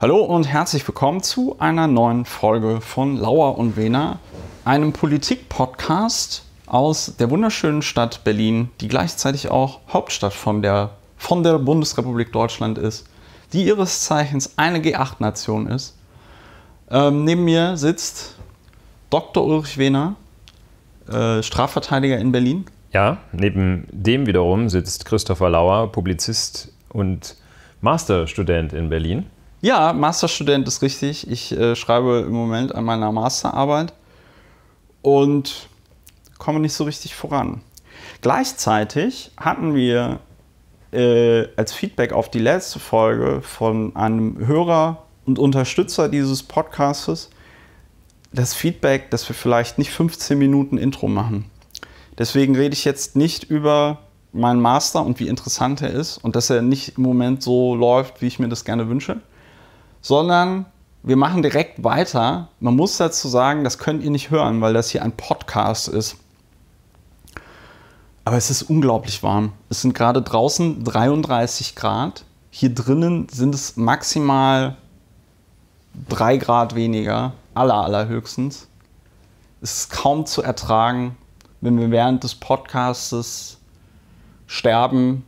Hallo und herzlich willkommen zu einer neuen Folge von Lauer und Wena, einem Politik-Podcast aus der wunderschönen Stadt Berlin, die gleichzeitig auch Hauptstadt von der, von der Bundesrepublik Deutschland ist, die ihres Zeichens eine G8-Nation ist. Ähm, neben mir sitzt Dr. Ulrich Wehner, äh, Strafverteidiger in Berlin. Ja, neben dem wiederum sitzt Christopher Lauer, Publizist und Masterstudent in Berlin. Ja, Masterstudent ist richtig. Ich äh, schreibe im Moment an meiner Masterarbeit und komme nicht so richtig voran. Gleichzeitig hatten wir äh, als Feedback auf die letzte Folge von einem Hörer und Unterstützer dieses Podcastes das Feedback, dass wir vielleicht nicht 15 Minuten Intro machen. Deswegen rede ich jetzt nicht über meinen Master und wie interessant er ist und dass er nicht im Moment so läuft, wie ich mir das gerne wünsche, sondern wir machen direkt weiter. Man muss dazu sagen, das könnt ihr nicht hören, weil das hier ein Podcast ist. Aber es ist unglaublich warm. Es sind gerade draußen 33 Grad. Hier drinnen sind es maximal 3 Grad weniger, aller, allerhöchstens. Es ist kaum zu ertragen, wenn wir während des Podcasts sterben,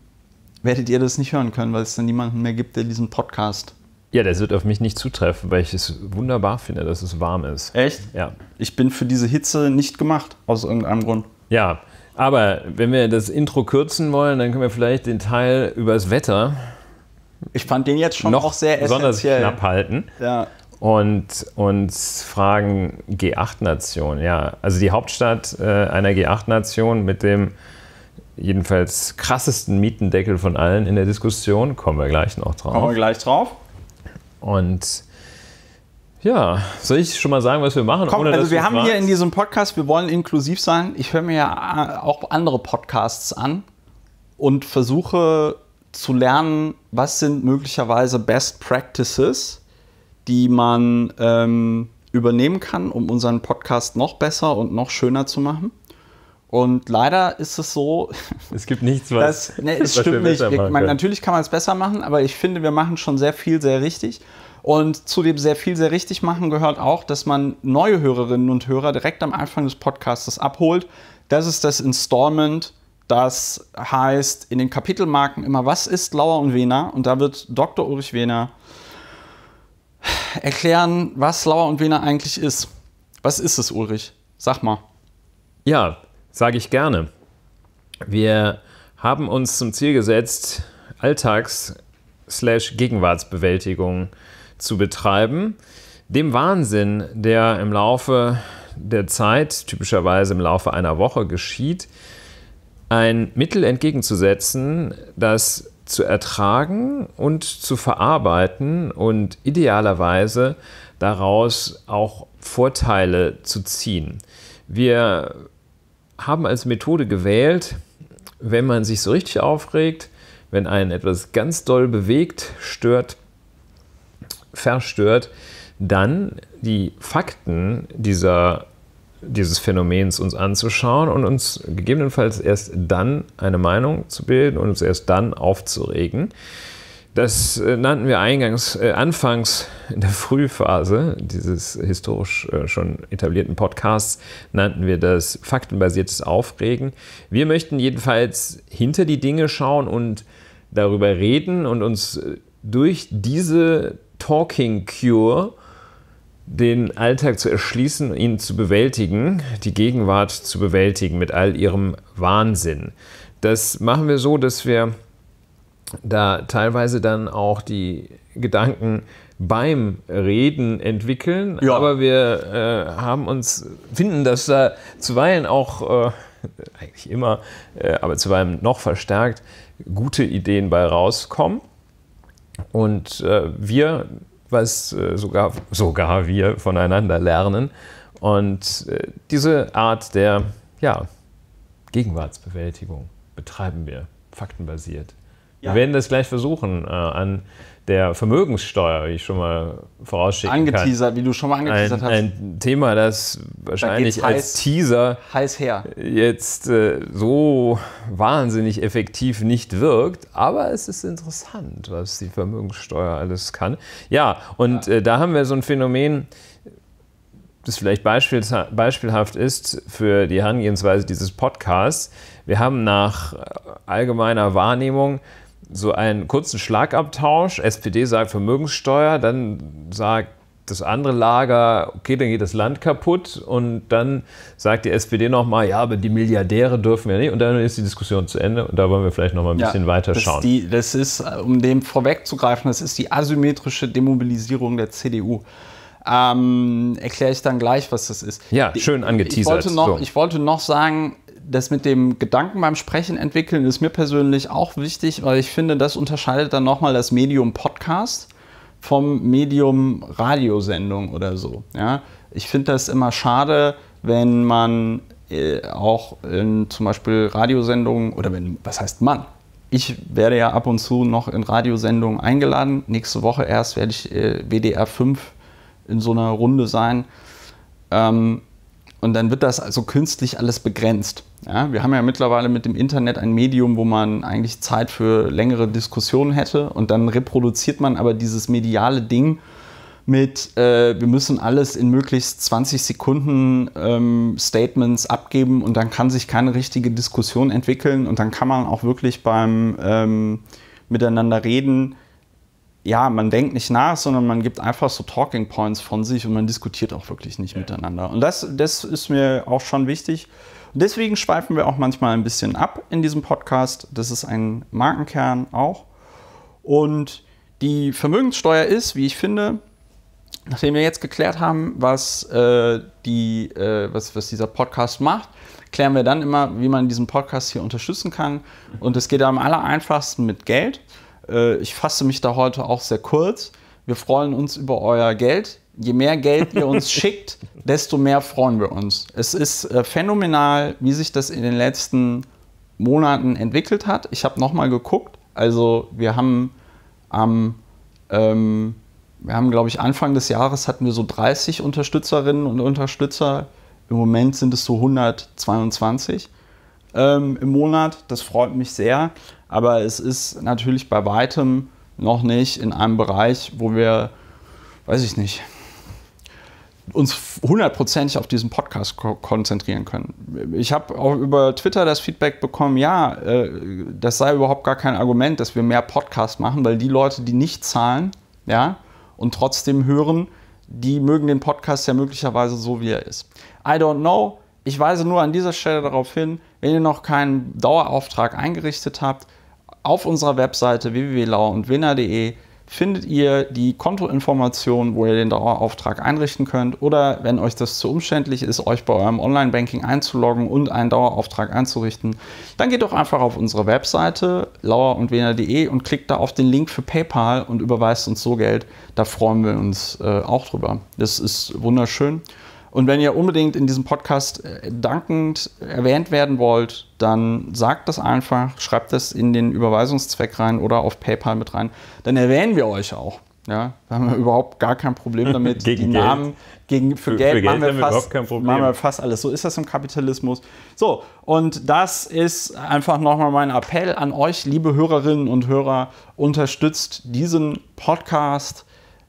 werdet ihr das nicht hören können, weil es dann niemanden mehr gibt, der diesen Podcast ja, das wird auf mich nicht zutreffen, weil ich es wunderbar finde, dass es warm ist. Echt? Ja. Ich bin für diese Hitze nicht gemacht, aus irgendeinem Grund. Ja, aber wenn wir das Intro kürzen wollen, dann können wir vielleicht den Teil über das Wetter. Ich fand den jetzt schon noch auch sehr besonders knapp halten. Ja. Und uns fragen G8-Nation. Ja, also die Hauptstadt äh, einer G8-Nation mit dem jedenfalls krassesten Mietendeckel von allen in der Diskussion. Kommen wir gleich noch drauf. Kommen wir gleich drauf. Und ja, soll ich schon mal sagen, was wir machen? Komm, also wir haben fragst? hier in diesem Podcast, wir wollen inklusiv sein. Ich höre mir ja äh, auch andere Podcasts an und versuche zu lernen, was sind möglicherweise Best Practices, die man ähm, übernehmen kann, um unseren Podcast noch besser und noch schöner zu machen. Und leider ist es so. Es gibt nichts, was. Dass, nee, es was stimmt nicht. Man, natürlich kann man es besser machen, aber ich finde, wir machen schon sehr viel, sehr richtig. Und zu dem sehr viel, sehr richtig machen gehört auch, dass man neue Hörerinnen und Hörer direkt am Anfang des Podcasts abholt. Das ist das Installment, das heißt in den Kapitelmarken immer, was ist Lauer und Wehner? Und da wird Dr. Ulrich Wehner erklären, was Lauer und Wehner eigentlich ist. Was ist es, Ulrich? Sag mal. Ja, Sage ich gerne. Wir haben uns zum Ziel gesetzt, Alltags-Gegenwartsbewältigung zu betreiben. Dem Wahnsinn, der im Laufe der Zeit, typischerweise im Laufe einer Woche geschieht, ein Mittel entgegenzusetzen, das zu ertragen und zu verarbeiten und idealerweise daraus auch Vorteile zu ziehen. Wir haben als Methode gewählt, wenn man sich so richtig aufregt, wenn einen etwas ganz doll bewegt, stört, verstört, dann die Fakten dieser, dieses Phänomens uns anzuschauen und uns gegebenenfalls erst dann eine Meinung zu bilden und uns erst dann aufzuregen. Das äh, nannten wir eingangs, äh, anfangs in der Frühphase dieses historisch äh, schon etablierten Podcasts, nannten wir das faktenbasiertes Aufregen. Wir möchten jedenfalls hinter die Dinge schauen und darüber reden und uns äh, durch diese Talking Cure den Alltag zu erschließen, ihn zu bewältigen, die Gegenwart zu bewältigen mit all ihrem Wahnsinn. Das machen wir so, dass wir da teilweise dann auch die Gedanken beim Reden entwickeln. Ja. Aber wir äh, haben uns, finden, dass da zuweilen auch, äh, eigentlich immer, äh, aber zuweilen noch verstärkt, gute Ideen bei rauskommen. Und äh, wir, was äh, sogar, sogar wir voneinander lernen. Und äh, diese Art der ja, Gegenwartsbewältigung betreiben wir, faktenbasiert. Wir werden das gleich versuchen, äh, an der Vermögenssteuer, wie ich schon mal vorausschicken angeteasert, kann. wie du schon mal angeteasert ein, hast. Ein Thema, das wahrscheinlich da als heiß, Teaser heiß her. jetzt äh, so wahnsinnig effektiv nicht wirkt, aber es ist interessant, was die Vermögenssteuer alles kann. Ja, und ja. Äh, da haben wir so ein Phänomen, das vielleicht beispielhaft ist für die Herangehensweise dieses Podcasts. Wir haben nach äh, allgemeiner Wahrnehmung so einen kurzen Schlagabtausch. SPD sagt Vermögenssteuer, dann sagt das andere Lager, okay, dann geht das Land kaputt und dann sagt die SPD nochmal, ja, aber die Milliardäre dürfen ja nicht und dann ist die Diskussion zu Ende und da wollen wir vielleicht nochmal ein ja, bisschen weiter schauen. Das, das ist, um dem vorwegzugreifen, das ist die asymmetrische Demobilisierung der CDU. Ähm, Erkläre ich dann gleich, was das ist. Ja, schön angeteasert. Ich wollte noch, so. ich wollte noch sagen, das mit dem Gedanken beim Sprechen entwickeln ist mir persönlich auch wichtig, weil ich finde, das unterscheidet dann nochmal das Medium Podcast vom Medium Radiosendung oder so. Ja? Ich finde das immer schade, wenn man äh, auch in zum Beispiel Radiosendungen oder wenn, was heißt Mann? Ich werde ja ab und zu noch in Radiosendungen eingeladen. Nächste Woche erst werde ich äh, WDR 5 in so einer Runde sein. Ähm, und dann wird das also künstlich alles begrenzt. Ja, wir haben ja mittlerweile mit dem Internet ein Medium, wo man eigentlich Zeit für längere Diskussionen hätte. Und dann reproduziert man aber dieses mediale Ding mit, äh, wir müssen alles in möglichst 20 Sekunden ähm, Statements abgeben und dann kann sich keine richtige Diskussion entwickeln und dann kann man auch wirklich beim ähm, Miteinander reden ja, man denkt nicht nach, sondern man gibt einfach so Talking Points von sich und man diskutiert auch wirklich nicht ja. miteinander. Und das, das ist mir auch schon wichtig. Und deswegen schweifen wir auch manchmal ein bisschen ab in diesem Podcast. Das ist ein Markenkern auch. Und die Vermögenssteuer ist, wie ich finde, nachdem wir jetzt geklärt haben, was, äh, die, äh, was, was dieser Podcast macht, klären wir dann immer, wie man diesen Podcast hier unterstützen kann. Und es geht am aller einfachsten mit Geld. Äh, ich fasse mich da heute auch sehr kurz. Wir freuen uns über euer Geld. Je mehr Geld ihr uns schickt, desto mehr freuen wir uns. Es ist äh, phänomenal, wie sich das in den letzten Monaten entwickelt hat. Ich habe nochmal geguckt. Also wir haben am, ähm, wir haben glaube ich Anfang des Jahres hatten wir so 30 Unterstützerinnen und Unterstützer. Im Moment sind es so 122 ähm, im Monat. Das freut mich sehr aber es ist natürlich bei weitem noch nicht in einem Bereich, wo wir, weiß ich nicht, uns hundertprozentig auf diesen Podcast konzentrieren können. Ich habe auch über Twitter das Feedback bekommen, ja, äh, das sei überhaupt gar kein Argument, dass wir mehr Podcast machen, weil die Leute, die nicht zahlen, ja, und trotzdem hören, die mögen den Podcast ja möglicherweise so, wie er ist. I don't know. Ich weise nur an dieser Stelle darauf hin, wenn ihr noch keinen Dauerauftrag eingerichtet habt, auf unserer Webseite www.lauerundwinner.de findet ihr die Kontoinformationen, wo ihr den Dauerauftrag einrichten könnt oder wenn euch das zu umständlich ist, euch bei eurem Online-Banking einzuloggen und einen Dauerauftrag einzurichten, dann geht doch einfach auf unsere Webseite lauerundwener.de und klickt da auf den Link für PayPal und überweist uns so Geld. Da freuen wir uns äh, auch drüber. Das ist wunderschön. Und wenn ihr unbedingt in diesem Podcast äh, dankend erwähnt werden wollt, dann sagt das einfach, schreibt das in den Überweisungszweck rein oder auf PayPal mit rein. Dann erwähnen wir euch auch. Ja, da haben wir überhaupt gar kein Problem damit. gegen die Namen gegen, für, für Geld, für machen, Geld wir fast, wir machen wir fast alles. So ist das im Kapitalismus. So, und das ist einfach nochmal mein Appell an euch, liebe Hörerinnen und Hörer, unterstützt diesen Podcast.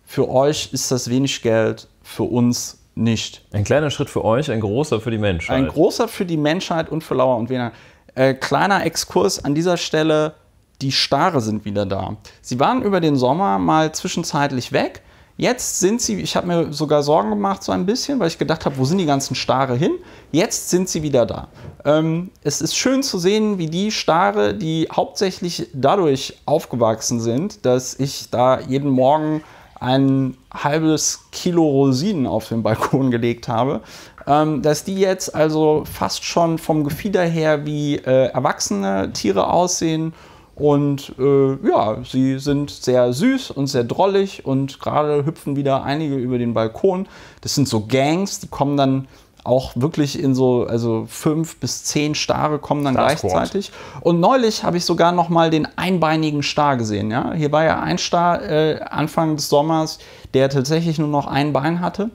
Für euch ist das wenig Geld, für uns nicht. Ein kleiner Schritt für euch, ein großer für die Menschheit. Ein großer für die Menschheit und für Lauer und Wiener. Äh, kleiner Exkurs an dieser Stelle, die Stare sind wieder da. Sie waren über den Sommer mal zwischenzeitlich weg. Jetzt sind sie, ich habe mir sogar Sorgen gemacht so ein bisschen, weil ich gedacht habe, wo sind die ganzen Stare hin? Jetzt sind sie wieder da. Ähm, es ist schön zu sehen, wie die Stare, die hauptsächlich dadurch aufgewachsen sind, dass ich da jeden Morgen ein halbes Kilo Rosinen auf den Balkon gelegt habe, ähm, dass die jetzt also fast schon vom Gefieder her wie äh, erwachsene Tiere aussehen. Und äh, ja, sie sind sehr süß und sehr drollig und gerade hüpfen wieder einige über den Balkon. Das sind so Gangs, die kommen dann auch wirklich in so also fünf bis zehn Stare kommen dann Star gleichzeitig. Und neulich habe ich sogar noch mal den einbeinigen Star gesehen. Ja? Hier war ja ein Star äh, Anfang des Sommers, der tatsächlich nur noch ein Bein hatte,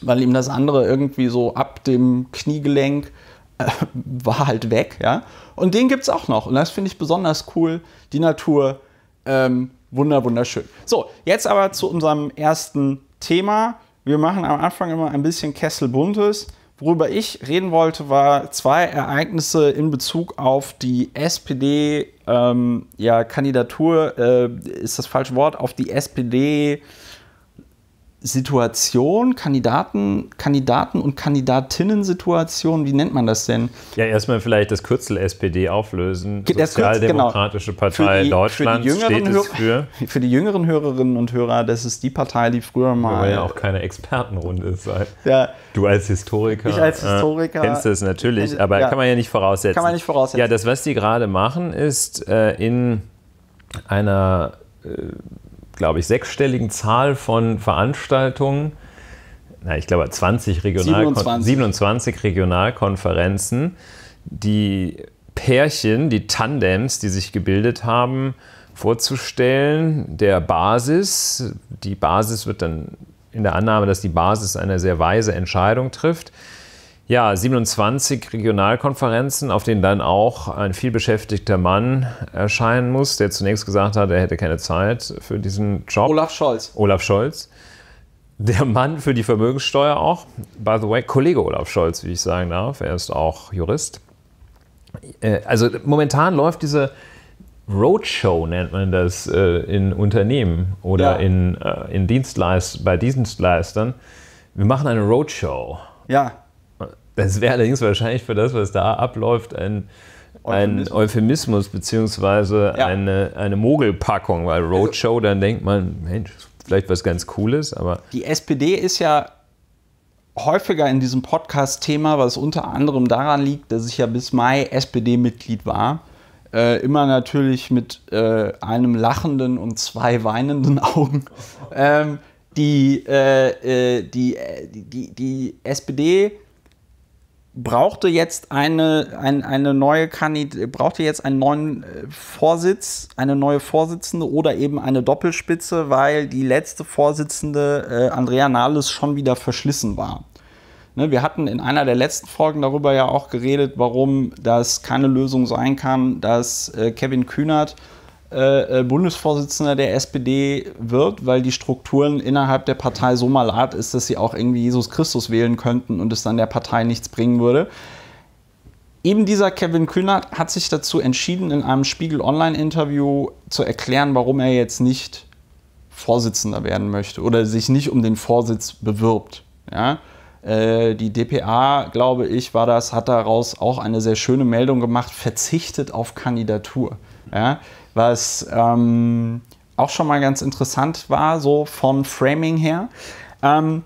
weil ihm das andere irgendwie so ab dem Kniegelenk äh, war halt weg. Ja? Und den gibt es auch noch. Und das finde ich besonders cool. Die Natur, ähm, wunder, wunderschön. So, jetzt aber zu unserem ersten Thema. Wir machen am Anfang immer ein bisschen Kesselbuntes. Worüber ich reden wollte, war zwei Ereignisse in Bezug auf die SPD, ähm, ja, Kandidatur äh, ist das falsche Wort, auf die SPD Situation, Kandidaten, Kandidaten und Kandidatinnen-Situation, wie nennt man das denn? Ja, erstmal vielleicht das Kürzel SPD auflösen. Das Sozialdemokratische genau. Partei die, Deutschland steht es für. Für die jüngeren Hörerinnen und Hörer, das ist die Partei, die früher mal. Weil ja auch keine Expertenrunde sein. Ja. Du als Historiker. Ich als Historiker. Äh, kennst das natürlich, aber ja. kann man ja nicht voraussetzen. Kann man nicht voraussetzen. Ja, das, was die gerade machen, ist äh, in einer äh, glaube ich, sechsstelligen Zahl von Veranstaltungen, na, ich glaube 20 Regional 27. 27 Regionalkonferenzen, die Pärchen, die Tandems, die sich gebildet haben, vorzustellen, der Basis. Die Basis wird dann in der Annahme, dass die Basis eine sehr weise Entscheidung trifft. Ja, 27 Regionalkonferenzen, auf denen dann auch ein vielbeschäftigter Mann erscheinen muss, der zunächst gesagt hat, er hätte keine Zeit für diesen Job. Olaf Scholz. Olaf Scholz. Der Mann für die Vermögenssteuer auch. By the way, Kollege Olaf Scholz, wie ich sagen darf. Er ist auch Jurist. Äh, also momentan läuft diese Roadshow nennt man das äh, in Unternehmen oder ja. in, äh, in Dienstleist bei Dienstleistern. Wir machen eine Roadshow. Ja. Das wäre allerdings wahrscheinlich für das, was da abläuft, ein, Euphemismus. Euphemismus beziehungsweise ja. eine, eine Mogelpackung, weil Roadshow, also, dann denkt man, Mensch, vielleicht was ganz Cooles, aber. Die SPD ist ja häufiger in diesem Podcast Thema, was unter anderem daran liegt, dass ich ja bis Mai SPD-Mitglied war. Äh, immer natürlich mit äh, einem lachenden und zwei weinenden Augen. Ähm, äh, äh, die, äh, die, die, die, die SPD brauchte jetzt eine, ein, eine neue Kandid brauchte jetzt einen neuen äh, Vorsitz, eine neue Vorsitzende oder eben eine Doppelspitze, weil die letzte Vorsitzende äh, Andrea Nahles schon wieder verschlissen war. Ne, wir hatten in einer der letzten Folgen darüber ja auch geredet, warum das keine Lösung sein kann, dass äh, Kevin Kühnert äh, äh, Bundesvorsitzender der SPD wird, weil die Strukturen innerhalb der Partei so malat ist, dass sie auch irgendwie Jesus Christus wählen könnten und es dann der Partei nichts bringen würde. Eben dieser Kevin Kühnert hat sich dazu entschieden, in einem Spiegel Online-Interview zu erklären, warum er jetzt nicht Vorsitzender werden möchte oder sich nicht um den Vorsitz bewirbt. Ja? Äh, die DPA, glaube ich, war das, hat daraus auch eine sehr schöne Meldung gemacht, verzichtet auf Kandidatur. Ja? was ähm, auch schon mal ganz interessant war, so von Framing her. Ähm,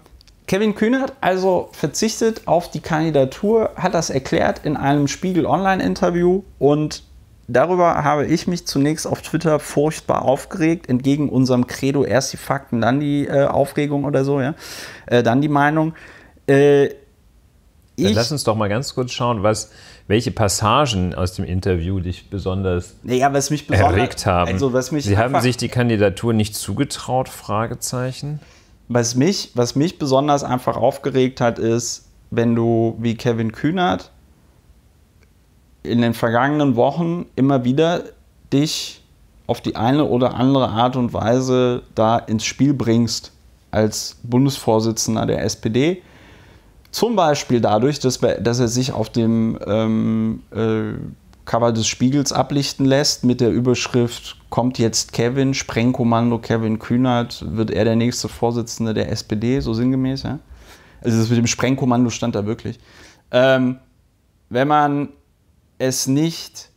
Kevin Kühne hat also verzichtet auf die Kandidatur, hat das erklärt in einem Spiegel Online-Interview und darüber habe ich mich zunächst auf Twitter furchtbar aufgeregt, entgegen unserem Credo erst die Fakten, dann die äh, Aufregung oder so, ja, äh, dann die Meinung. Äh, ich, lass uns doch mal ganz kurz schauen, was welche Passagen aus dem Interview dich besonders, naja, was mich besonders erregt haben. Also, was mich Sie haben sich die Kandidatur nicht zugetraut? Fragezeichen. Was mich, was mich besonders einfach aufgeregt hat, ist, wenn du wie Kevin Kühnert in den vergangenen Wochen immer wieder dich auf die eine oder andere Art und Weise da ins Spiel bringst als Bundesvorsitzender der SPD zum Beispiel dadurch, dass, dass er sich auf dem ähm, äh, Cover des Spiegels ablichten lässt mit der Überschrift Kommt jetzt Kevin, Sprengkommando Kevin Kühnert, wird er der nächste Vorsitzende der SPD, so sinngemäß. Ja? Also das mit dem Sprengkommando stand da wirklich. Ähm, wenn man es nicht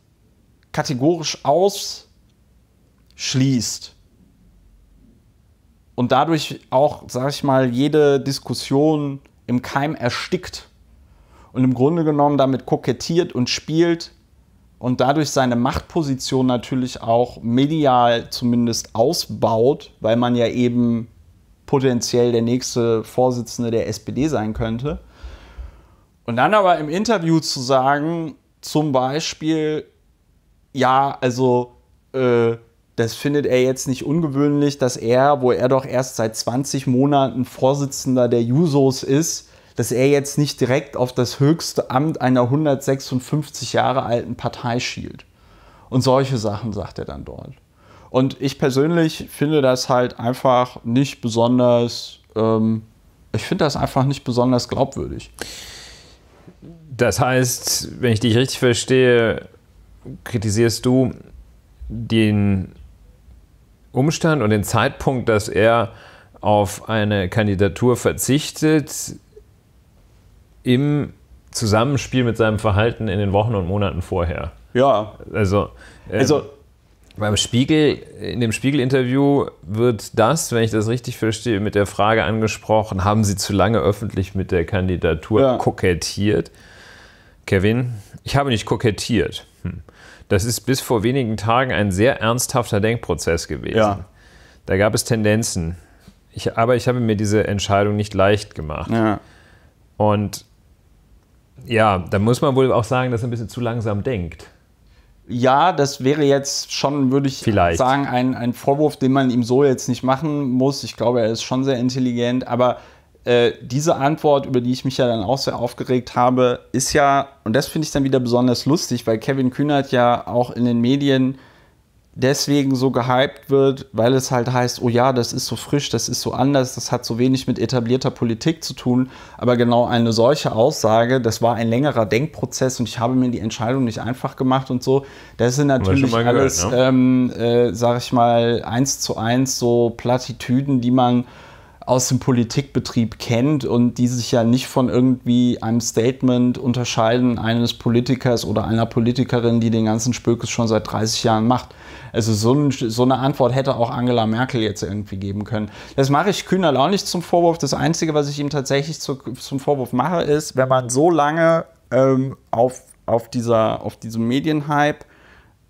kategorisch ausschließt und dadurch auch, sag ich mal, jede Diskussion im Keim erstickt und im Grunde genommen damit kokettiert und spielt und dadurch seine Machtposition natürlich auch medial zumindest ausbaut, weil man ja eben potenziell der nächste Vorsitzende der SPD sein könnte. Und dann aber im Interview zu sagen, zum Beispiel, ja, also äh, das findet er jetzt nicht ungewöhnlich, dass er, wo er doch erst seit 20 Monaten Vorsitzender der Jusos ist, dass er jetzt nicht direkt auf das höchste Amt einer 156 Jahre alten Partei schielt. Und solche Sachen sagt er dann dort. Und ich persönlich finde das halt einfach nicht besonders, ähm, ich finde das einfach nicht besonders glaubwürdig. Das heißt, wenn ich dich richtig verstehe, kritisierst du den Umstand und den Zeitpunkt, dass er auf eine Kandidatur verzichtet, im Zusammenspiel mit seinem Verhalten in den Wochen und Monaten vorher. Ja. Also, ähm, also beim Spiegel, in dem Spiegel-Interview wird das, wenn ich das richtig verstehe, mit der Frage angesprochen, haben Sie zu lange öffentlich mit der Kandidatur ja. kokettiert? Kevin, ich habe nicht kokettiert. Hm das ist bis vor wenigen Tagen ein sehr ernsthafter Denkprozess gewesen. Ja. Da gab es Tendenzen. Ich, aber ich habe mir diese Entscheidung nicht leicht gemacht. Ja. Und ja, da muss man wohl auch sagen, dass er ein bisschen zu langsam denkt. Ja, das wäre jetzt schon, würde ich Vielleicht. sagen, ein, ein Vorwurf, den man ihm so jetzt nicht machen muss. Ich glaube, er ist schon sehr intelligent, aber äh, diese Antwort, über die ich mich ja dann auch sehr aufgeregt habe, ist ja, und das finde ich dann wieder besonders lustig, weil Kevin Kühnert ja auch in den Medien deswegen so gehypt wird, weil es halt heißt, oh ja, das ist so frisch, das ist so anders, das hat so wenig mit etablierter Politik zu tun. Aber genau eine solche Aussage, das war ein längerer Denkprozess und ich habe mir die Entscheidung nicht einfach gemacht und so, das sind natürlich gehört, alles, ne? ähm, äh, sag ich mal, eins zu eins so Plattitüden, die man aus dem Politikbetrieb kennt und die sich ja nicht von irgendwie einem Statement unterscheiden eines Politikers oder einer Politikerin, die den ganzen Spökes schon seit 30 Jahren macht. Also so, ein, so eine Antwort hätte auch Angela Merkel jetzt irgendwie geben können. Das mache ich Kühnerl auch nicht zum Vorwurf. Das Einzige, was ich ihm tatsächlich zu, zum Vorwurf mache, ist, wenn man so lange ähm, auf, auf, dieser, auf diesem Medienhype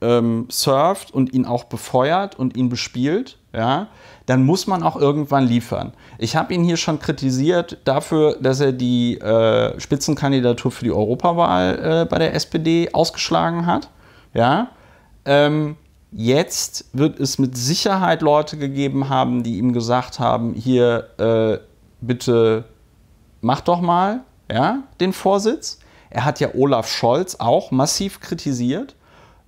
ähm, surft und ihn auch befeuert und ihn bespielt, ja, dann muss man auch irgendwann liefern. Ich habe ihn hier schon kritisiert dafür, dass er die äh, Spitzenkandidatur für die Europawahl äh, bei der SPD ausgeschlagen hat. Ja. Ähm, jetzt wird es mit Sicherheit Leute gegeben haben, die ihm gesagt haben: Hier, äh, bitte mach doch mal ja, den Vorsitz. Er hat ja Olaf Scholz auch massiv kritisiert.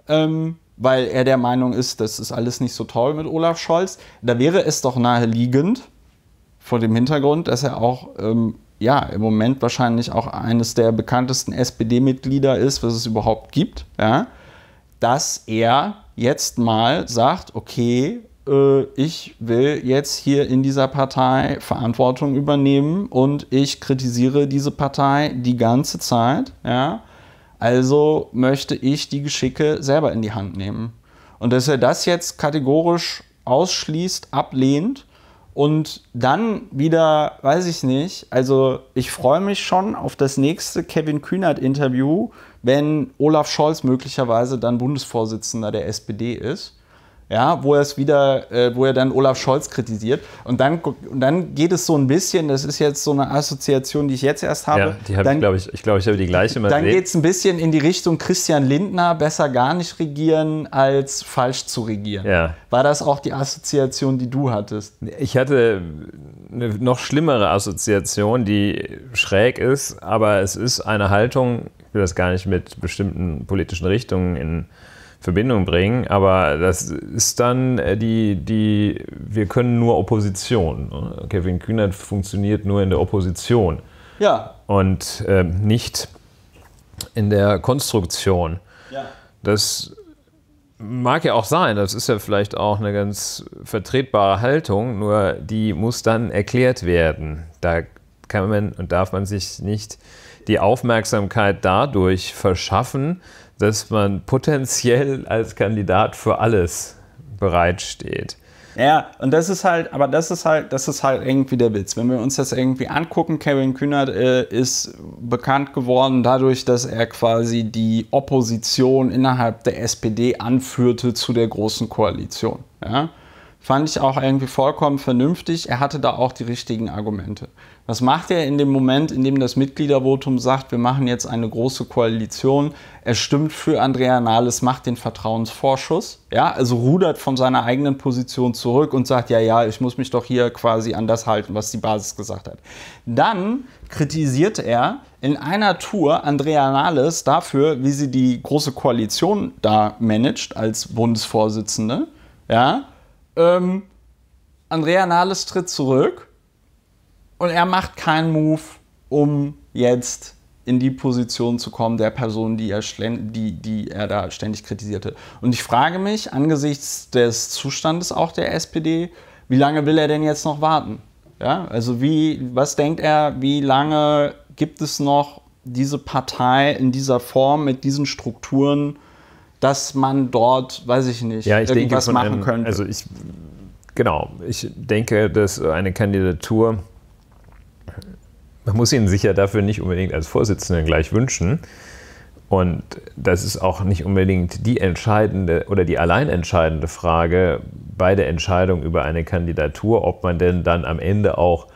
Ähm, weil er der Meinung ist, das ist alles nicht so toll mit Olaf Scholz. Da wäre es doch naheliegend, vor dem Hintergrund, dass er auch ähm, ja, im Moment wahrscheinlich auch eines der bekanntesten SPD-Mitglieder ist, was es überhaupt gibt, ja, dass er jetzt mal sagt, okay, äh, ich will jetzt hier in dieser Partei Verantwortung übernehmen und ich kritisiere diese Partei die ganze Zeit, ja, also möchte ich die Geschicke selber in die Hand nehmen. Und dass er das jetzt kategorisch ausschließt, ablehnt und dann wieder, weiß ich nicht, also ich freue mich schon auf das nächste Kevin Kühnert-Interview, wenn Olaf Scholz möglicherweise dann Bundesvorsitzender der SPD ist ja, wo er es wieder, äh, wo er dann Olaf Scholz kritisiert. Und dann, und dann geht es so ein bisschen, das ist jetzt so eine Assoziation, die ich jetzt erst habe. Ja, die habe ich, glaube ich, ich glaube, ich habe die gleiche mal Dann geht es ein bisschen in die Richtung Christian Lindner, besser gar nicht regieren, als falsch zu regieren. Ja. War das auch die Assoziation, die du hattest? Ich hatte eine noch schlimmere Assoziation, die schräg ist, aber es ist eine Haltung, ich will das gar nicht mit bestimmten politischen Richtungen in Verbindung bringen. Aber das ist dann äh, die, die wir können nur Opposition. Ne? Kevin Kühnert funktioniert nur in der Opposition. Ja. Und äh, nicht in der Konstruktion. Ja. Das mag ja auch sein, das ist ja vielleicht auch eine ganz vertretbare Haltung, nur die muss dann erklärt werden. Da kann man und darf man sich nicht die Aufmerksamkeit dadurch verschaffen, dass man potenziell als Kandidat für alles bereitsteht. Ja, und das ist halt, aber das ist halt, das ist halt irgendwie der Witz. Wenn wir uns das irgendwie angucken, Kevin Kühnert äh, ist bekannt geworden dadurch, dass er quasi die Opposition innerhalb der SPD anführte zu der großen Koalition. Ja? Fand ich auch irgendwie vollkommen vernünftig. Er hatte da auch die richtigen Argumente. Was macht er in dem Moment, in dem das Mitgliedervotum sagt, wir machen jetzt eine große Koalition? Er stimmt für Andrea Nahles, macht den Vertrauensvorschuss, ja, also rudert von seiner eigenen Position zurück und sagt, ja, ja, ich muss mich doch hier quasi an das halten, was die Basis gesagt hat. Dann kritisiert er in einer Tour Andrea Nahles dafür, wie sie die große Koalition da managt als Bundesvorsitzende, ja. Ähm, Andrea Nahles tritt zurück und er macht keinen Move, um jetzt in die Position zu kommen der Person, die er, die, die er da ständig kritisierte. Und ich frage mich angesichts des Zustandes auch der SPD, wie lange will er denn jetzt noch warten? Ja, also wie, was denkt er, wie lange gibt es noch diese Partei in dieser Form, mit diesen Strukturen, dass man dort, weiß ich nicht, ja, ich irgendwas denke, machen könnte? Also ich, genau, ich denke, dass eine Kandidatur man muss ihn sich ja dafür nicht unbedingt als Vorsitzenden gleich wünschen. Und das ist auch nicht unbedingt die entscheidende oder die allein entscheidende Frage bei der Entscheidung über eine Kandidatur, ob man denn dann am Ende auch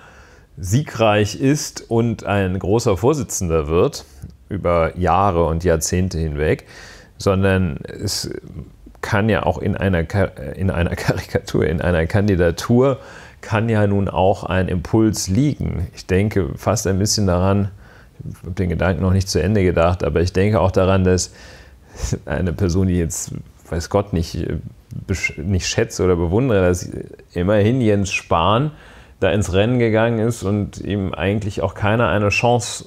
siegreich ist und ein großer Vorsitzender wird über Jahre und Jahrzehnte hinweg, sondern es kann ja auch in einer, in einer Karikatur, in einer Kandidatur kann ja nun auch ein Impuls liegen. Ich denke fast ein bisschen daran, ich habe den Gedanken noch nicht zu Ende gedacht, aber ich denke auch daran, dass eine Person, die jetzt, weiß Gott, nicht, äh, nicht schätze oder bewundere, dass immerhin Jens Spahn da ins Rennen gegangen ist und ihm eigentlich auch keiner eine Chance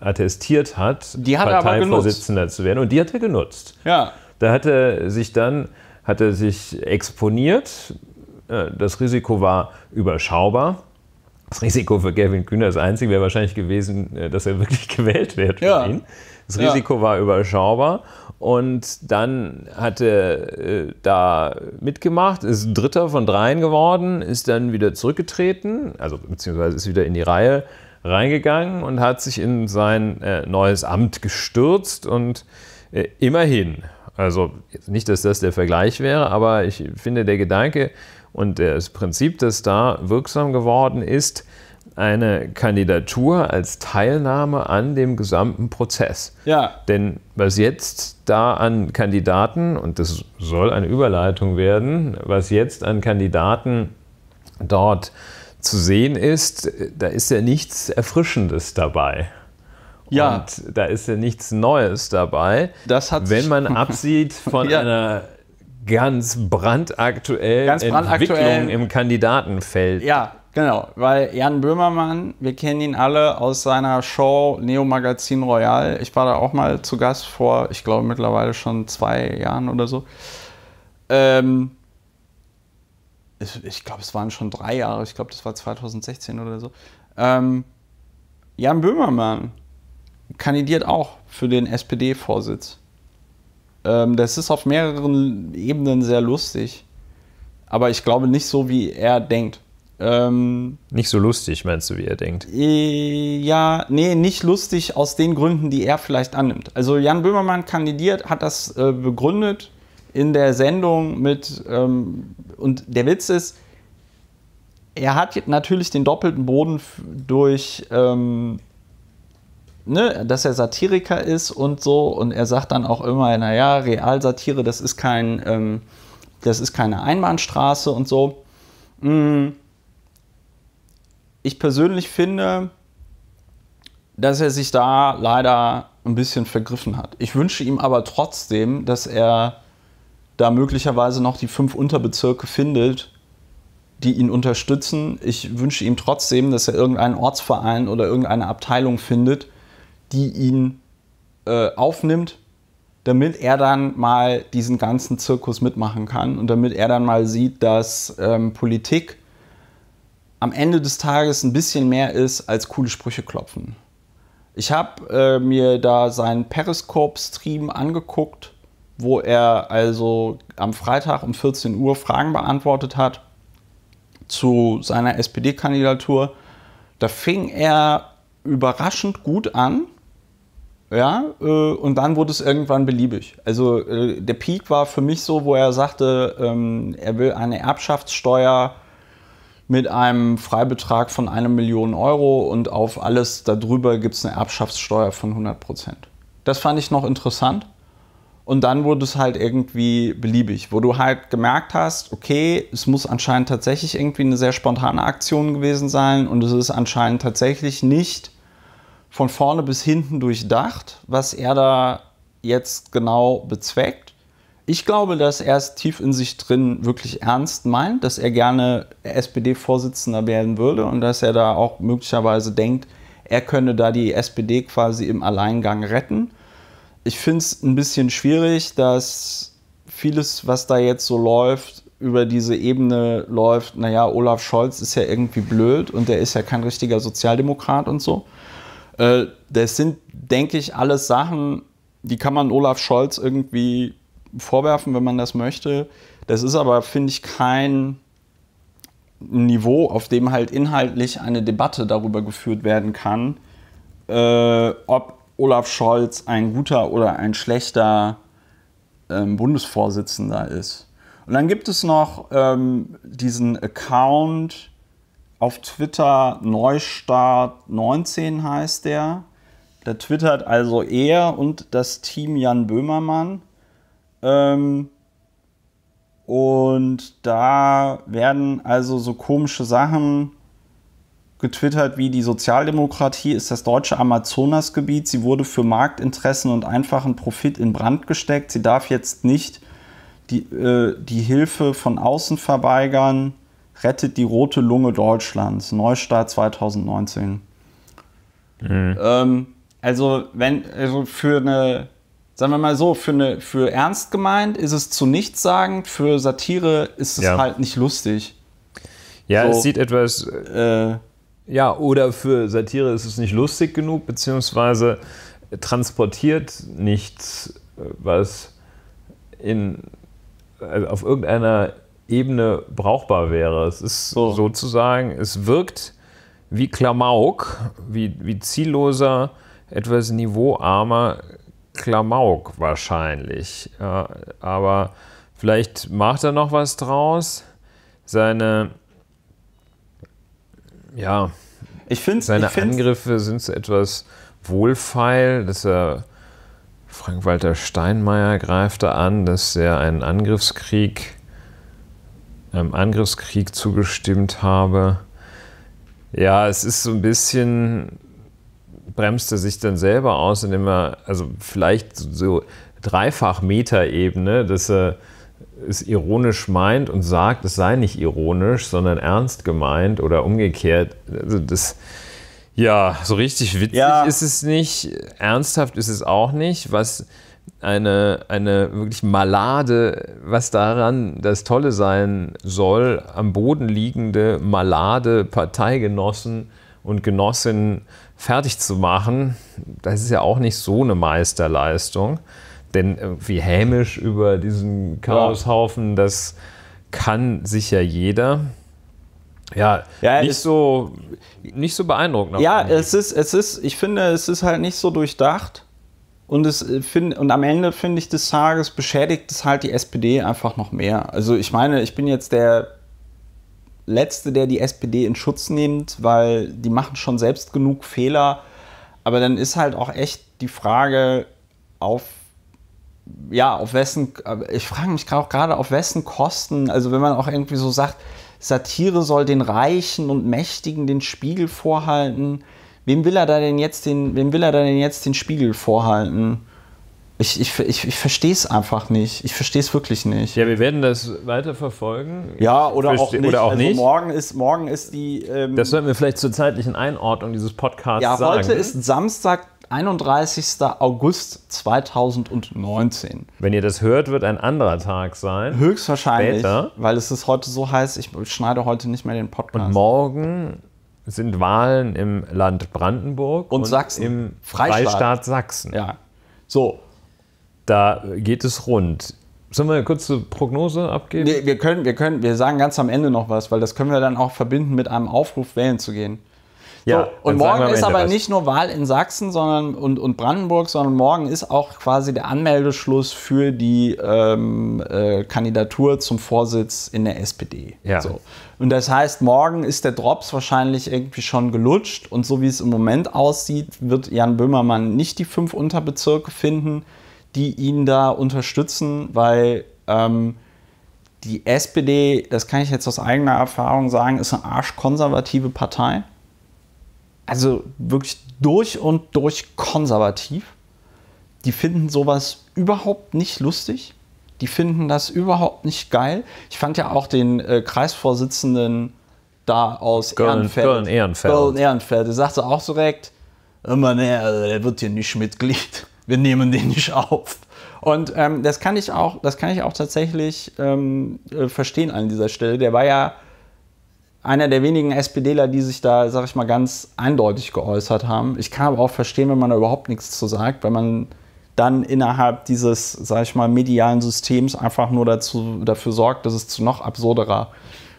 attestiert hat, hat Parteivorsitzender zu werden. Und die hat er genutzt. Ja. Da hat er sich dann hat er sich exponiert äh, das Risiko war überschaubar. Das Risiko für Gavin Kühner, das einzige wäre wahrscheinlich gewesen, äh, dass er wirklich gewählt wird für ja. ihn. Das Risiko ja. war überschaubar. Und dann hat er äh, da mitgemacht, ist Dritter von dreien geworden, ist dann wieder zurückgetreten, also beziehungsweise ist wieder in die Reihe reingegangen und hat sich in sein äh, neues Amt gestürzt und äh, immerhin. Also nicht, dass das der Vergleich wäre, aber ich finde der Gedanke, und äh, das Prinzip, das da wirksam geworden ist, eine Kandidatur als Teilnahme an dem gesamten Prozess. Ja. Denn was jetzt da an Kandidaten, und das soll eine Überleitung werden, was jetzt an Kandidaten dort zu sehen ist, da ist ja nichts Erfrischendes dabei. Ja. Und da ist ja nichts Neues dabei. Das hat wenn man absieht von ja. einer ganz brandaktuellen ganz brandaktuell, Entwicklungen im Kandidatenfeld. Ja, genau, weil Jan Böhmermann, wir kennen ihn alle aus seiner Show Neo Magazin Royal. Ich war da auch mal zu Gast vor, ich glaube mittlerweile schon zwei Jahren oder so. Ähm, ich, ich glaube, es waren schon drei Jahre, ich glaube, das war 2016 oder so. Ähm, Jan Böhmermann kandidiert auch für den SPD-Vorsitz. Ähm, das ist auf mehreren Ebenen sehr lustig. Aber ich glaube nicht so, wie er denkt. Ähm, nicht so lustig, meinst du, wie er denkt? Äh, ja, nee, nicht lustig aus den Gründen, die er vielleicht annimmt. Also Jan Böhmermann kandidiert, hat das äh, begründet in der Sendung mit, ähm, und der Witz ist, er hat natürlich den doppelten Boden durch ähm, ne, dass er Satiriker ist und so. Und er sagt dann auch immer, naja, Realsatire, das ist kein, ähm, das ist keine Einbahnstraße und so. Mm. Ich persönlich finde, dass er sich da leider ein bisschen vergriffen hat. Ich wünsche ihm aber trotzdem, dass er da möglicherweise noch die fünf Unterbezirke findet, die ihn unterstützen. Ich wünsche ihm trotzdem, dass er irgendeinen Ortsverein oder irgendeine Abteilung findet, die ihn äh, aufnimmt, damit er dann mal diesen ganzen Zirkus mitmachen kann und damit er dann mal sieht, dass ähm, Politik am Ende des Tages ein bisschen mehr ist als coole Sprüche klopfen. Ich habe äh, mir da seinen Periscope-Stream angeguckt, wo er also am Freitag um 14 Uhr Fragen beantwortet hat zu seiner SPD-Kandidatur. Da fing er überraschend gut an ja, äh, und dann wurde es irgendwann beliebig. Also äh, der Peak war für mich so, wo er sagte, ähm, er will eine Erbschaftssteuer mit einem Freibetrag von einer Million Euro und auf alles darüber gibt es eine Erbschaftssteuer von 100 Prozent. Das fand ich noch interessant. Und dann wurde es halt irgendwie beliebig, wo du halt gemerkt hast, okay, es muss anscheinend tatsächlich irgendwie eine sehr spontane Aktion gewesen sein und es ist anscheinend tatsächlich nicht von vorne bis hinten durchdacht, was er da jetzt genau bezweckt. Ich glaube, dass er es tief in sich drin wirklich ernst meint, dass er gerne SPD-Vorsitzender werden würde und dass er da auch möglicherweise denkt, er könne da die SPD quasi im Alleingang retten. Ich finde es ein bisschen schwierig, dass vieles, was da jetzt so läuft, über diese Ebene läuft, naja, Olaf Scholz ist ja irgendwie blöd und der ist ja kein richtiger Sozialdemokrat und so. Äh, das sind, denke ich, alles Sachen, die kann man Olaf Scholz irgendwie vorwerfen, wenn man das möchte. Das ist aber, finde ich, kein Niveau, auf dem halt inhaltlich eine Debatte darüber geführt werden kann, äh, ob Olaf Scholz ein guter oder ein schlechter ähm, Bundesvorsitzender ist. Und dann gibt es noch ähm, diesen Account, auf Twitter Neustart19 heißt der. Da twittert also er und das Team Jan Böhmermann. Ähm, und da werden also so komische Sachen getwittert wie die Sozialdemokratie ist das deutsche Amazonasgebiet. Sie wurde für Marktinteressen und einfachen Profit in Brand gesteckt. Sie darf jetzt nicht die, äh, die Hilfe von außen verweigern. Rettet die rote Lunge Deutschlands, Neustart 2019. Mhm. Ähm, also, wenn, also für eine, sagen wir mal so, für, eine, für ernst gemeint ist es zu nichts sagen, für Satire ist es ja. halt nicht lustig. Ja, so, es sieht etwas. Äh, ja, oder für Satire ist es nicht lustig genug, beziehungsweise transportiert nichts, was in, also auf irgendeiner Ebene brauchbar wäre. Es ist so. sozusagen, es wirkt wie Klamauk, wie, wie zielloser, etwas niveauarmer Klamauk wahrscheinlich. Ja, aber vielleicht macht er noch was draus. Seine, ja, ich find, seine ich Angriffe sind so etwas wohlfeil, dass er Frank-Walter Steinmeier greift da an, dass er einen Angriffskrieg ähm, Angriffskrieg zugestimmt habe. Ja, es ist so ein bisschen, bremst er sich dann selber aus, indem er, also vielleicht so dreifach Metaebene, dass er es ironisch meint und sagt, es sei nicht ironisch, sondern ernst gemeint oder umgekehrt. Also das, ja, so richtig witzig ja. ist es nicht, ernsthaft ist es auch nicht, was eine, eine wirklich Malade, was daran das Tolle sein soll, am Boden liegende Malade Parteigenossen und Genossinnen fertig zu machen, das ist ja auch nicht so eine Meisterleistung. Denn irgendwie äh, hämisch über diesen Chaoshaufen, das kann sicher jeder. Ja, ja nicht, so, nicht so beeindruckend. Ja, es ist, es ist, ich finde, es ist halt nicht so durchdacht. Und, es, äh, find, und am Ende, finde ich, des Tages beschädigt es halt die SPD einfach noch mehr. Also ich meine, ich bin jetzt der Letzte, der die SPD in Schutz nimmt, weil die machen schon selbst genug Fehler. Aber dann ist halt auch echt die Frage, auf ja, auf wessen, äh, ich frage mich auch gerade, auf wessen Kosten, also wenn man auch irgendwie so sagt, Satire soll den Reichen und Mächtigen den Spiegel vorhalten, wem will er da denn jetzt den, wem will er da denn jetzt den Spiegel vorhalten? Ich, ich, ich, ich verstehe es einfach nicht. Ich verstehe es wirklich nicht. Ja, wir werden das weiter verfolgen. Ja, oder Verste auch nicht. Oder auch also nicht. Morgen, ist, morgen ist die. Ähm das sollten wir vielleicht zur zeitlichen Einordnung dieses Podcasts ja, sagen. Ja, heute ist Samstag, 31. August 2019. Wenn ihr das hört, wird ein anderer Tag sein. Höchstwahrscheinlich, Später. weil es ist heute so heiß, ich schneide heute nicht mehr den Podcast. Und morgen sind Wahlen im Land Brandenburg und, und Sachsen. im Freistaat. Freistaat Sachsen. Ja. So. Da geht es rund. Sollen wir eine kurze Prognose abgeben? Nee, wir können, wir können, wir sagen ganz am Ende noch was, weil das können wir dann auch verbinden mit einem Aufruf, wählen zu gehen. Ja, so, und morgen ist aber was. nicht nur Wahl in Sachsen sondern, und, und Brandenburg, sondern morgen ist auch quasi der Anmeldeschluss für die ähm, äh, Kandidatur zum Vorsitz in der SPD. Ja. So. Und das heißt, morgen ist der Drops wahrscheinlich irgendwie schon gelutscht und so wie es im Moment aussieht, wird Jan Böhmermann nicht die fünf Unterbezirke finden, die ihn da unterstützen, weil ähm, die SPD, das kann ich jetzt aus eigener Erfahrung sagen, ist eine arschkonservative Partei also wirklich durch und durch konservativ. Die finden sowas überhaupt nicht lustig. Die finden das überhaupt nicht geil. Ich fand ja auch den äh, Kreisvorsitzenden da aus Köln, Ehrenfeld. Köln Ehrenfeld. Köln Ehrenfeld. Der sagte auch direkt, immer ne, also der wird hier nicht Mitglied. Wir nehmen den nicht auf. Und ähm, das kann ich auch, das kann ich auch tatsächlich ähm, äh, verstehen an dieser Stelle. Der war ja einer der wenigen SPDler, die sich da, sag ich mal, ganz eindeutig geäußert haben. Ich kann aber auch verstehen, wenn man da überhaupt nichts zu sagt, wenn man dann innerhalb dieses, sag ich mal, medialen Systems einfach nur dazu, dafür sorgt, dass es zu noch absurderer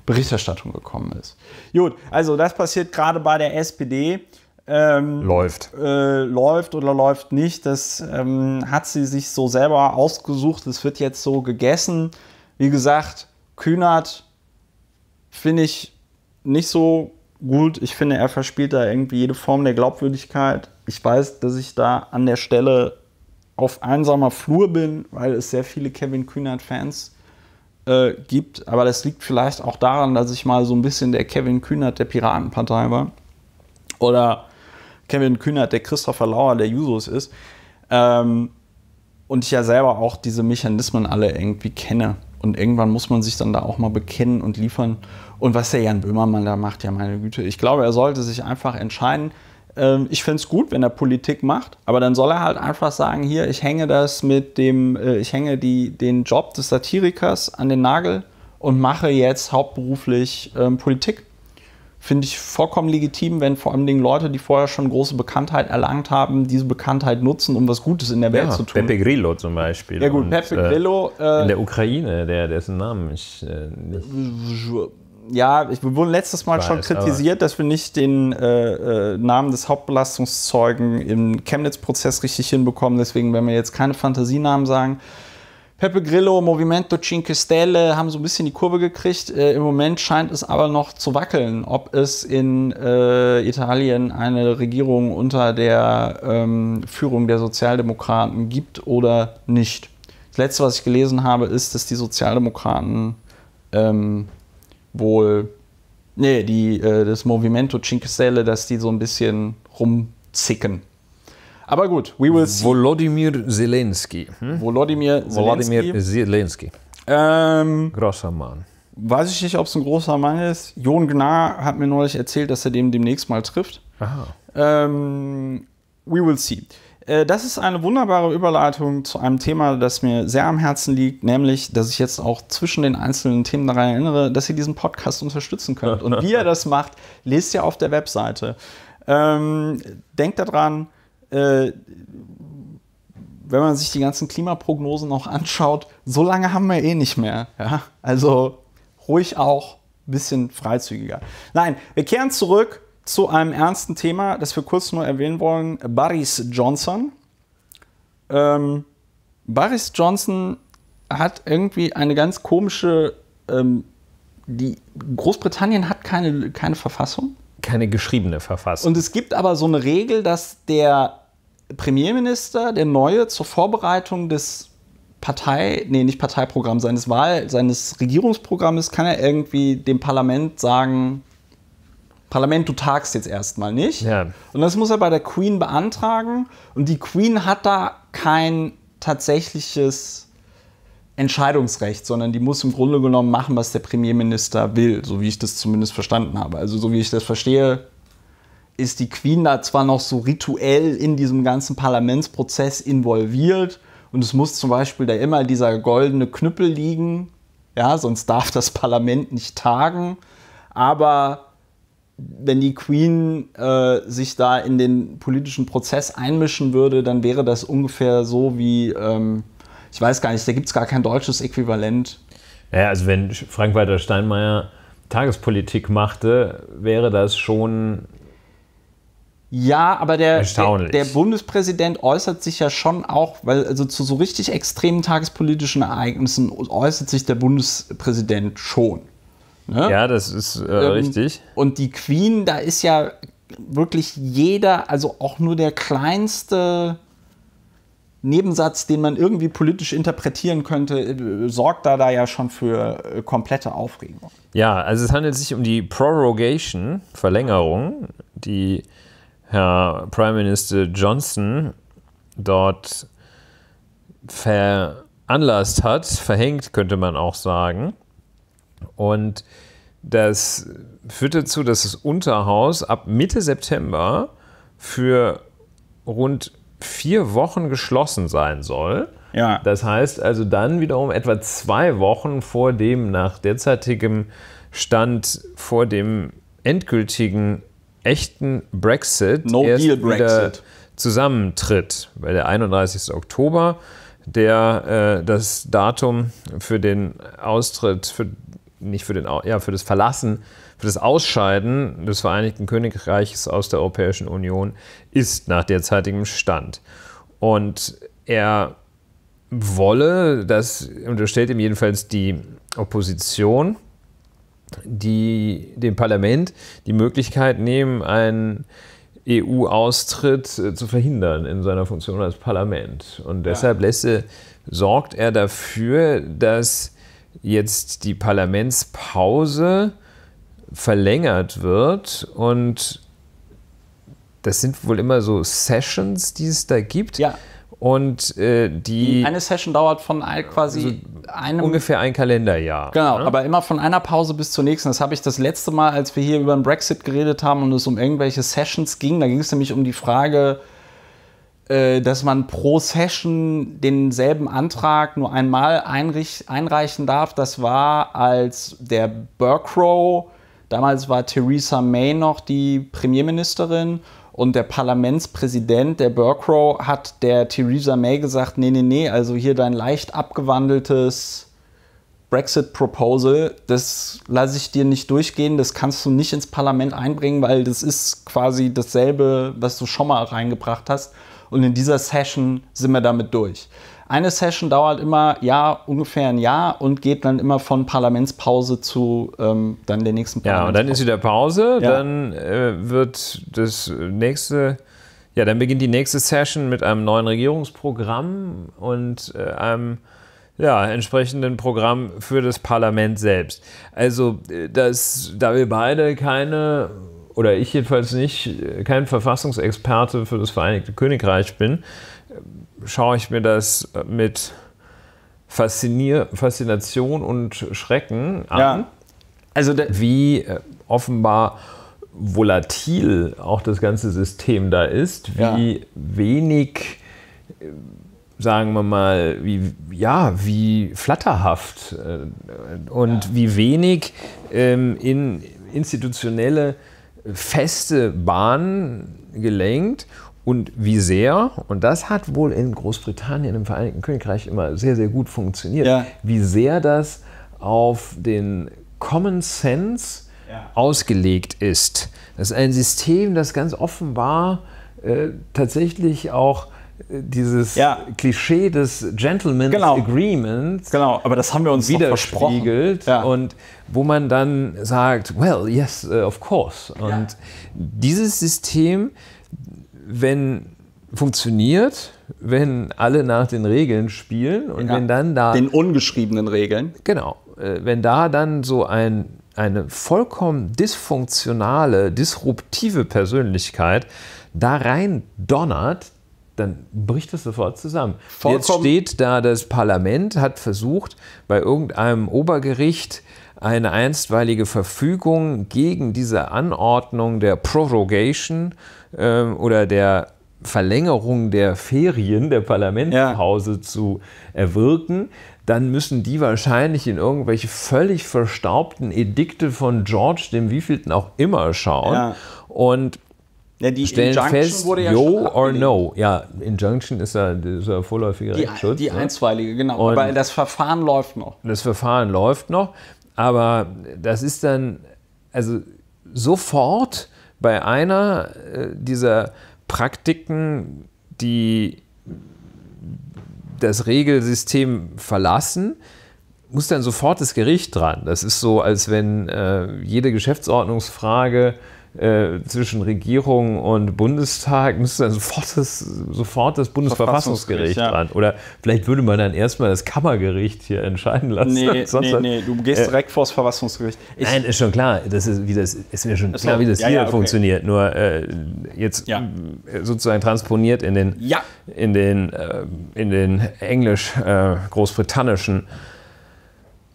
Berichterstattung gekommen ist. Gut, also das passiert gerade bei der SPD. Ähm, läuft. Äh, läuft oder läuft nicht. Das ähm, hat sie sich so selber ausgesucht. das wird jetzt so gegessen. Wie gesagt, Kühnert finde ich nicht so gut. Ich finde, er verspielt da irgendwie jede Form der Glaubwürdigkeit. Ich weiß, dass ich da an der Stelle auf einsamer Flur bin, weil es sehr viele Kevin Kühnert-Fans äh, gibt. Aber das liegt vielleicht auch daran, dass ich mal so ein bisschen der Kevin Kühnert der Piratenpartei war. Oder Kevin Kühnert der Christopher Lauer der Jusos ist. Ähm, und ich ja selber auch diese Mechanismen alle irgendwie kenne. Und irgendwann muss man sich dann da auch mal bekennen und liefern. Und was der Jan Böhmermann da macht, ja meine Güte, ich glaube, er sollte sich einfach entscheiden. Ähm, ich fände es gut, wenn er Politik macht, aber dann soll er halt einfach sagen, hier, ich hänge das mit dem, äh, ich hänge die, den Job des Satirikers an den Nagel und mache jetzt hauptberuflich ähm, Politik finde ich vollkommen legitim, wenn vor allem Leute, die vorher schon große Bekanntheit erlangt haben, diese Bekanntheit nutzen, um was Gutes in der Welt ja, zu tun. Pepe Grillo zum Beispiel. Ja gut, und, Pepe äh, Grillo. Äh, in der Ukraine, der, dessen Namen ich äh, nicht. Ja, ich, wurde letztes Mal Weiß, schon kritisiert, dass wir nicht den äh, äh, Namen des Hauptbelastungszeugen im Chemnitz-Prozess richtig hinbekommen. Deswegen werden wir jetzt keine Fantasienamen sagen. Pepe Grillo, Movimento Cinque Stelle haben so ein bisschen die Kurve gekriegt. Äh, Im Moment scheint es aber noch zu wackeln, ob es in äh, Italien eine Regierung unter der ähm, Führung der Sozialdemokraten gibt oder nicht. Das Letzte, was ich gelesen habe, ist, dass die Sozialdemokraten ähm, wohl, nee, die, äh, das Movimento Cinque Stelle, dass die so ein bisschen rumzicken. Aber gut, we will see. Volodymyr Zelensky. Hm? Volodymyr Zelensky. Volodymyr Zelensky. Ähm, großer Mann. Weiß ich nicht, ob es ein großer Mann ist. Jon Gnar hat mir neulich erzählt, dass er den demnächst mal trifft. Aha. Ähm, we will see. Äh, das ist eine wunderbare Überleitung zu einem Thema, das mir sehr am Herzen liegt, nämlich, dass ich jetzt auch zwischen den einzelnen Themen daran erinnere, dass ihr diesen Podcast unterstützen könnt. Und wie ihr das macht, lest ihr auf der Webseite. Ähm, denkt daran, äh, wenn man sich die ganzen Klimaprognosen noch anschaut, so lange haben wir eh nicht mehr. Ja? Also ruhig auch ein bisschen freizügiger. Nein, wir kehren zurück zu einem ernsten Thema, das wir kurz nur erwähnen wollen. Boris Johnson. Ähm, Boris Johnson hat irgendwie eine ganz komische, ähm, die Großbritannien hat keine, keine Verfassung. Keine geschriebene Verfassung. Und es gibt aber so eine Regel, dass der Premierminister, der neue, zur Vorbereitung des Partei, nee, nicht Parteiprogramm, seines Wahl, seines Regierungsprogrammes kann er irgendwie dem Parlament sagen, Parlament, du tagst jetzt erstmal nicht. Ja. Und das muss er bei der Queen beantragen. Und die Queen hat da kein tatsächliches Entscheidungsrecht, sondern die muss im Grunde genommen machen, was der Premierminister will, so wie ich das zumindest verstanden habe. Also so wie ich das verstehe, ist die Queen da zwar noch so rituell in diesem ganzen Parlamentsprozess involviert und es muss zum Beispiel da immer dieser goldene Knüppel liegen, ja, sonst darf das Parlament nicht tagen, aber wenn die Queen äh, sich da in den politischen Prozess einmischen würde, dann wäre das ungefähr so wie, ähm, ich weiß gar nicht, da gibt es gar kein deutsches Äquivalent. Naja, also wenn Frank-Walter Steinmeier Tagespolitik machte, wäre das schon ja, aber der, der, der, Bundespräsident äußert sich ja schon auch, weil also zu so richtig extremen tagespolitischen Ereignissen äußert sich der Bundespräsident schon. Ne? Ja, das ist äh, ähm, richtig. Und die Queen, da ist ja wirklich jeder, also auch nur der kleinste Nebensatz, den man irgendwie politisch interpretieren könnte, äh, sorgt da, da ja schon für äh, komplette Aufregung. Ja, also es handelt sich um die Prorogation, Verlängerung, die Herr Prime Minister Johnson dort veranlasst hat, verhängt könnte man auch sagen. Und das führt dazu, dass das Unterhaus ab Mitte September für rund vier Wochen geschlossen sein soll. Ja. Das heißt also dann wiederum etwa zwei Wochen vor dem nach derzeitigem Stand vor dem endgültigen echten Brexit no erst deal Brexit. zusammentritt, weil der 31. Oktober der äh, das Datum für den Austritt, für, nicht für den, ja, für das Verlassen, für das Ausscheiden des Vereinigten Königreiches aus der Europäischen Union ist nach derzeitigem Stand. Und er wolle, das unterstellt ihm jedenfalls die Opposition, die dem Parlament die Möglichkeit nehmen, einen EU-Austritt äh, zu verhindern in seiner Funktion als Parlament. Und deshalb ja. lässt, äh, sorgt er dafür, dass jetzt die Parlamentspause verlängert wird und das sind wohl immer so Sessions, die es da gibt. Ja, und äh, die. Eine Session dauert von quasi also einem. Ungefähr ein Kalenderjahr. Genau, ne? aber immer von einer Pause bis zur nächsten. Das habe ich das letzte Mal, als wir hier über den Brexit geredet haben und es um irgendwelche Sessions ging. Da ging es nämlich um die Frage, äh, dass man pro Session denselben Antrag nur einmal einreichen darf. Das war, als der Burkrow, damals war Theresa May noch die Premierministerin und der Parlamentspräsident, der Burkrow, hat der Theresa May gesagt, nee, nee, nee, also hier dein leicht abgewandeltes Brexit-Proposal, das lasse ich dir nicht durchgehen, das kannst du nicht ins Parlament einbringen, weil das ist quasi dasselbe, was du schon mal reingebracht hast. Und in dieser Session sind wir damit durch. Eine Session dauert immer ja ungefähr ein Jahr und geht dann immer von Parlamentspause zu ähm, dann der nächsten Parlamentspause. Ja, und dann ist wieder Pause, ja. dann äh, wird das nächste, ja, dann beginnt die nächste Session mit einem neuen Regierungsprogramm und äh, einem ja, entsprechenden Programm für das Parlament selbst. Also, äh, das, da wir beide keine oder ich jedenfalls nicht, äh, kein Verfassungsexperte für das Vereinigte Königreich bin, schaue ich mir das mit Faszinier Faszination und Schrecken an. Ja. Also wie äh, offenbar volatil auch das ganze System da ist, wie ja. wenig, äh, sagen wir mal, wie, ja, wie flatterhaft äh, und ja. wie wenig ähm, in institutionelle feste Bahnen gelenkt und wie sehr, und das hat wohl in Großbritannien, im Vereinigten Königreich immer sehr, sehr gut funktioniert, ja. wie sehr das auf den Common Sense ja. ausgelegt ist. Das ist ein System, das ganz offenbar äh, tatsächlich auch äh, dieses ja. Klischee des Gentleman's genau. Agreements. Genau, aber das haben wir uns widerspiegelt ja. und wo man dann sagt, well, yes, äh, of course. Und ja. dieses System wenn funktioniert, wenn alle nach den Regeln spielen und ja, wenn dann da. Den ungeschriebenen Regeln. Genau. Äh, wenn da dann so ein, eine vollkommen dysfunktionale, disruptive Persönlichkeit da rein donnert, dann bricht das sofort zusammen. Vollkommen. Jetzt steht da, das Parlament hat versucht, bei irgendeinem Obergericht eine einstweilige Verfügung gegen diese Anordnung der Prorogation äh, ähm, oder der Verlängerung der Ferien der Parlamentspause ja. zu erwirken, dann müssen die wahrscheinlich in irgendwelche völlig verstaubten Edikte von George, dem wievielten auch immer, schauen. Ja. Und ja, die stellen Injunction fest, wurde ja yo or no. Ja, Injunction ist ja dieser vorläufige die, Rechtsschutz. Die ne? einstweilige, genau. Und Aber das Verfahren läuft noch. Das Verfahren läuft noch, aber das ist dann, also sofort bei einer äh, dieser Praktiken, die das Regelsystem verlassen, muss dann sofort das Gericht dran. Das ist so, als wenn äh, jede Geschäftsordnungsfrage äh, zwischen Regierung und Bundestag müsste dann sofort das, sofort das Bundesverfassungsgericht ja. Oder vielleicht würde man dann erstmal das Kammergericht hier entscheiden lassen. Nee, nee, nee, du gehst äh, direkt das Verfassungsgericht. Ich, nein, ist schon klar, das ist, wie das, ist mir schon ist klar, wie das ja, hier ja, okay. funktioniert. Nur äh, jetzt äh, sozusagen transponiert in den, in den, äh, in den englisch-großbritannischen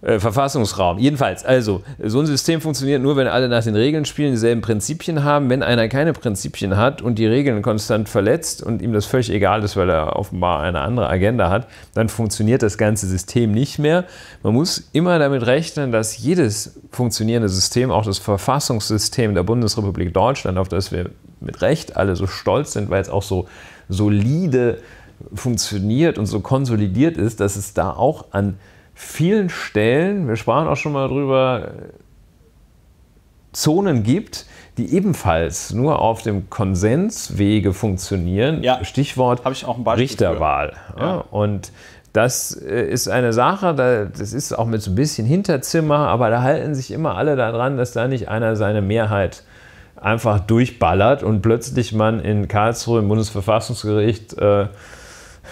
äh, Verfassungsraum. Jedenfalls, also, so ein System funktioniert nur, wenn alle nach den Regeln spielen, dieselben Prinzipien haben. Wenn einer keine Prinzipien hat und die Regeln konstant verletzt und ihm das völlig egal ist, weil er offenbar eine andere Agenda hat, dann funktioniert das ganze System nicht mehr. Man muss immer damit rechnen, dass jedes funktionierende System, auch das Verfassungssystem der Bundesrepublik Deutschland, auf das wir mit Recht alle so stolz sind, weil es auch so solide funktioniert und so konsolidiert ist, dass es da auch an vielen Stellen, wir sprachen auch schon mal drüber, Zonen gibt, die ebenfalls nur auf dem Konsenswege funktionieren. Ja. Stichwort Richterwahl. Ja. Und das äh, ist eine Sache, das ist auch mit so ein bisschen Hinterzimmer, aber da halten sich immer alle daran, dass da nicht einer seine Mehrheit einfach durchballert und plötzlich man in Karlsruhe im Bundesverfassungsgericht äh,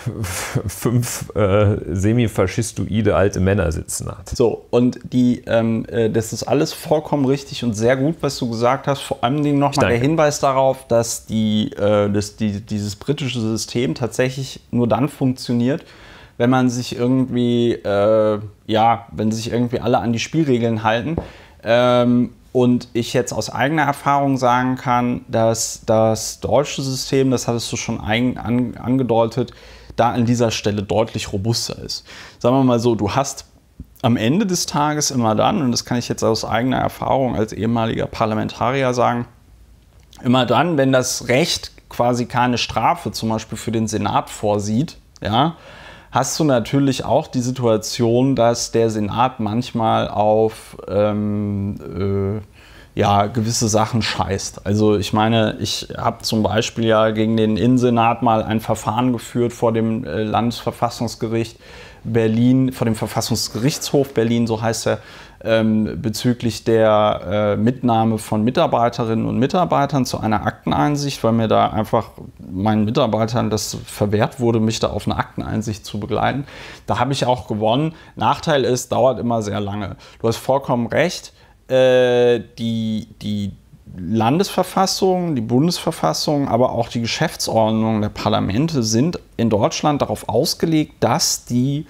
fünf äh, semifaschistoide alte Männer sitzen hat. So, und die, ähm, äh, das ist alles vollkommen richtig und sehr gut, was du gesagt hast. Vor allem nochmal der Hinweis darauf, dass, die, äh, dass die, dieses britische System tatsächlich nur dann funktioniert, wenn man sich irgendwie, äh, ja, wenn sich irgendwie alle an die Spielregeln halten. Ähm, und ich jetzt aus eigener Erfahrung sagen kann, dass das deutsche System, das hattest du schon ein, an, angedeutet, da an dieser Stelle deutlich robuster ist. Sagen wir mal so, du hast am Ende des Tages immer dann, und das kann ich jetzt aus eigener Erfahrung als ehemaliger Parlamentarier sagen, immer dann, wenn das Recht quasi keine Strafe zum Beispiel für den Senat vorsieht, ja, hast du natürlich auch die Situation, dass der Senat manchmal auf ähm, äh, ja, gewisse Sachen scheißt. Also ich meine, ich habe zum Beispiel ja gegen den Innensenat mal ein Verfahren geführt vor dem äh, Landesverfassungsgericht Berlin, vor dem Verfassungsgerichtshof Berlin, so heißt er, ähm, bezüglich der äh, Mitnahme von Mitarbeiterinnen und Mitarbeitern zu einer Akteneinsicht, weil mir da einfach meinen Mitarbeitern das verwehrt wurde, mich da auf eine Akteneinsicht zu begleiten. Da habe ich auch gewonnen. Nachteil ist, dauert immer sehr lange. Du hast vollkommen recht äh, die, die Landesverfassung, die Bundesverfassung, aber auch die Geschäftsordnung der Parlamente sind in Deutschland darauf ausgelegt, dass die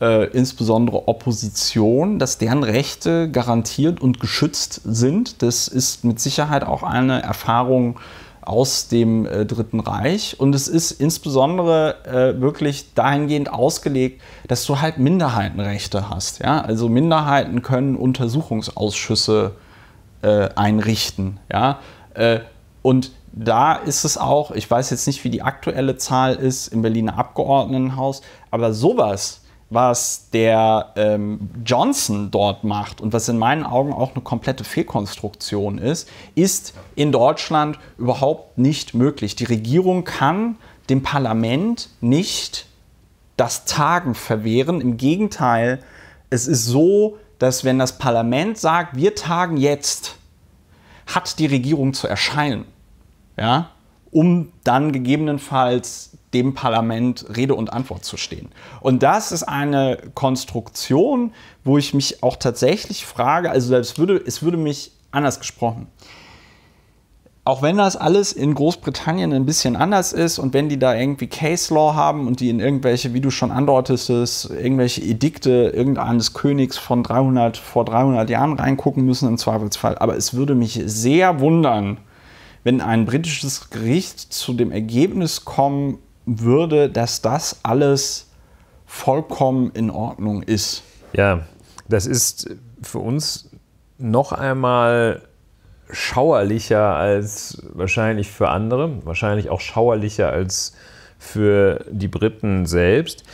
äh, insbesondere Opposition, dass deren Rechte garantiert und geschützt sind. Das ist mit Sicherheit auch eine Erfahrung, aus dem äh, Dritten Reich. Und es ist insbesondere äh, wirklich dahingehend ausgelegt, dass du halt Minderheitenrechte hast. Ja? Also Minderheiten können Untersuchungsausschüsse äh, einrichten. Ja? Äh, und da ist es auch, ich weiß jetzt nicht, wie die aktuelle Zahl ist im Berliner Abgeordnetenhaus, aber sowas was der ähm, Johnson dort macht und was in meinen Augen auch eine komplette Fehlkonstruktion ist, ist in Deutschland überhaupt nicht möglich. Die Regierung kann dem Parlament nicht das Tagen verwehren. Im Gegenteil, es ist so, dass wenn das Parlament sagt, wir tagen jetzt, hat die Regierung zu erscheinen, ja, um dann gegebenenfalls dem Parlament Rede und Antwort zu stehen. Und das ist eine Konstruktion, wo ich mich auch tatsächlich frage, also es würde, es würde mich anders gesprochen. Auch wenn das alles in Großbritannien ein bisschen anders ist und wenn die da irgendwie Case Law haben und die in irgendwelche, wie du schon andeutest, irgendwelche Edikte irgendeines Königs von 300 vor 300 Jahren reingucken müssen im Zweifelsfall. Aber es würde mich sehr wundern, wenn ein britisches Gericht zu dem Ergebnis kommen würde, dass das alles vollkommen in Ordnung ist. Ja, das ist für uns noch einmal schauerlicher als wahrscheinlich für andere, wahrscheinlich auch schauerlicher als für die Briten selbst.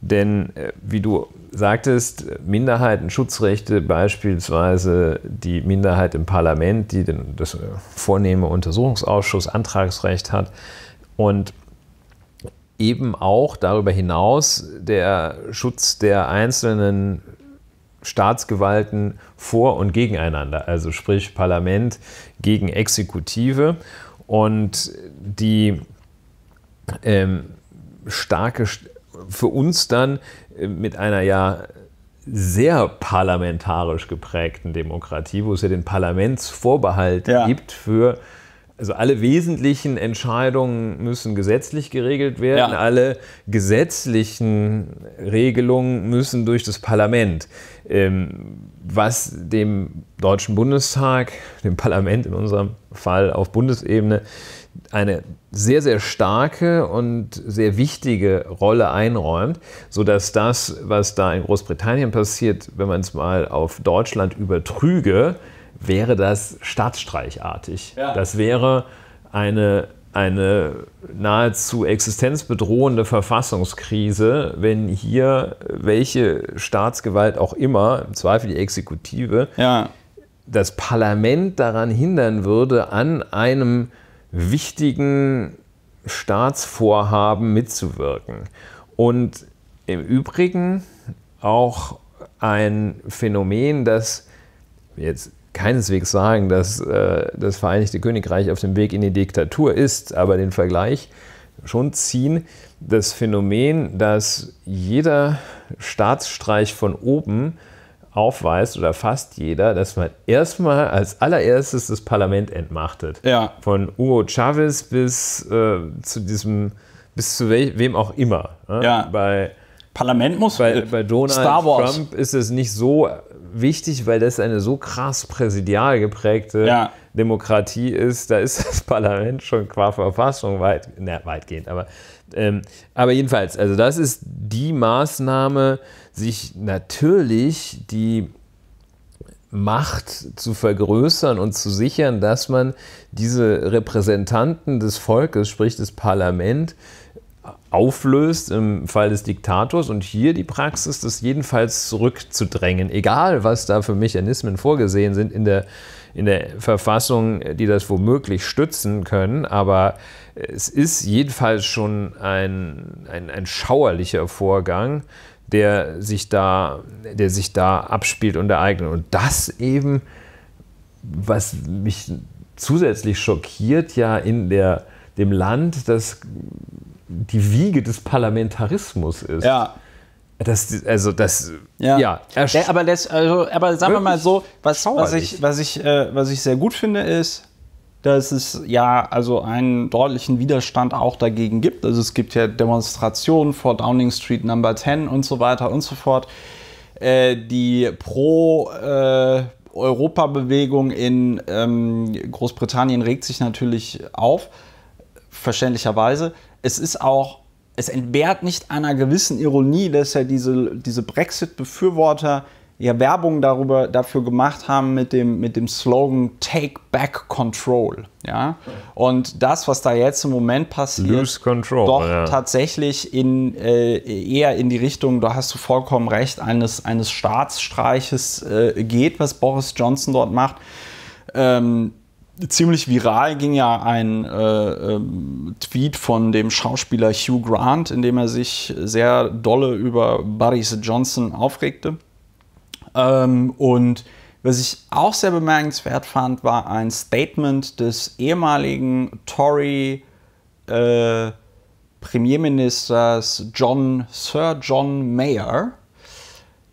Denn äh, wie du sagtest, Minderheitenschutzrechte, beispielsweise die Minderheit im Parlament, die den, das vornehme Untersuchungsausschuss Antragsrecht hat und eben auch darüber hinaus der Schutz der einzelnen Staatsgewalten vor und gegeneinander, also sprich Parlament gegen Exekutive und die ähm, starke, für uns dann äh, mit einer ja sehr parlamentarisch geprägten Demokratie, wo es ja den Parlamentsvorbehalt ja. gibt für äh, also alle wesentlichen Entscheidungen müssen gesetzlich geregelt werden, ja. alle gesetzlichen Regelungen müssen durch das Parlament, ähm, was dem Deutschen Bundestag, dem Parlament in unserem Fall auf Bundesebene, eine sehr, sehr starke und sehr wichtige Rolle einräumt, sodass das, was da in Großbritannien passiert, wenn man es mal auf Deutschland übertrüge, wäre das staatsstreichartig. Ja. Das wäre eine, eine nahezu existenzbedrohende Verfassungskrise, wenn hier welche Staatsgewalt auch immer, im Zweifel die Exekutive, ja. das Parlament daran hindern würde, an einem wichtigen Staatsvorhaben mitzuwirken. Und im Übrigen auch ein Phänomen, das jetzt keineswegs sagen, dass äh, das Vereinigte Königreich auf dem Weg in die Diktatur ist, aber den Vergleich schon ziehen, das Phänomen, dass jeder Staatsstreich von oben aufweist oder fast jeder, dass man erstmal als allererstes das Parlament entmachtet. Ja. Von Hugo Chavez bis äh, zu diesem, bis zu we wem auch immer. Ne? Ja. Bei Parlament muss. Bei, äh, bei Donald Trump ist es nicht so wichtig, weil das eine so krass präsidial geprägte ja. Demokratie ist. Da ist das Parlament schon qua Verfassung weit, na, weitgehend, aber ähm, aber jedenfalls, also das ist die Maßnahme, sich natürlich die Macht zu vergrößern und zu sichern, dass man diese Repräsentanten des Volkes, sprich das Parlament, auflöst im Fall des Diktators und hier die Praxis, das jedenfalls zurückzudrängen, egal was da für Mechanismen vorgesehen sind in der, in der Verfassung, die das womöglich stützen können, aber es ist jedenfalls schon ein, ein, ein schauerlicher Vorgang, der sich, da, der sich da abspielt und ereignet. Und das eben, was mich zusätzlich schockiert, ja in der, dem Land, das die Wiege des Parlamentarismus ist. Ja. Das, also das, ja, ja aber, das, also, aber sagen wir mal so, was, was ich, was ich, äh, was ich sehr gut finde, ist, dass es ja also einen deutlichen Widerstand auch dagegen gibt. Also es gibt ja Demonstrationen vor Downing Street Number 10 und so weiter und so fort, äh, die pro äh, Europa-Bewegung in ähm, Großbritannien regt sich natürlich auf, verständlicherweise es ist auch, es entbehrt nicht einer gewissen Ironie, dass ja diese, diese Brexit-Befürworter ja Werbung darüber, dafür gemacht haben mit dem, mit dem Slogan Take Back Control. Ja? Und das, was da jetzt im Moment passiert, Lose control, doch ja. tatsächlich in, äh, eher in die Richtung, da hast du vollkommen recht, eines, eines Staatsstreiches äh, geht, was Boris Johnson dort macht. Ähm, ziemlich viral ging ja ein äh, ähm, Tweet von dem Schauspieler Hugh Grant, in dem er sich sehr dolle über Boris Johnson aufregte. Ähm, und was ich auch sehr bemerkenswert fand, war ein Statement des ehemaligen Tory äh, Premierministers John Sir John Mayer,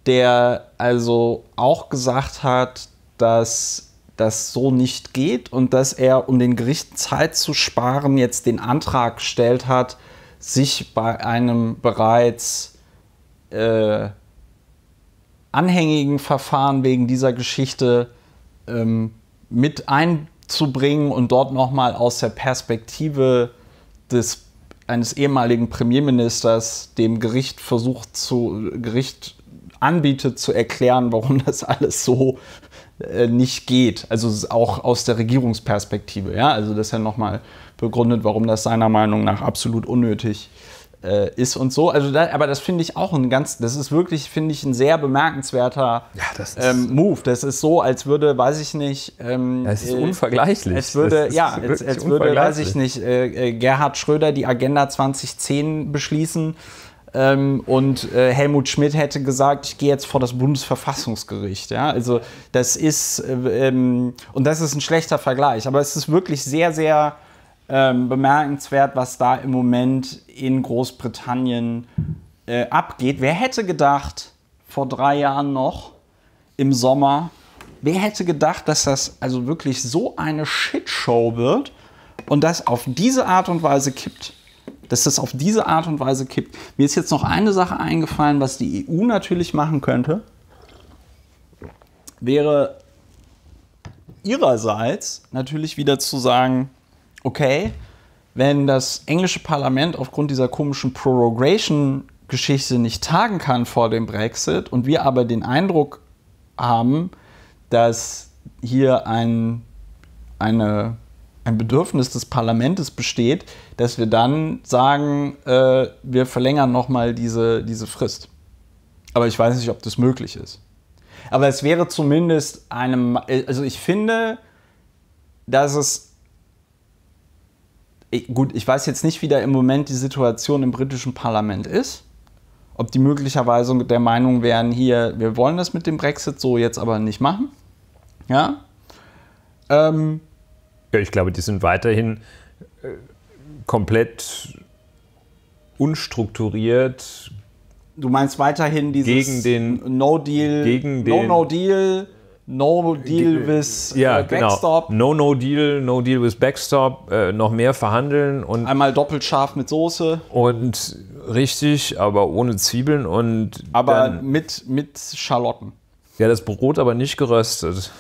der also auch gesagt hat, dass das so nicht geht und dass er, um den Gerichten Zeit zu sparen, jetzt den Antrag gestellt hat, sich bei einem bereits äh, anhängigen Verfahren wegen dieser Geschichte ähm, mit einzubringen und dort nochmal aus der Perspektive des, eines ehemaligen Premierministers dem Gericht versucht zu Gericht anbietet zu erklären, warum das alles so äh, nicht geht. Also auch aus der Regierungsperspektive. Ja? Also das ist ja nochmal begründet, warum das seiner Meinung nach absolut unnötig äh, ist und so. Also da, aber das finde ich auch ein ganz, das ist wirklich, finde ich, ein sehr bemerkenswerter ja, das ähm, Move. Das ist so, als würde, weiß ich nicht. Ähm, ja, es ist äh, unvergleichlich. Als würde, ja, als, als würde, weiß ich nicht, äh, äh, Gerhard Schröder die Agenda 2010 beschließen ähm, und äh, Helmut Schmidt hätte gesagt, ich gehe jetzt vor das Bundesverfassungsgericht. Ja? Also das ist, äh, ähm, und das ist ein schlechter Vergleich, aber es ist wirklich sehr, sehr ähm, bemerkenswert, was da im Moment in Großbritannien äh, abgeht. Wer hätte gedacht, vor drei Jahren noch, im Sommer, wer hätte gedacht, dass das also wirklich so eine Shitshow wird und das auf diese Art und Weise kippt? dass das auf diese Art und Weise kippt. Mir ist jetzt noch eine Sache eingefallen, was die EU natürlich machen könnte, wäre ihrerseits natürlich wieder zu sagen, okay, wenn das englische Parlament aufgrund dieser komischen Prorogation-Geschichte nicht tagen kann vor dem Brexit und wir aber den Eindruck haben, dass hier ein, eine, ein Bedürfnis des Parlaments besteht, dass wir dann sagen, äh, wir verlängern nochmal diese, diese Frist. Aber ich weiß nicht, ob das möglich ist. Aber es wäre zumindest einem, äh, also ich finde, dass es äh, gut, ich weiß jetzt nicht, wie da im Moment die Situation im britischen Parlament ist. Ob die möglicherweise der Meinung wären, hier, wir wollen das mit dem Brexit so jetzt aber nicht machen. Ja. Ähm. ja ich glaube, die sind weiterhin äh, komplett unstrukturiert. Du meinst weiterhin dieses gegen den No Deal, gegen den, No No Deal, No Deal with ja, äh, genau. Backstop. Genau. No No Deal, No Deal with Backstop, äh, noch mehr verhandeln und einmal doppelt scharf mit Soße und richtig, aber ohne Zwiebeln und aber dann, mit mit Schalotten. Ja, das Brot aber nicht geröstet.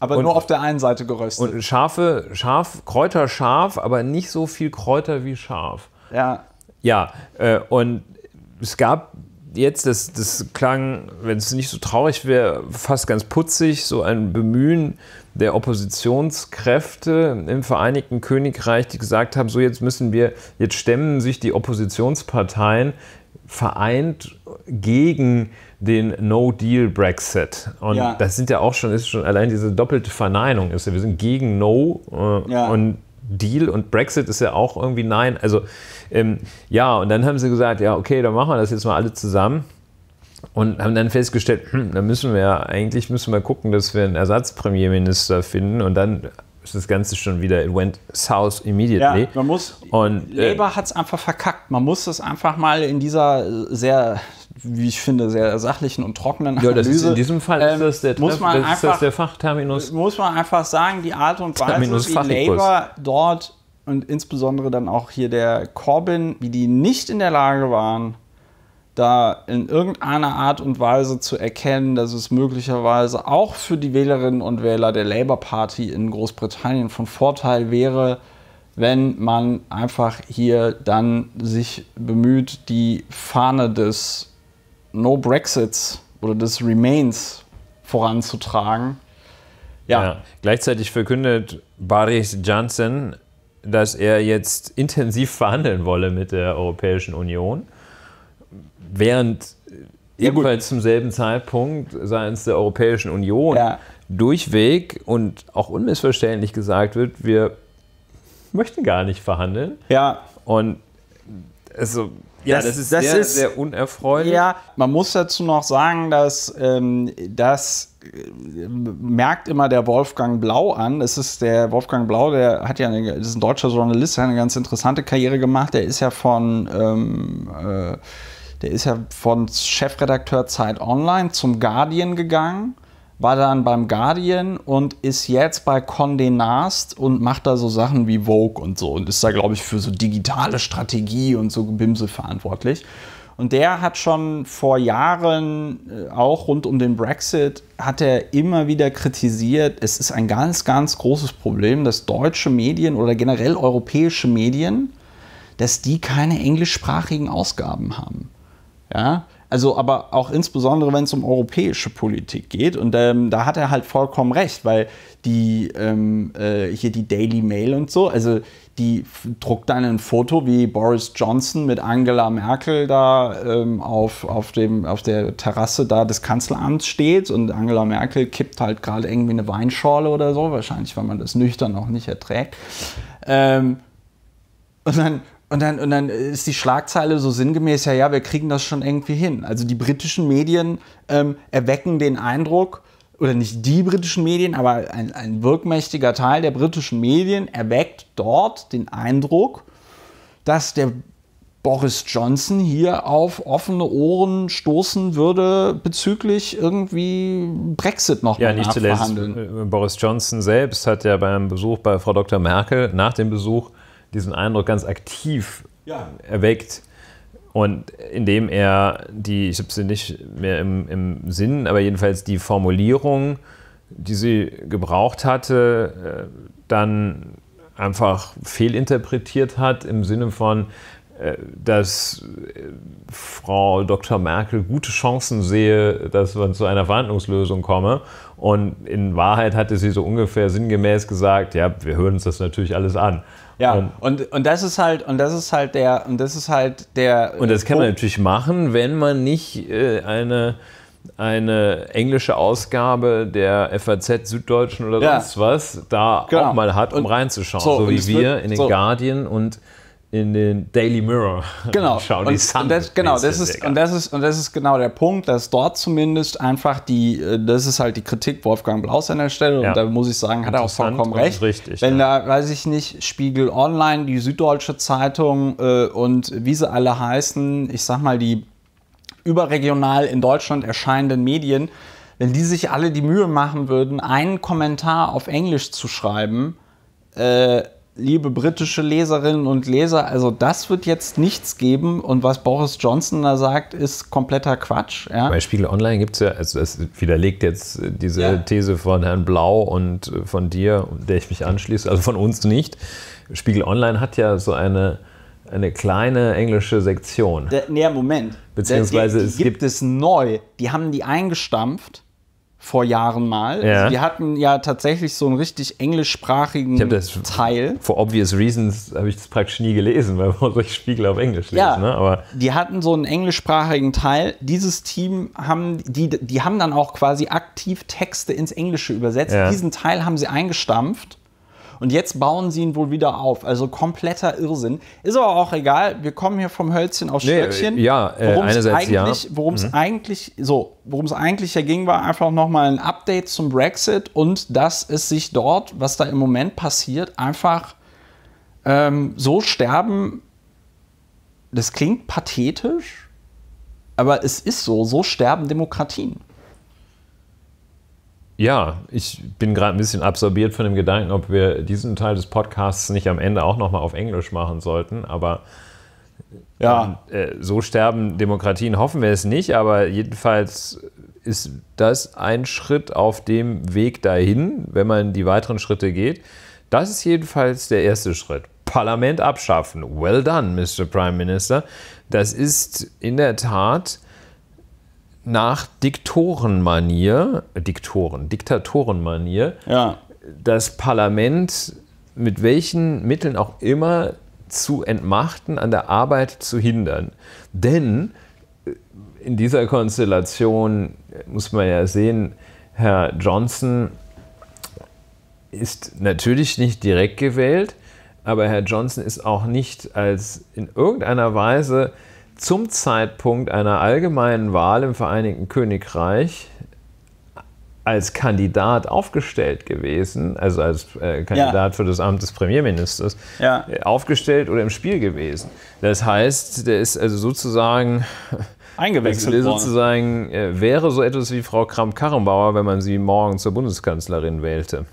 Aber und, nur auf der einen Seite geröstet. Und Schafe, scharf, Kräuter scharf, aber nicht so viel Kräuter wie scharf. Ja. Ja, äh, und es gab jetzt, das, das klang, wenn es nicht so traurig wäre, fast ganz putzig, so ein Bemühen der Oppositionskräfte im Vereinigten Königreich, die gesagt haben, so jetzt müssen wir, jetzt stemmen sich die Oppositionsparteien vereint gegen den No-Deal-Brexit. Und ja. das sind ja auch schon, ist schon allein diese doppelte Verneinung ist ja, wir sind gegen No äh, ja. und Deal und Brexit ist ja auch irgendwie Nein. Also ähm, ja, und dann haben sie gesagt, ja, okay, dann machen wir das jetzt mal alle zusammen. Und haben dann festgestellt, hm, da müssen wir ja eigentlich müssen wir gucken, dass wir einen Ersatzpremierminister finden. Und dann das Ganze schon wieder, it went south immediately. Ja, man muss, und, äh, Labour hat es einfach verkackt. Man muss das einfach mal in dieser sehr, wie ich finde, sehr sachlichen und trockenen Analyse. Ja, das ist in diesem Fall ähm, ist das der, muss man das einfach, ist das der Fachterminus. Muss man einfach sagen, die Art und Weise, wie Labour dort und insbesondere dann auch hier der Corbyn, wie die nicht in der Lage waren, da in irgendeiner Art und Weise zu erkennen, dass es möglicherweise auch für die Wählerinnen und Wähler der Labour Party in Großbritannien von Vorteil wäre, wenn man einfach hier dann sich bemüht, die Fahne des No Brexits oder des Remains voranzutragen. Ja. ja. Gleichzeitig verkündet Boris Johnson, dass er jetzt intensiv verhandeln wolle mit der Europäischen Union während ja, ebenfalls zum selben Zeitpunkt seitens der Europäischen Union ja. durchweg und auch unmissverständlich gesagt wird, wir möchten gar nicht verhandeln. Ja. Und also, ja, das, das ist das sehr, ist, sehr unerfreulich. Ja, man muss dazu noch sagen, dass ähm, das äh, merkt immer der Wolfgang Blau an. Das ist der Wolfgang Blau, der hat ja eine, ist ein deutscher Journalist, der hat eine ganz interessante Karriere gemacht. Der ist ja von ähm, äh, der ist ja von Chefredakteur Zeit Online zum Guardian gegangen, war dann beim Guardian und ist jetzt bei Condé Nast und macht da so Sachen wie Vogue und so und ist da, glaube ich, für so digitale Strategie und so Gebimse verantwortlich. Und der hat schon vor Jahren, äh, auch rund um den Brexit, hat er immer wieder kritisiert, es ist ein ganz, ganz großes Problem, dass deutsche Medien oder generell europäische Medien, dass die keine englischsprachigen Ausgaben haben. Ja, also aber auch insbesondere, wenn es um europäische Politik geht. Und ähm, da hat er halt vollkommen recht, weil die ähm, äh, hier die Daily Mail und so, also die druckt dann ein Foto, wie Boris Johnson mit Angela Merkel da ähm, auf, auf, dem, auf der Terrasse da des Kanzleramts steht und Angela Merkel kippt halt gerade irgendwie eine Weinschorle oder so, wahrscheinlich, weil man das nüchtern auch nicht erträgt. Ähm, und dann und dann, und dann ist die Schlagzeile so sinngemäß, ja, ja, wir kriegen das schon irgendwie hin. Also die britischen Medien ähm, erwecken den Eindruck, oder nicht die britischen Medien, aber ein, ein wirkmächtiger Teil der britischen Medien erweckt dort den Eindruck, dass der Boris Johnson hier auf offene Ohren stoßen würde bezüglich irgendwie Brexit noch ja, nicht zuletzt, äh, Boris Johnson selbst hat ja beim Besuch bei Frau Dr. Merkel nach dem Besuch diesen Eindruck ganz aktiv ja. erweckt. Und indem er die, ich habe sie nicht mehr im, im Sinn, aber jedenfalls die Formulierung, die sie gebraucht hatte, äh, dann einfach fehlinterpretiert hat im Sinne von, äh, dass äh, Frau Dr. Merkel gute Chancen sehe, dass man zu einer Verhandlungslösung komme. Und in Wahrheit hatte sie so ungefähr sinngemäß gesagt, ja, wir hören uns das natürlich alles an. Ja, ähm, und, und das ist halt, und das ist halt der, und das ist halt der. Und das kann man natürlich machen, wenn man nicht äh, eine eine englische Ausgabe der FAZ Süddeutschen oder ja. sonst was da genau. auch mal hat, um und reinzuschauen, so, so wie wir wird, in den so. Guardian und in den Daily Mirror genau. schaue. Die und, Sun und das, genau, das ist, ist und das ist und das ist genau der Punkt, dass dort zumindest einfach die, äh, das ist halt die Kritik Wolfgang Blaus an der Stelle ja. und da muss ich sagen, hat er auch vollkommen recht. Richtig, Wenn ja. da, weiß ich nicht, Spiegel Online, die Süddeutsche Zeitung äh, und wie sie alle heißen, ich sag mal die überregional in Deutschland erscheinenden Medien, wenn die sich alle die Mühe machen würden, einen Kommentar auf Englisch zu schreiben, äh, liebe britische Leserinnen und Leser, also das wird jetzt nichts geben. Und was Boris Johnson da sagt, ist kompletter Quatsch. Ja? Bei Spiegel Online gibt es ja, also das widerlegt jetzt diese ja. These von Herrn Blau und von dir, der ich mich anschließe, also von uns nicht. Spiegel Online hat ja so eine eine kleine englische Sektion. Der, nee, Moment. Beziehungsweise die, die, die es gibt, gibt es neu. Die haben die eingestampft vor Jahren mal. Also ja. Also wir hatten ja tatsächlich so einen richtig englischsprachigen ich das, Teil. For obvious reasons habe ich das praktisch nie gelesen, weil man solche Spiegel auf Englisch ja, liest. Ne? Aber die hatten so einen englischsprachigen Teil. Dieses Team haben, die, die haben dann auch quasi aktiv Texte ins Englische übersetzt. Ja. Diesen Teil haben sie eingestampft und jetzt bauen sie ihn wohl wieder auf. Also kompletter Irrsinn. Ist aber auch egal. Wir kommen hier vom Hölzchen aufs Stöckchen. Nee, ja, äh, worum eigentlich, ja. worum es mhm. eigentlich, so, eigentlich ja ging, war einfach nochmal ein Update zum Brexit und dass es sich dort, was da im Moment passiert, einfach ähm, so sterben. Das klingt pathetisch, aber es ist so. So sterben Demokratien. Ja, ich bin gerade ein bisschen absorbiert von dem Gedanken, ob wir diesen Teil des Podcasts nicht am Ende auch nochmal auf Englisch machen sollten, aber ja. Ähm, äh, so sterben Demokratien, hoffen wir es nicht, aber jedenfalls ist das ein Schritt auf dem Weg dahin, wenn man die weiteren Schritte geht. Das ist jedenfalls der erste Schritt. Parlament abschaffen. Well done, Mr. Prime Minister. Das ist in der Tat nach Diktorenmanier, Diktoren, Diktatorenmanier, ja. das Parlament mit welchen Mitteln auch immer zu entmachten, an der Arbeit zu hindern. Denn äh, in dieser Konstellation äh, muss man ja sehen, Herr Johnson ist natürlich nicht direkt gewählt, aber Herr Johnson ist auch nicht als in irgendeiner Weise zum Zeitpunkt einer allgemeinen Wahl im Vereinigten Königreich als Kandidat aufgestellt gewesen, also als äh, Kandidat ja. für das Amt des Premierministers, ja. Äh, aufgestellt oder im Spiel gewesen. Das heißt, der ist also sozusagen eingewechselt also worden. Sozusagen äh, wäre so etwas wie Frau Kramp-Karrenbauer, wenn man sie morgen zur Bundeskanzlerin wählte.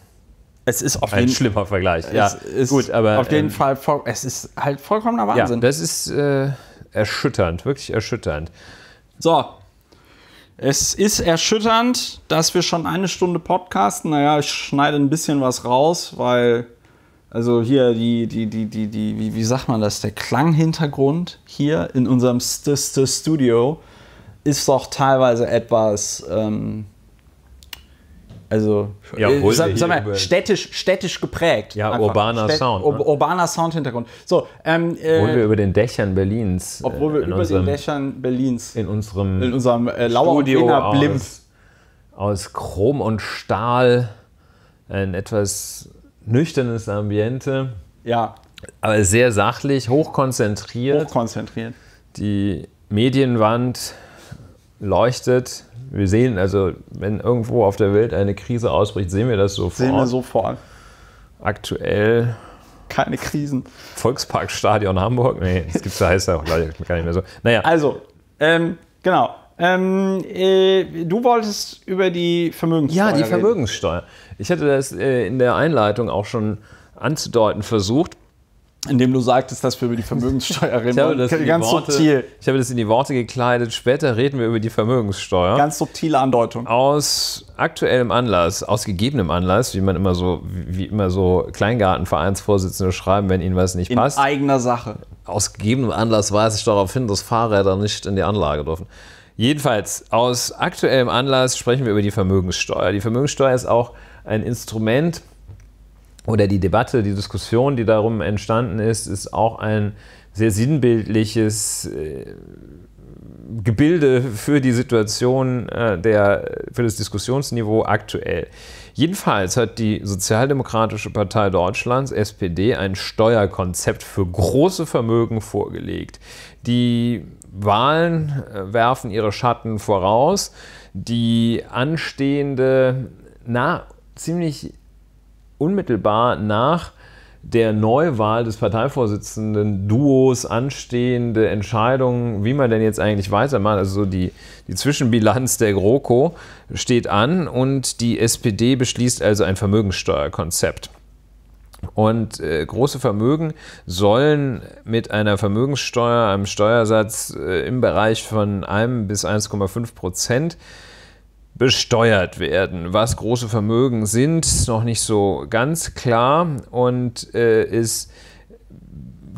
Es ist auf jeden, ein schlimmer Vergleich. Ja, gut, aber auf jeden ähm, Fall. Es ist halt vollkommener Wahnsinn. Ja, das ist. Äh, erschütternd, wirklich erschütternd. So, es ist erschütternd, dass wir schon eine Stunde podcasten. Naja, ich schneide ein bisschen was raus, weil, also hier, die, die, die, die, die wie, wie sagt man das, der Klanghintergrund hier in unserem St St Studio ist doch teilweise etwas ähm, also, ja, äh, sag, sag mal, städtisch, städtisch geprägt. Ja, einfach. urbaner Städt, Sound. Ne? Urbaner Sound-Hintergrund. So, ähm, äh, obwohl wir über den Dächern Berlins. Äh, obwohl wir über unserem, den Dächern Berlins. In unserem, in unserem äh, Lauer Studio aus, Blimp. aus Chrom und Stahl ein etwas nüchternes Ambiente. Ja. Aber sehr sachlich, hochkonzentriert. Hochkonzentriert. Die Medienwand leuchtet wir sehen, also wenn irgendwo auf der Welt eine Krise ausbricht, sehen wir das sofort. Sehen wir sofort. Aktuell. Keine Krisen. Volksparkstadion Hamburg? Nee, das gibt's, da heißt ja auch gar nicht mehr so. Naja. Also, ähm, genau. Ähm, äh, du wolltest über die Vermögenssteuer. Ja, die reden. Vermögenssteuer. Ich hatte das äh, in der Einleitung auch schon anzudeuten versucht indem du sagtest, dass wir über die Vermögenssteuer reden. ich habe das ganz Worte, subtil. Ich habe das in die Worte gekleidet. Später reden wir über die Vermögenssteuer. Ganz subtile Andeutung. Aus aktuellem Anlass, aus gegebenem Anlass, wie man immer so, wie immer so Kleingartenvereinsvorsitzende schreiben, wenn ihnen was nicht in passt. In eigener Sache. Aus gegebenem Anlass weise ich darauf hin, dass Fahrräder nicht in die Anlage dürfen. Jedenfalls, aus aktuellem Anlass sprechen wir über die Vermögenssteuer. Die Vermögenssteuer ist auch ein Instrument, oder die Debatte, die Diskussion, die darum entstanden ist, ist auch ein sehr sinnbildliches äh, Gebilde für die Situation, äh, der, für das Diskussionsniveau aktuell. Jedenfalls hat die Sozialdemokratische Partei Deutschlands, SPD, ein Steuerkonzept für große Vermögen vorgelegt. Die Wahlen äh, werfen ihre Schatten voraus. Die anstehende, na, ziemlich unmittelbar nach der Neuwahl des Parteivorsitzenden Duos anstehende Entscheidungen, wie man denn jetzt eigentlich weitermacht. Also die, die Zwischenbilanz der GroKo steht an und die SPD beschließt also ein Vermögenssteuerkonzept. Und äh, große Vermögen sollen mit einer Vermögenssteuer, einem Steuersatz äh, im Bereich von 1 bis 1,5 Prozent besteuert werden. Was große Vermögen sind, ist noch nicht so ganz klar und äh, es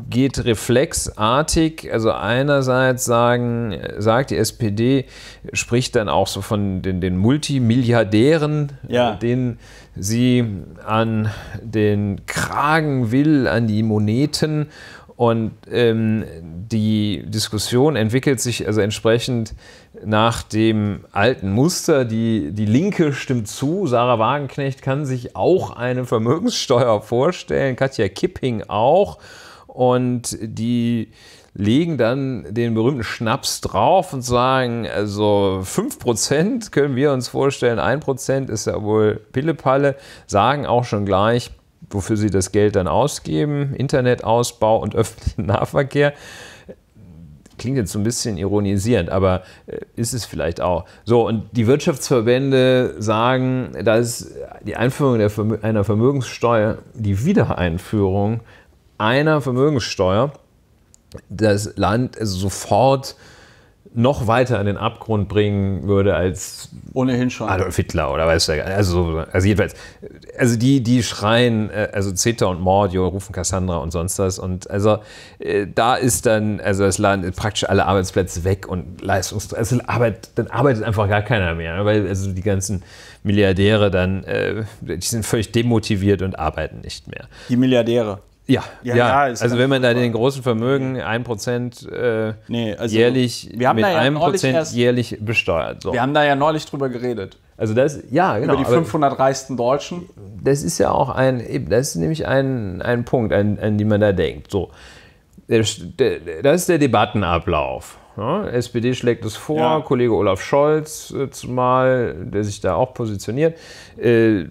geht reflexartig, also einerseits sagen, sagt die SPD, spricht dann auch so von den, den Multimilliardären, ja. denen sie an den Kragen will, an die Moneten und ähm, die Diskussion entwickelt sich also entsprechend nach dem alten Muster. Die, die Linke stimmt zu. Sarah Wagenknecht kann sich auch eine Vermögenssteuer vorstellen, Katja Kipping auch. Und die legen dann den berühmten Schnaps drauf und sagen, also 5% können wir uns vorstellen, 1% ist ja wohl Pillepalle, sagen auch schon gleich, wofür sie das Geld dann ausgeben, Internetausbau und öffentlichen Nahverkehr klingt jetzt so ein bisschen ironisierend, aber äh, ist es vielleicht auch. So, und die Wirtschaftsverbände sagen, dass die Einführung Vermö einer Vermögenssteuer, die Wiedereinführung einer Vermögenssteuer, das Land sofort äh, noch weiter in den Abgrund bringen würde als ohnehin schon Adolf Hitler oder weißt du, also, also jedenfalls, also die, die schreien, äh, also Zeta und Mordio rufen Cassandra und sonst was und also äh, da ist dann, also es laden praktisch alle Arbeitsplätze weg und Leistungs, also Arbeit, dann arbeitet einfach gar keiner mehr, ne, weil also die ganzen Milliardäre dann, äh, die sind völlig demotiviert und arbeiten nicht mehr. Die Milliardäre. Ja, ja, ja. ja also wenn man da den großen Vermögen ja. 1% äh, nee, also jährlich wir haben mit ja 1% erst, jährlich besteuert. So. Wir haben da ja neulich drüber geredet. Also das, ja, genau. Über die 500 reichsten Deutschen. Das ist ja auch ein, das ist nämlich ein, ein Punkt, an, an den man da denkt. So, das ist der Debattenablauf. Ne? SPD schlägt es vor, ja. Kollege Olaf Scholz äh, zumal, der sich da auch positioniert, äh,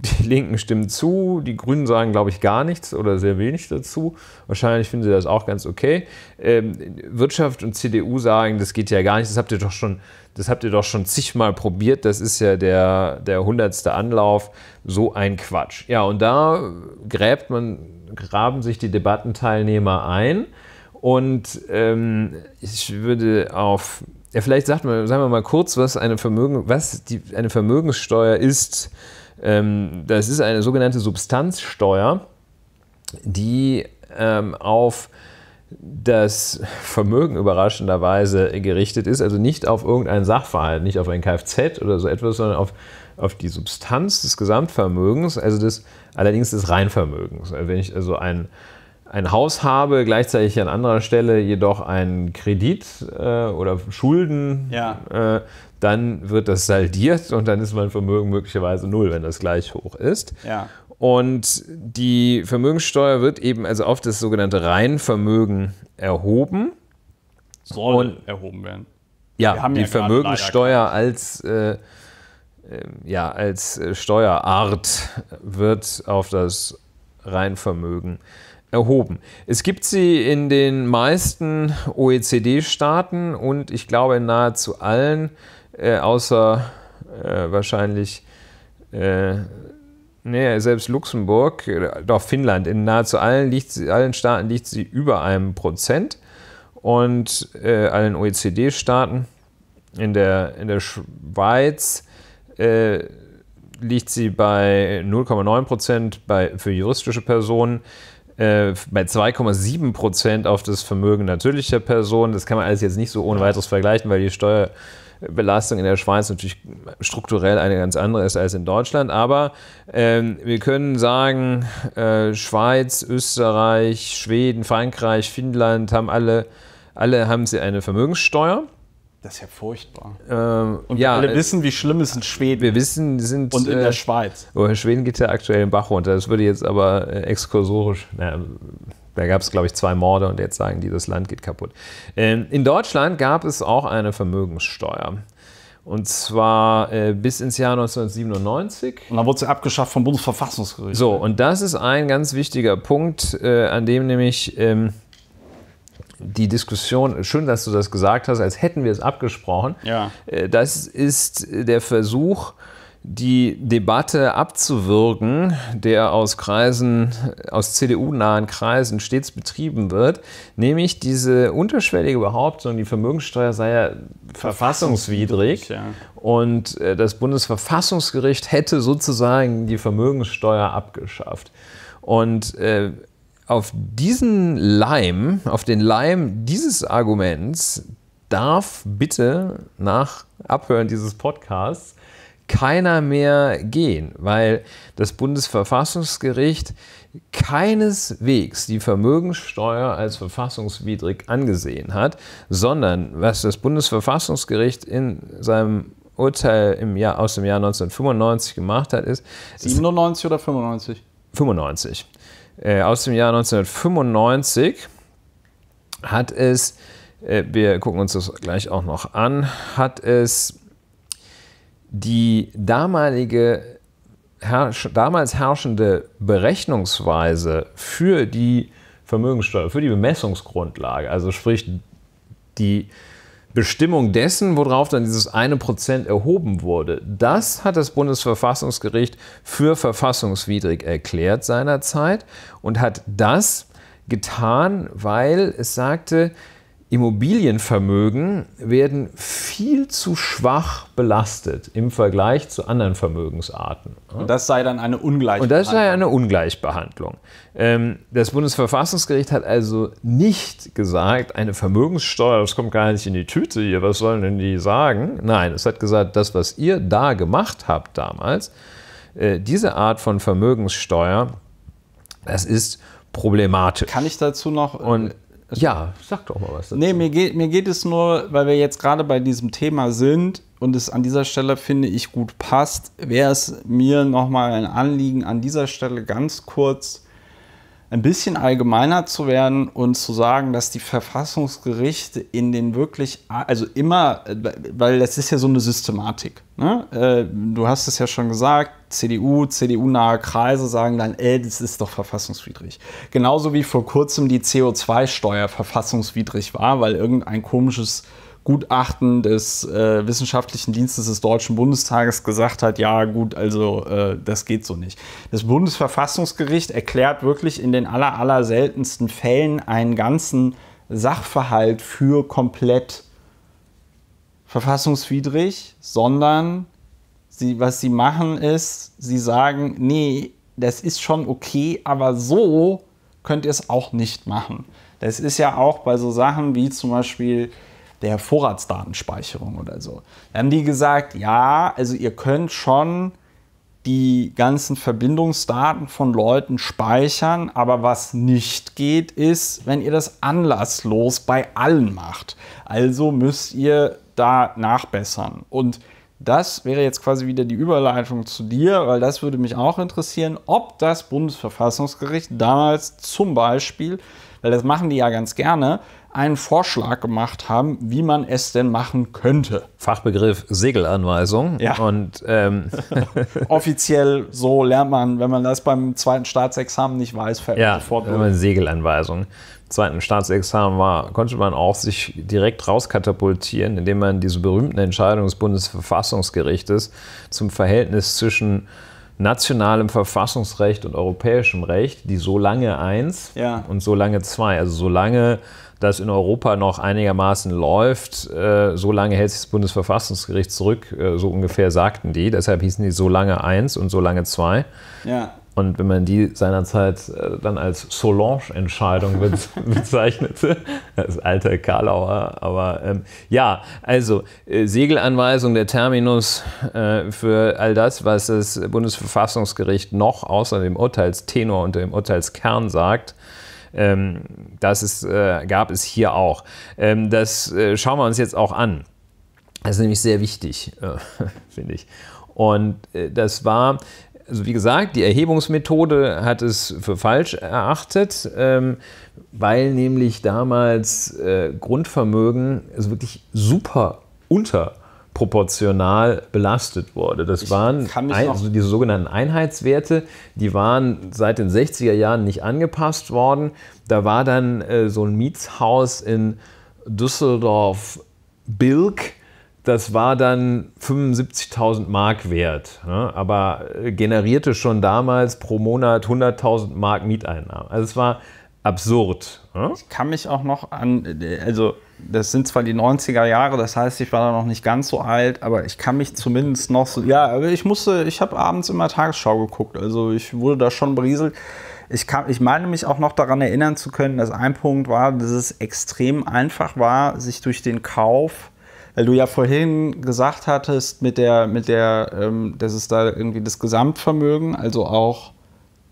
die Linken stimmen zu, die Grünen sagen, glaube ich, gar nichts oder sehr wenig dazu. Wahrscheinlich finden sie das auch ganz okay. Ähm, Wirtschaft und CDU sagen, das geht ja gar nicht, das habt ihr doch schon, das habt ihr doch schon zigmal probiert, das ist ja der, hundertste Anlauf, so ein Quatsch. Ja, und da gräbt man, graben sich die Debattenteilnehmer ein. Und ähm, ich würde auf ja, vielleicht sagt man, sagen wir mal kurz, was eine, Vermögen, was die, eine Vermögenssteuer ist. Ähm, das ist eine sogenannte Substanzsteuer, die ähm, auf das Vermögen überraschenderweise gerichtet ist, also nicht auf irgendeinen Sachverhalt, nicht auf ein Kfz oder so etwas, sondern auf, auf die Substanz des Gesamtvermögens, also des, allerdings des Reinvermögens. Also wenn ich also ein, ein Haus habe, gleichzeitig an anderer Stelle jedoch einen Kredit äh, oder Schulden, ja. äh, dann wird das saldiert und dann ist mein Vermögen möglicherweise null, wenn das gleich hoch ist. Ja. Und die Vermögenssteuer wird eben also auf das sogenannte Reinvermögen erhoben. Soll und, erhoben werden. Ja, die ja Vermögenssteuer als, äh, äh, ja, als äh, Steuerart wird auf das Reinvermögen erhoben. Es gibt sie in den meisten OECD-Staaten und ich glaube in nahezu allen äh, außer äh, wahrscheinlich, äh, nee, selbst Luxemburg, äh, doch Finnland, in nahezu allen, liegt, allen Staaten liegt sie über einem Prozent und äh, allen OECD-Staaten. In der, in der Schweiz äh, liegt sie bei 0,9 Prozent für juristische Personen bei 2,7 Prozent auf das Vermögen natürlicher Personen. Das kann man alles jetzt nicht so ohne weiteres vergleichen, weil die Steuer, Belastung in der Schweiz natürlich strukturell eine ganz andere ist als in Deutschland. Aber ähm, wir können sagen, äh, Schweiz, Österreich, Schweden, Frankreich, Finnland haben alle, alle haben sie eine Vermögenssteuer. Das ist ja furchtbar. Ähm, und ja, wir alle äh, wissen, wie schlimm es in Schweden Wir wissen, sind. Und in äh, der Schweiz. Oh, Schweden geht ja aktuell in Bach runter. Das würde jetzt aber äh, exkursorisch. Na, da gab es, glaube ich, zwei Morde und jetzt sagen die, das Land geht kaputt. Ähm, in Deutschland gab es auch eine Vermögenssteuer. Und zwar äh, bis ins Jahr 1997. Und dann wurde sie abgeschafft vom Bundesverfassungsgericht. So, und das ist ein ganz wichtiger Punkt, äh, an dem nämlich ähm, die Diskussion, schön, dass du das gesagt hast, als hätten wir es abgesprochen. Ja. Äh, das ist der Versuch, die Debatte abzuwürgen, der aus Kreisen, aus CDU-nahen Kreisen stets betrieben wird, nämlich diese unterschwellige Behauptung, die Vermögenssteuer sei ja verfassungswidrig, ja. und äh, das Bundesverfassungsgericht hätte sozusagen die Vermögenssteuer abgeschafft. Und äh, auf diesen Leim, auf den Leim dieses Arguments darf bitte nach Abhören dieses Podcasts keiner mehr gehen, weil das Bundesverfassungsgericht keineswegs die Vermögenssteuer als verfassungswidrig angesehen hat, sondern was das Bundesverfassungsgericht in seinem Urteil im Jahr, aus dem Jahr 1995 gemacht hat, ist. 97 oder 95? 95. Äh, aus dem Jahr 1995 hat es, äh, wir gucken uns das gleich auch noch an, hat es die damalige, herrsch, damals herrschende Berechnungsweise für die Vermögenssteuer, für die Bemessungsgrundlage, also sprich die Bestimmung dessen, worauf dann dieses eine Prozent erhoben wurde, das hat das Bundesverfassungsgericht für verfassungswidrig erklärt seinerzeit und hat das getan, weil es sagte, Immobilienvermögen werden viel zu schwach belastet im Vergleich zu anderen Vermögensarten. Und das sei dann eine Ungleichbehandlung. Und das sei eine Ungleichbehandlung. Ähm, das Bundesverfassungsgericht hat also nicht gesagt, eine Vermögenssteuer, das kommt gar nicht in die Tüte hier, was sollen denn die sagen? Nein, es hat gesagt, das, was ihr da gemacht habt damals, äh, diese Art von Vermögenssteuer, das ist problematisch. Kann ich dazu noch? Äh, Und ja, sag doch mal was. Dazu. Nee, mir geht, mir geht es nur, weil wir jetzt gerade bei diesem Thema sind und es an dieser Stelle, finde ich, gut passt, wäre es mir nochmal ein Anliegen, an dieser Stelle ganz kurz ein bisschen allgemeiner zu werden und zu sagen, dass die Verfassungsgerichte in den wirklich, also immer, weil das ist ja so eine Systematik. Ne? Äh, du hast es ja schon gesagt, CDU, CDU-nahe Kreise sagen dann, ey, das ist doch verfassungswidrig. Genauso wie vor kurzem die CO2-Steuer verfassungswidrig war, weil irgendein komisches Gutachten des äh, Wissenschaftlichen Dienstes des Deutschen Bundestages gesagt hat, ja gut, also äh, das geht so nicht. Das Bundesverfassungsgericht erklärt wirklich in den aller, aller seltensten Fällen einen ganzen Sachverhalt für komplett verfassungswidrig, sondern Sie, was sie machen ist, sie sagen, nee, das ist schon okay, aber so könnt ihr es auch nicht machen. Das ist ja auch bei so Sachen wie zum Beispiel der Vorratsdatenspeicherung oder so. Dann haben die gesagt, ja, also ihr könnt schon die ganzen Verbindungsdaten von Leuten speichern, aber was nicht geht, ist, wenn ihr das anlasslos bei allen macht. Also müsst ihr da nachbessern. Und das wäre jetzt quasi wieder die Überleitung zu dir, weil das würde mich auch interessieren, ob das Bundesverfassungsgericht damals zum Beispiel, weil das machen die ja ganz gerne, einen Vorschlag gemacht haben, wie man es denn machen könnte. Fachbegriff Segelanweisung. Ja. Und ähm offiziell so lernt man, wenn man das beim zweiten Staatsexamen nicht weiß, fällt ja, sofort. Wenn man Segelanweisung zweiten Staatsexamen war, konnte man auch sich direkt rauskatapultieren, indem man diese berühmten Entscheidungen des Bundesverfassungsgerichtes zum Verhältnis zwischen nationalem Verfassungsrecht und europäischem Recht, die so lange eins ja. und so lange zwei. Also so lange das in Europa noch einigermaßen läuft, äh, so lange hält sich das Bundesverfassungsgericht zurück, äh, so ungefähr sagten die. Deshalb hießen die so lange eins und so lange zwei. Ja. Und wenn man die seinerzeit äh, dann als Solange-Entscheidung bezeichnete, das alte Karlauer, aber ähm, ja, also äh, Segelanweisung, der Terminus äh, für all das, was das Bundesverfassungsgericht noch außer dem Urteilstenor und dem Urteilskern sagt, ähm, das ist, äh, gab es hier auch. Ähm, das äh, schauen wir uns jetzt auch an. Das ist nämlich sehr wichtig, äh, finde ich. Und das war also wie gesagt, die Erhebungsmethode hat es für falsch erachtet, ähm, weil nämlich damals äh, Grundvermögen also wirklich super unterproportional belastet wurde. Das ich waren ein, also diese sogenannten Einheitswerte, die waren seit den 60er Jahren nicht angepasst worden. Da war dann äh, so ein Mietshaus in Düsseldorf Bilk, das war dann 75.000 Mark wert, ne? aber äh, generierte schon damals pro Monat 100.000 Mark Mieteinnahmen. Also es war absurd. Ne? Ich kann mich auch noch an, äh, also das sind zwar die 90er Jahre, das heißt, ich war da noch nicht ganz so alt, aber ich kann mich zumindest noch so, ja, ich musste, ich habe abends immer Tagesschau geguckt, also ich wurde da schon berieselt. Ich, kann, ich meine mich auch noch daran erinnern zu können, dass ein Punkt war, dass es extrem einfach war, sich durch den Kauf weil du ja vorhin gesagt hattest, mit der, mit der, ähm, dass es da irgendwie das Gesamtvermögen, also auch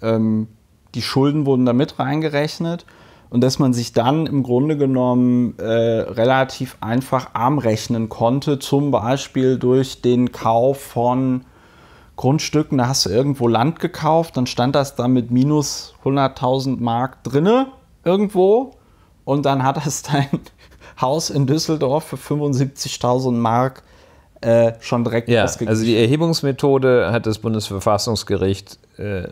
ähm, die Schulden wurden da mit reingerechnet und dass man sich dann im Grunde genommen äh, relativ einfach arm rechnen konnte, zum Beispiel durch den Kauf von Grundstücken, da hast du irgendwo Land gekauft, dann stand das da mit minus 100.000 Mark drinne irgendwo und dann hat das dein Haus in Düsseldorf für 75.000 Mark äh, schon direkt ja, ausgegeben. Also die Erhebungsmethode hat das Bundesverfassungsgericht äh,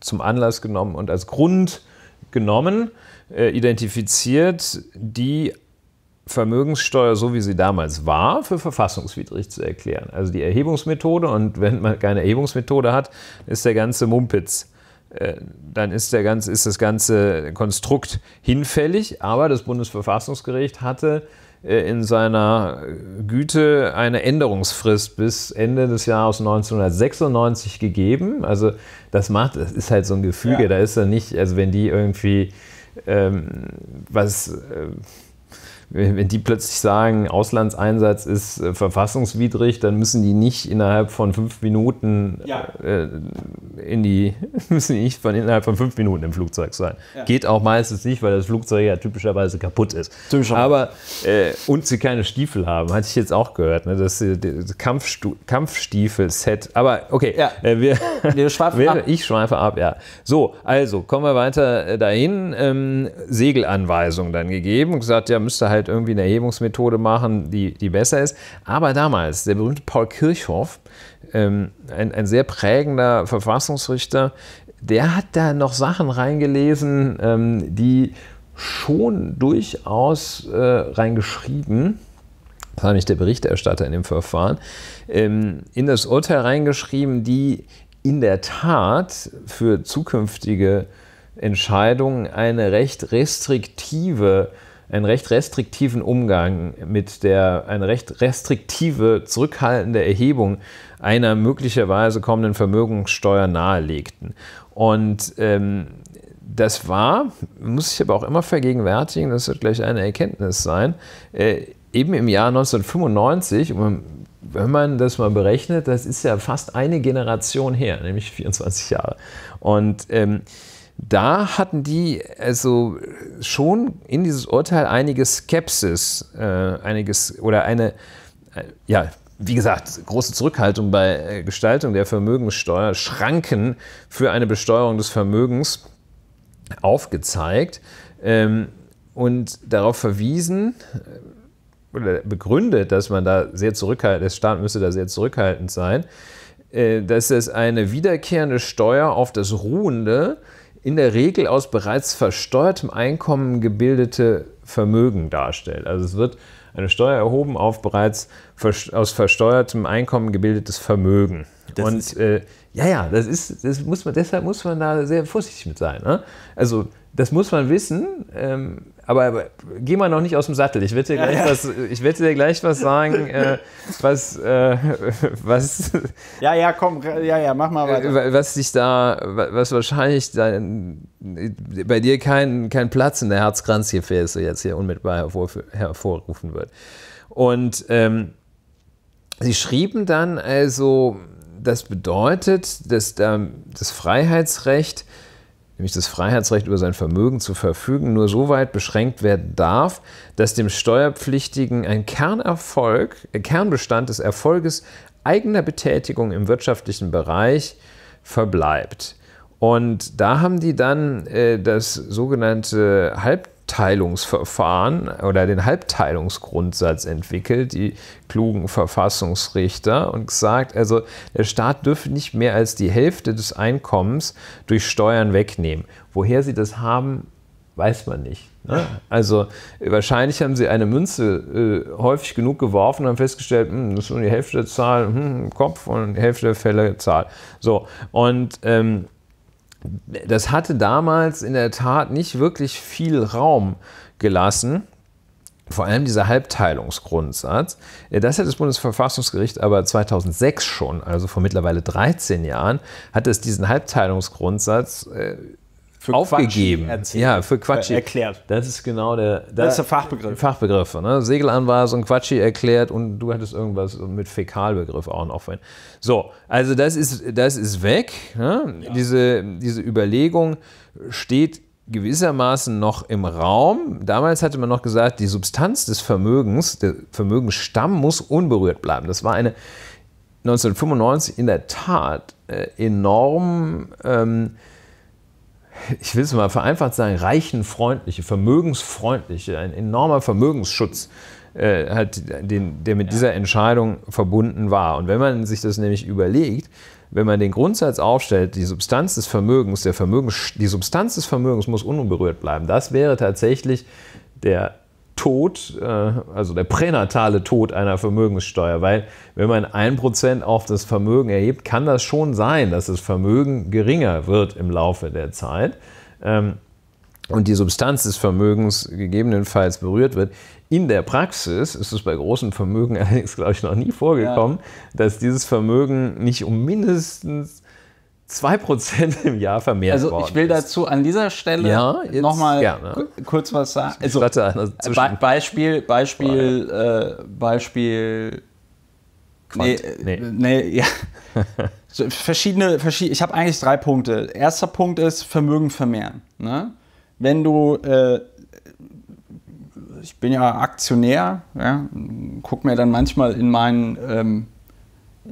zum Anlass genommen und als Grund genommen, äh, identifiziert, die Vermögenssteuer, so wie sie damals war, für verfassungswidrig zu erklären. Also die Erhebungsmethode und wenn man keine Erhebungsmethode hat, ist der ganze Mumpitz äh, dann ist, der ganze, ist das ganze Konstrukt hinfällig. Aber das Bundesverfassungsgericht hatte äh, in seiner Güte eine Änderungsfrist bis Ende des Jahres 1996 gegeben. Also das macht, das ist halt so ein Gefüge, ja. da ist er nicht, also wenn die irgendwie ähm, was äh, wenn die plötzlich sagen, Auslandseinsatz ist äh, verfassungswidrig, dann müssen die nicht innerhalb von fünf Minuten äh, in die, müssen die nicht von innerhalb von fünf Minuten im Flugzeug sein. Ja. Geht auch meistens nicht, weil das Flugzeug ja typischerweise kaputt ist. Aber äh, und sie keine Stiefel haben, hatte ich jetzt auch gehört, ne? Das, äh, das Kampfstiefel-Set. Aber okay, ja. Äh, wir, wir schweifen wir, ab. ich schweife ab, ja. So, also kommen wir weiter äh, dahin. Ähm, Segelanweisung dann gegeben und gesagt, ja, müsste halt halt irgendwie eine Erhebungsmethode machen, die, die besser ist. Aber damals, der berühmte Paul Kirchhoff, ähm, ein, ein sehr prägender Verfassungsrichter, der hat da noch Sachen reingelesen, ähm, die schon durchaus äh, reingeschrieben, das war nicht der Berichterstatter in dem Verfahren, ähm, in das Urteil reingeschrieben, die in der Tat für zukünftige Entscheidungen eine recht restriktive einen recht restriktiven Umgang mit der, eine recht restriktive, zurückhaltende Erhebung einer möglicherweise kommenden Vermögenssteuer nahelegten. Und ähm, das war, muss ich aber auch immer vergegenwärtigen, das wird gleich eine Erkenntnis sein, äh, eben im Jahr 1995, wenn man das mal berechnet, das ist ja fast eine Generation her, nämlich 24 Jahre. Und ähm, da hatten die also schon in dieses Urteil einige Skepsis, äh, einiges oder eine, äh, ja, wie gesagt, große Zurückhaltung bei äh, Gestaltung der Vermögenssteuer, Schranken für eine Besteuerung des Vermögens aufgezeigt ähm, und darauf verwiesen äh, oder begründet, dass man da sehr zurückhaltend, der Staat müsse da sehr zurückhaltend sein, äh, dass es eine wiederkehrende Steuer auf das Ruhende äh, in der Regel aus bereits versteuertem Einkommen gebildete Vermögen darstellt. Also es wird eine Steuer erhoben auf bereits aus versteuertem Einkommen gebildetes Vermögen. Das und äh, ja, ja, das ist, das muss man, deshalb muss man da sehr vorsichtig mit sein. Ne? Also das muss man wissen. Ähm, aber, aber geh mal noch nicht aus dem Sattel. Ich werde dir, ja, ja. werd dir gleich was sagen, äh, was, äh, was. Ja, ja, komm, ja, ja, mach mal weiter. Äh, was dich da, was wahrscheinlich dein, bei dir keinen kein Platz in der Herzkranzgefäße jetzt hier unmittelbar hervor, hervorrufen wird. Und ähm, sie schrieben dann also, das bedeutet, dass da das Freiheitsrecht nämlich das Freiheitsrecht über sein Vermögen zu verfügen, nur so weit beschränkt werden darf, dass dem Steuerpflichtigen ein Kernerfolg, äh, Kernbestand des Erfolges eigener Betätigung im wirtschaftlichen Bereich verbleibt. Und da haben die dann äh, das sogenannte Halbteilungsverfahren oder den Halbteilungsgrundsatz entwickelt, die klugen Verfassungsrichter, und gesagt, also der Staat dürfe nicht mehr als die Hälfte des Einkommens durch Steuern wegnehmen. Woher sie das haben, weiß man nicht. Ne? Also wahrscheinlich haben sie eine Münze äh, häufig genug geworfen und haben festgestellt, hm, das ist nur die Hälfte der Zahl, hm, Kopf und die Hälfte der Fälle Zahl. So, und ähm, das hatte damals in der Tat nicht wirklich viel Raum gelassen. Vor allem dieser Halbteilungsgrundsatz. Äh, das hat das Bundesverfassungsgericht aber 2006 schon, also vor mittlerweile 13 Jahren, hat es diesen Halbteilungsgrundsatz äh, für aufgegeben. Erzählt, ja, für Quatschi. erklärt. Das ist genau der. Da, das ist der Fachbegriff. Fachbegriffe, ne? Segelanweisung, Quatschi erklärt und du hattest irgendwas mit Fäkalbegriff auch noch vorhin. So, also das ist, das ist weg. Ne? Ja. Diese, diese Überlegung steht gewissermaßen noch im Raum. Damals hatte man noch gesagt, die Substanz des Vermögens, der Vermögensstamm muss unberührt bleiben. Das war eine 1995 in der Tat äh, enorm. Ähm, ich will es mal vereinfacht sagen, reichenfreundliche, vermögensfreundliche, ein enormer Vermögensschutz, äh, halt, den, der mit ja. dieser Entscheidung verbunden war. Und wenn man sich das nämlich überlegt, wenn man den Grundsatz aufstellt, die Substanz des Vermögens, der Vermögens, die Substanz des Vermögens muss unberührt bleiben, das wäre tatsächlich der Tod, äh, also der pränatale Tod einer Vermögenssteuer. Weil wenn man ein Prozent auf das Vermögen erhebt, kann das schon sein, dass das Vermögen geringer wird im Laufe der Zeit. Ähm, und die Substanz des Vermögens gegebenenfalls berührt wird. In der Praxis ist es bei großen Vermögen allerdings, glaube ich, noch nie vorgekommen, ja. dass dieses Vermögen nicht um mindestens 2% im Jahr vermehrt also worden Also ich will ist. dazu an dieser Stelle ja, nochmal kurz was sagen. Also, Be Beispiel, Beispiel, äh, Beispiel Nee, nee. nee ja. so, verschiedene, verschiedene, ich habe eigentlich drei Punkte. Erster Punkt ist Vermögen vermehren. Ne? Wenn du, äh, ich bin ja Aktionär, ja, guck mir dann manchmal in meinen ähm,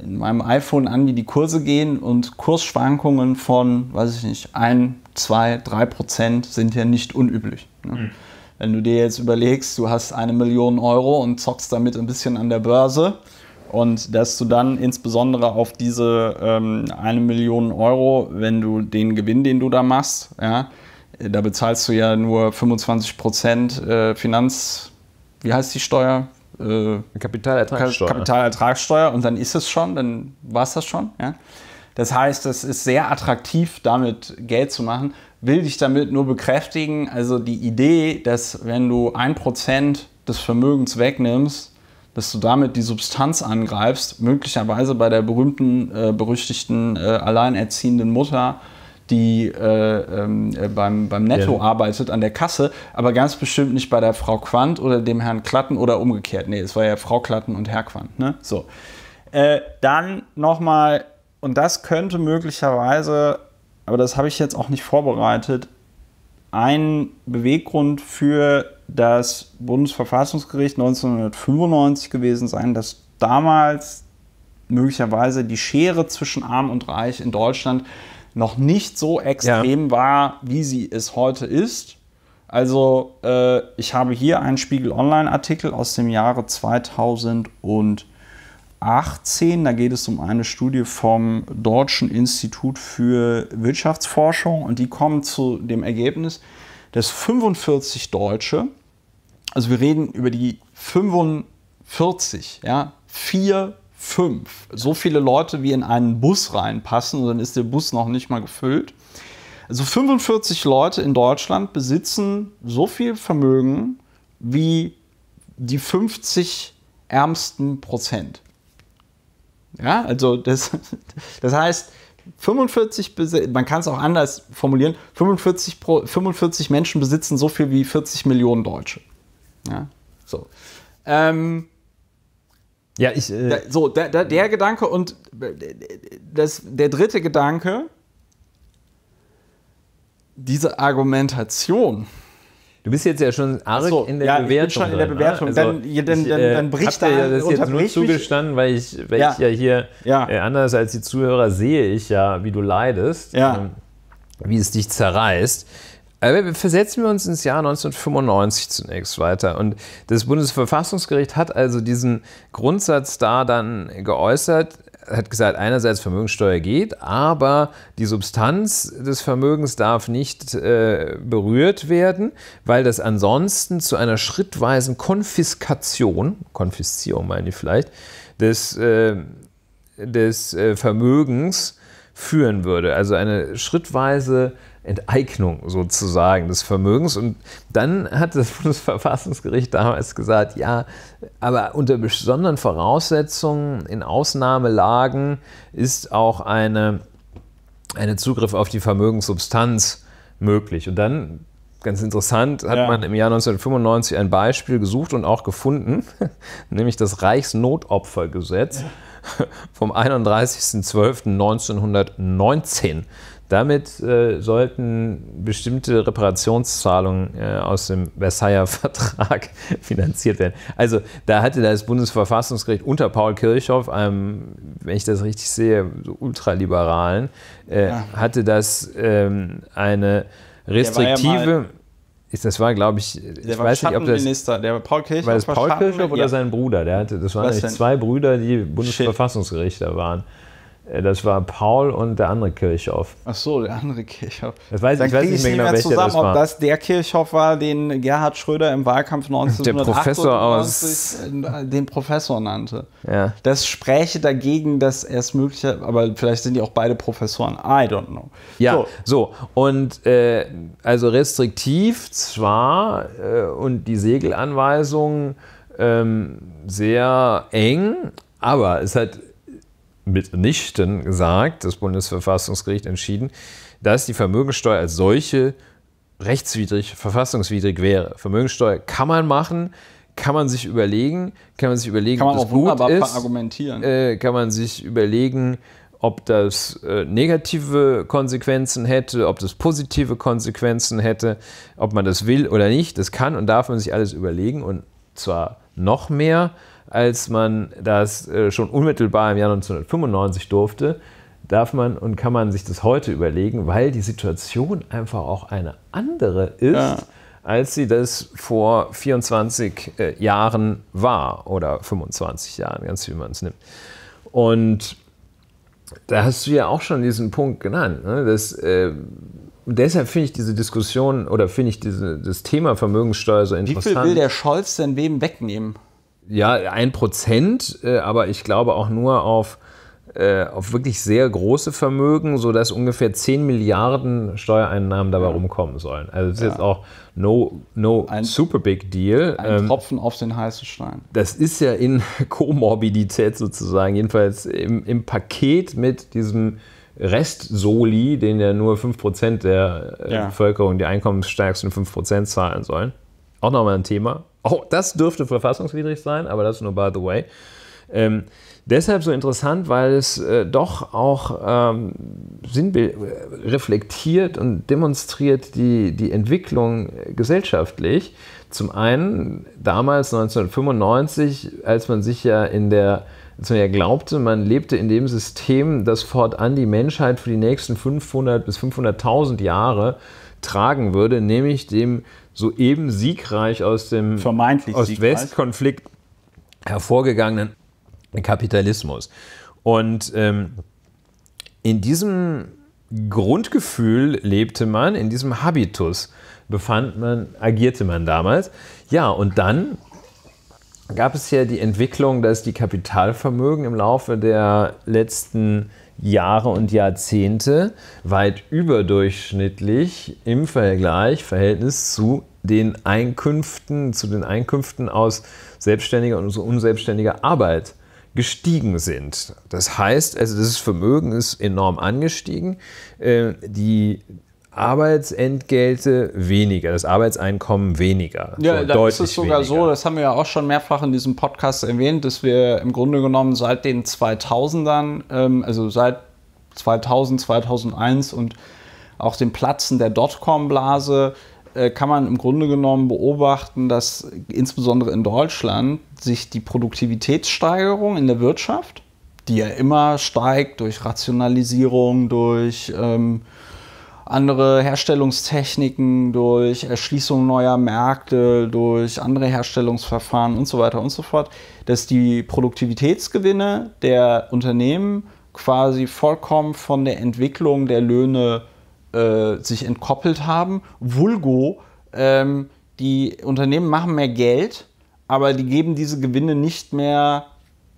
in meinem iPhone an, wie die Kurse gehen und Kursschwankungen von, weiß ich nicht, 1, 2, 3 Prozent sind ja nicht unüblich. Ne? Mhm. Wenn du dir jetzt überlegst, du hast eine Million Euro und zockst damit ein bisschen an der Börse und dass du dann insbesondere auf diese ähm, eine Million Euro, wenn du den Gewinn, den du da machst, ja, da bezahlst du ja nur 25 Prozent äh, Finanz, wie heißt die Steuer? äh, Kapitalertragssteuer. Kapitalertragssteuer und dann ist es schon, dann war es das schon. Ja? Das heißt, es ist sehr attraktiv, damit Geld zu machen. Will dich damit nur bekräftigen, also die Idee, dass wenn du ein Prozent des Vermögens wegnimmst, dass du damit die Substanz angreifst, möglicherweise bei der berühmten, äh, berüchtigten äh, alleinerziehenden Mutter, die äh, ähm, äh, beim, beim Netto ja. arbeitet an der Kasse, aber ganz bestimmt nicht bei der Frau Quandt oder dem Herrn Klatten oder umgekehrt. Nee, es war ja Frau Klatten und Herr Quandt. Ne? So. Äh, dann nochmal, und das könnte möglicherweise, aber das habe ich jetzt auch nicht vorbereitet, ein Beweggrund für das Bundesverfassungsgericht 1995 gewesen sein, dass damals möglicherweise die Schere zwischen Arm und Reich in Deutschland noch nicht so extrem ja. war, wie sie es heute ist. Also äh, ich habe hier einen Spiegel Online-Artikel aus dem Jahre 2018. Da geht es um eine Studie vom Deutschen Institut für Wirtschaftsforschung und die kommen zu dem Ergebnis, dass 45 Deutsche, also wir reden über die 45, ja, vier fünf. So viele Leute wie in einen Bus reinpassen und dann ist der Bus noch nicht mal gefüllt. Also 45 Leute in Deutschland besitzen so viel Vermögen wie die 50 ärmsten Prozent. Ja, also das, das heißt, 45, man kann es auch anders formulieren, 45, 45 Menschen besitzen so viel wie 40 Millionen Deutsche. Ja, so. Ähm, ja, ich. Äh, da, so, da, da, der Gedanke und das, der dritte Gedanke, diese Argumentation. Du bist jetzt ja schon arg so, in der ja, Bewertung. Ich bin schon in der ne? Bewertung. Also dann, ja, dann, ich, äh, dann, bricht da ja das jetzt nur zugestanden, weil ich, weil ja. ich ja hier, äh, anders als die Zuhörer, sehe ich ja, wie du leidest, ähm, wie es dich zerreißt. Äh, versetzen wir uns ins Jahr 1995 zunächst weiter. Und das Bundesverfassungsgericht hat also diesen Grundsatz da dann geäußert, hat gesagt, einerseits Vermögenssteuer geht, aber die Substanz des Vermögens darf nicht äh, berührt werden, weil das ansonsten zu einer schrittweisen Konfiskation, Konfiszierung meine ich vielleicht, des, äh, des äh, Vermögens führen würde. Also eine schrittweise äh, Enteignung sozusagen des Vermögens. Und dann hat das Bundesverfassungsgericht damals gesagt, ja, aber unter besonderen Voraussetzungen in Ausnahmelagen ist auch eine, eine Zugriff auf die Vermögenssubstanz möglich. Und dann ganz interessant, hat ja. man im Jahr 1995 ein Beispiel gesucht und auch gefunden, nämlich das Reichsnotopfergesetz ja. vom 31.12.1919. Damit äh, sollten bestimmte Reparationszahlungen äh, aus dem Versailler Vertrag finanziert werden. Also da hatte das Bundesverfassungsgericht unter Paul Kirchhoff, einem, wenn ich das richtig sehe, so ultraliberalen, äh, ja. hatte das ähm, eine restriktive das war, glaube ich, ich weiß nicht, ob das. Der war Paul Kirchhoff. War das Paul Kirchhoff oder ja. sein Bruder? Der hatte, das waren eigentlich zwei Brüder, die Bundesverfassungsgerichter waren. Äh, das war Paul und der andere Kirchhoff. Ach so, der andere Kirchhoff. Das weiß, Dann ich weiß nicht mehr, genau, mehr welcher zusammen, das war. ob das der Kirchhoff war, den Gerhard Schröder im Wahlkampf 1998 äh, den Professor nannte. Ja. Das spräche dagegen, dass er es möglicher, aber vielleicht sind die auch beide Professoren. I don't know. Ja, so, so. und äh, also restriktiv zwar äh, und die Segelanweisungen ähm, sehr eng, aber es hat mitnichten gesagt, das Bundesverfassungsgericht entschieden, dass die Vermögensteuer als solche rechtswidrig, verfassungswidrig wäre. Vermögensteuer kann man machen, kann man sich überlegen, kann man sich überlegen, kann man ob das gut ist, argumentieren. Äh, kann man sich überlegen, ob das äh, negative Konsequenzen hätte, ob das positive Konsequenzen hätte, ob man das will oder nicht. Das kann und darf man sich alles überlegen und zwar noch mehr als man das äh, schon unmittelbar im Jahr 1995 durfte, darf man und kann man sich das heute überlegen, weil die Situation einfach auch eine andere ist, ja. als sie das vor 24 äh, Jahren war oder 25 Jahren, ganz wie man es nimmt. Und da hast du ja auch schon diesen Punkt genannt. Ne? Dass, äh, deshalb finde ich diese Diskussion oder finde ich diese, das Thema Vermögenssteuer so interessant. Wie viel will der Scholz denn wem wegnehmen? ja, ein Prozent, äh, aber ich glaube auch nur auf, äh, auf wirklich sehr große Vermögen, sodass ungefähr 10 Milliarden Steuereinnahmen dabei ja. rumkommen sollen. Also das ist ja. jetzt auch no, no ein, super big deal. Ein ähm, Tropfen auf den heißen Stein. Das ist ja in Komorbidität sozusagen, jedenfalls im, im Paket mit diesem Rest-Soli, den ja nur 5% der äh, ja. Bevölkerung, die einkommensstärksten 5% zahlen sollen. Auch nochmal ein Thema. Auch oh, das dürfte verfassungswidrig sein, aber das nur by the way. Ähm, deshalb so interessant, weil es äh, doch auch ähm, Sinnbild äh, reflektiert und demonstriert die, die Entwicklung äh, gesellschaftlich. Zum einen damals 1995, als man sich ja in der als man glaubte, man lebte in dem System, das fortan die Menschheit für die nächsten 500 bis 500.000 Jahre tragen würde, nämlich dem soeben siegreich aus dem Ost-West-Konflikt hervorgegangenen Kapitalismus. Und ähm, in diesem Grundgefühl lebte man, in diesem Habitus befand man, agierte man damals. Ja, und dann gab es ja die Entwicklung, dass die Kapitalvermögen im Laufe der letzten Jahre Jahre und Jahrzehnte weit überdurchschnittlich im Vergleich, Verhältnis zu den Einkünften, zu den Einkünften aus selbstständiger und unselbstständiger Arbeit gestiegen sind. Das heißt, also das Vermögen ist enorm angestiegen. Äh, die Arbeitsentgelte weniger, das Arbeitseinkommen weniger. Ja, so, da ist es sogar weniger. so, das haben wir ja auch schon mehrfach in diesem Podcast erwähnt, dass wir im Grunde genommen seit den 2000ern, ähm, also seit 2000, 2001 und auch den Platzen der Dotcom-Blase, äh, kann man im Grunde genommen beobachten, dass insbesondere in Deutschland sich die Produktivitätssteigerung in der Wirtschaft, die ja immer steigt durch Rationalisierung, durch... Ähm, andere Herstellungstechniken, durch Erschließung neuer Märkte, durch andere Herstellungsverfahren und so weiter und so fort, dass die Produktivitätsgewinne der Unternehmen quasi vollkommen von der Entwicklung der Löhne äh, sich entkoppelt haben. Vulgo, ähm, die Unternehmen machen mehr Geld, aber die geben diese Gewinne nicht mehr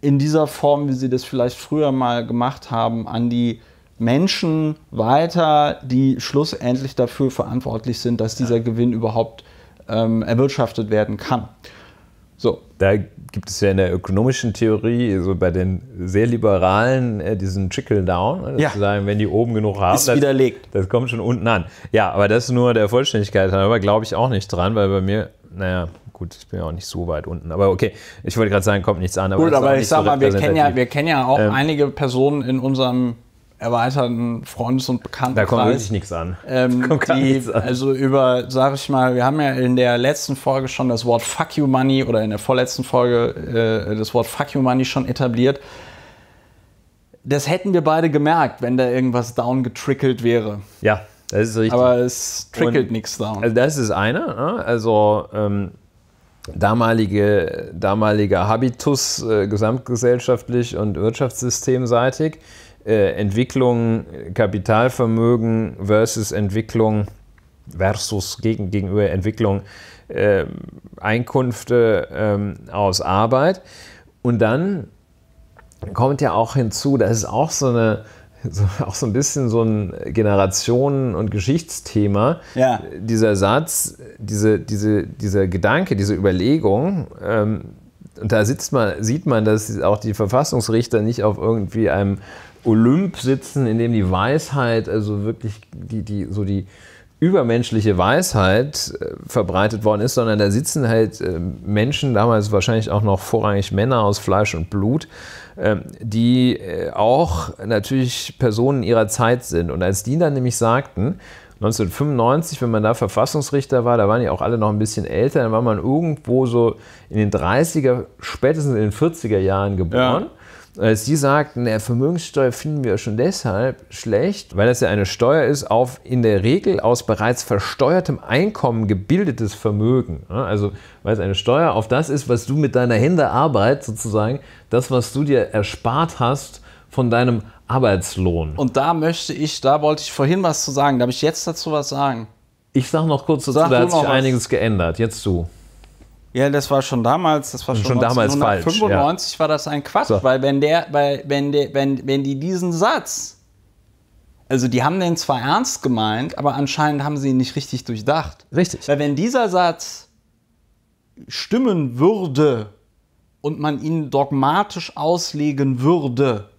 in dieser Form, wie sie das vielleicht früher mal gemacht haben, an die Menschen weiter, die schlussendlich dafür verantwortlich sind, dass dieser ja. Gewinn überhaupt ähm, erwirtschaftet werden kann. So. Da gibt es ja in der ökonomischen Theorie, so bei den sehr Liberalen, äh, diesen Trickle-Down, ne, ja. zu sagen, wenn die oben genug haben, ist das, widerlegt. das kommt schon unten an. Ja, aber das nur der Vollständigkeit aber glaube ich auch nicht dran, weil bei mir, naja, gut, ich bin ja auch nicht so weit unten, aber okay, ich wollte gerade sagen, kommt nichts an. Aber gut, aber ich sag so mal, wir kennen, ja, wir kennen ja auch ähm, einige Personen in unserem erweiterten Freundes- und Bekanntenkreis. Da kommt wirklich nichts an. Ähm, die, nichts an. Also über, sag ich mal, wir haben ja in der letzten Folge schon das Wort Fuck You Money oder in der vorletzten Folge äh, das Wort Fuck You Money schon etabliert. Das hätten wir beide gemerkt, wenn da irgendwas down getrickelt wäre. Ja, das ist richtig. Aber es trickelt nichts down. Also das ist eine. Also ähm, damalige, damaliger Habitus äh, gesamtgesellschaftlich und wirtschaftssystemseitig. Äh, Entwicklung Kapitalvermögen versus Entwicklung versus gegen, gegenüber Entwicklung äh, Einkünfte ähm, aus Arbeit. Und dann kommt ja auch hinzu, das ist auch so eine so, auch so ein bisschen so ein Generationen- und Geschichtsthema. Ja. Dieser Satz, diese, diese, dieser Gedanke, diese Überlegung, ähm, und da sitzt man, sieht man, dass auch die Verfassungsrichter nicht auf irgendwie einem Olymp sitzen, in dem die Weisheit, also wirklich die, die, so die übermenschliche Weisheit äh, verbreitet worden ist, sondern da sitzen halt äh, Menschen, damals wahrscheinlich auch noch vorrangig Männer aus Fleisch und Blut, ähm, äh, die auch natürlich Personen ihrer Zeit sind. Und als die dann nämlich sagten, 1995, wenn man da Verfassungsrichter war, da waren die auch alle noch ein bisschen älter, dann war man irgendwo so in den 30er, spätestens in den 40er Jahren geboren. Ja. Äh, sie sagten, ne, Vermögenssteuer finden wir schon deshalb schlecht, weil das ja eine Steuer ist auf in der Regel aus bereits versteuertem Einkommen gebildetes Vermögen. Also weil es eine Steuer auf das ist, was du mit deiner Hände Arbeit sozusagen, das, was du dir erspart hast von deinem Arbeitslohn. Und da möchte ich, da wollte ich vorhin was zu sagen, darf ich jetzt dazu was sagen? Ich sag noch kurz dazu, sag da hat sich einiges geändert. Jetzt du. Ja, das war schon damals, das war schon, schon damals 1995 falsch, ja. war das ein Quatsch, so. weil wenn der, weil wenn der, wenn, wenn die diesen Satz, also die haben den zwar ernst gemeint, aber anscheinend haben sie ihn nicht richtig durchdacht. Richtig. Weil wenn dieser Satz stimmen würde und man ihn dogmatisch auslegen würde,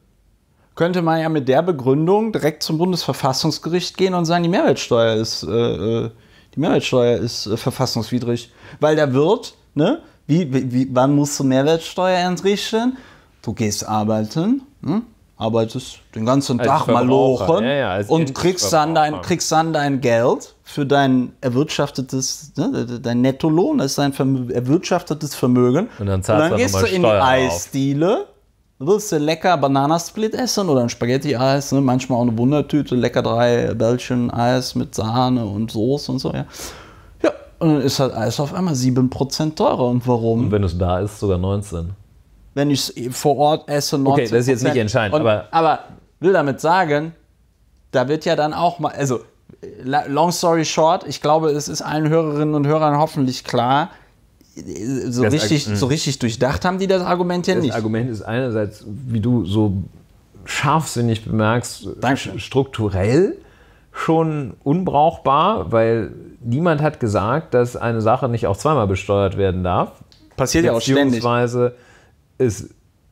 könnte man ja mit der Begründung direkt zum Bundesverfassungsgericht gehen und sagen, die Mehrwertsteuer ist, äh, äh die Mehrwertsteuer ist äh, verfassungswidrig. Weil da wird Ne? Wie, wie, wann musst du Mehrwertsteuer entrichten? Du gehst arbeiten, hm? arbeitest den ganzen als Tag mal lochen ja, ja, und kriegst dann, dein, kriegst dann dein Geld für dein erwirtschaftetes, ne, dein Nettolohn, das ist dein Vermö erwirtschaftetes Vermögen. Und dann, zahlst und dann gehst du in Steuern die Eisdiele, willst du lecker Bananasplit essen oder ein Spaghetti-Eis, ne, manchmal auch eine Wundertüte, lecker drei Bällchen Eis mit Sahne und Soße und so, ja. Und dann ist halt alles auf einmal 7% teurer. Und warum? Und wenn es da ist, sogar 19. Wenn ich es vor Ort esse, 19%. Okay, das ist jetzt nicht entscheidend. Und, aber, aber will damit sagen, da wird ja dann auch mal, also long story short, ich glaube, es ist allen Hörerinnen und Hörern hoffentlich klar, so, richtig, hm. so richtig durchdacht haben die das Argument ja das nicht. Das Argument ist einerseits, wie du so scharfsinnig bemerkst, Dankeschön. strukturell schon unbrauchbar, weil niemand hat gesagt, dass eine Sache nicht auch zweimal besteuert werden darf. Passiert ja auch ständig. Beziehungsweise es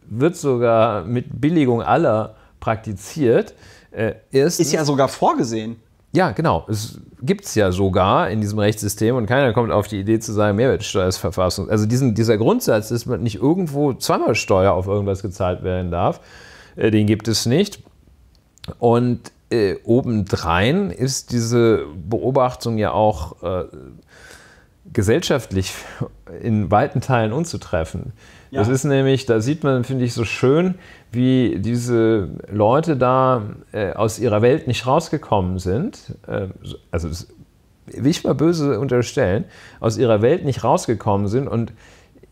wird sogar mit Billigung aller praktiziert. Äh, ist ja sogar vorgesehen. Ja, genau. Es gibt es ja sogar in diesem Rechtssystem und keiner kommt auf die Idee zu sagen, Mehrwertsteuer ist Verfassung. Also diesen, dieser Grundsatz, dass man nicht irgendwo zweimal Steuer auf irgendwas gezahlt werden darf, äh, den gibt es nicht. Und äh, obendrein ist diese Beobachtung ja auch äh, gesellschaftlich in weiten Teilen unzutreffend. Ja. Das ist nämlich, da sieht man, finde ich, so schön, wie diese Leute da äh, aus ihrer Welt nicht rausgekommen sind. Äh, also, will ich mal böse unterstellen, aus ihrer Welt nicht rausgekommen sind und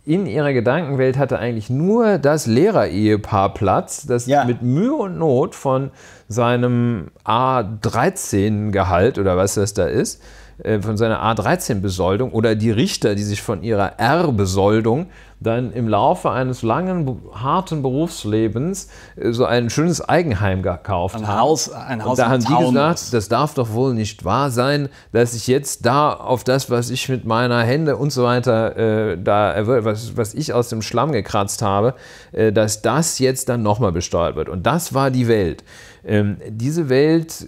in ihrer Gedankenwelt hatte eigentlich nur das Lehrerehepaar Platz, das ja. mit Mühe und Not von seinem A13-Gehalt oder was das da ist, äh, von seiner A13-Besoldung oder die Richter, die sich von ihrer R-Besoldung dann im Laufe eines langen, harten Berufslebens äh, so ein schönes Eigenheim gekauft ein haben. Haus, ein Haus und da haben die gesagt, das darf doch wohl nicht wahr sein, dass ich jetzt da auf das, was ich mit meiner Hände und so weiter, äh, da, äh, was, was ich aus dem Schlamm gekratzt habe, äh, dass das jetzt dann nochmal besteuert wird. Und das war die Welt. Ähm, diese Welt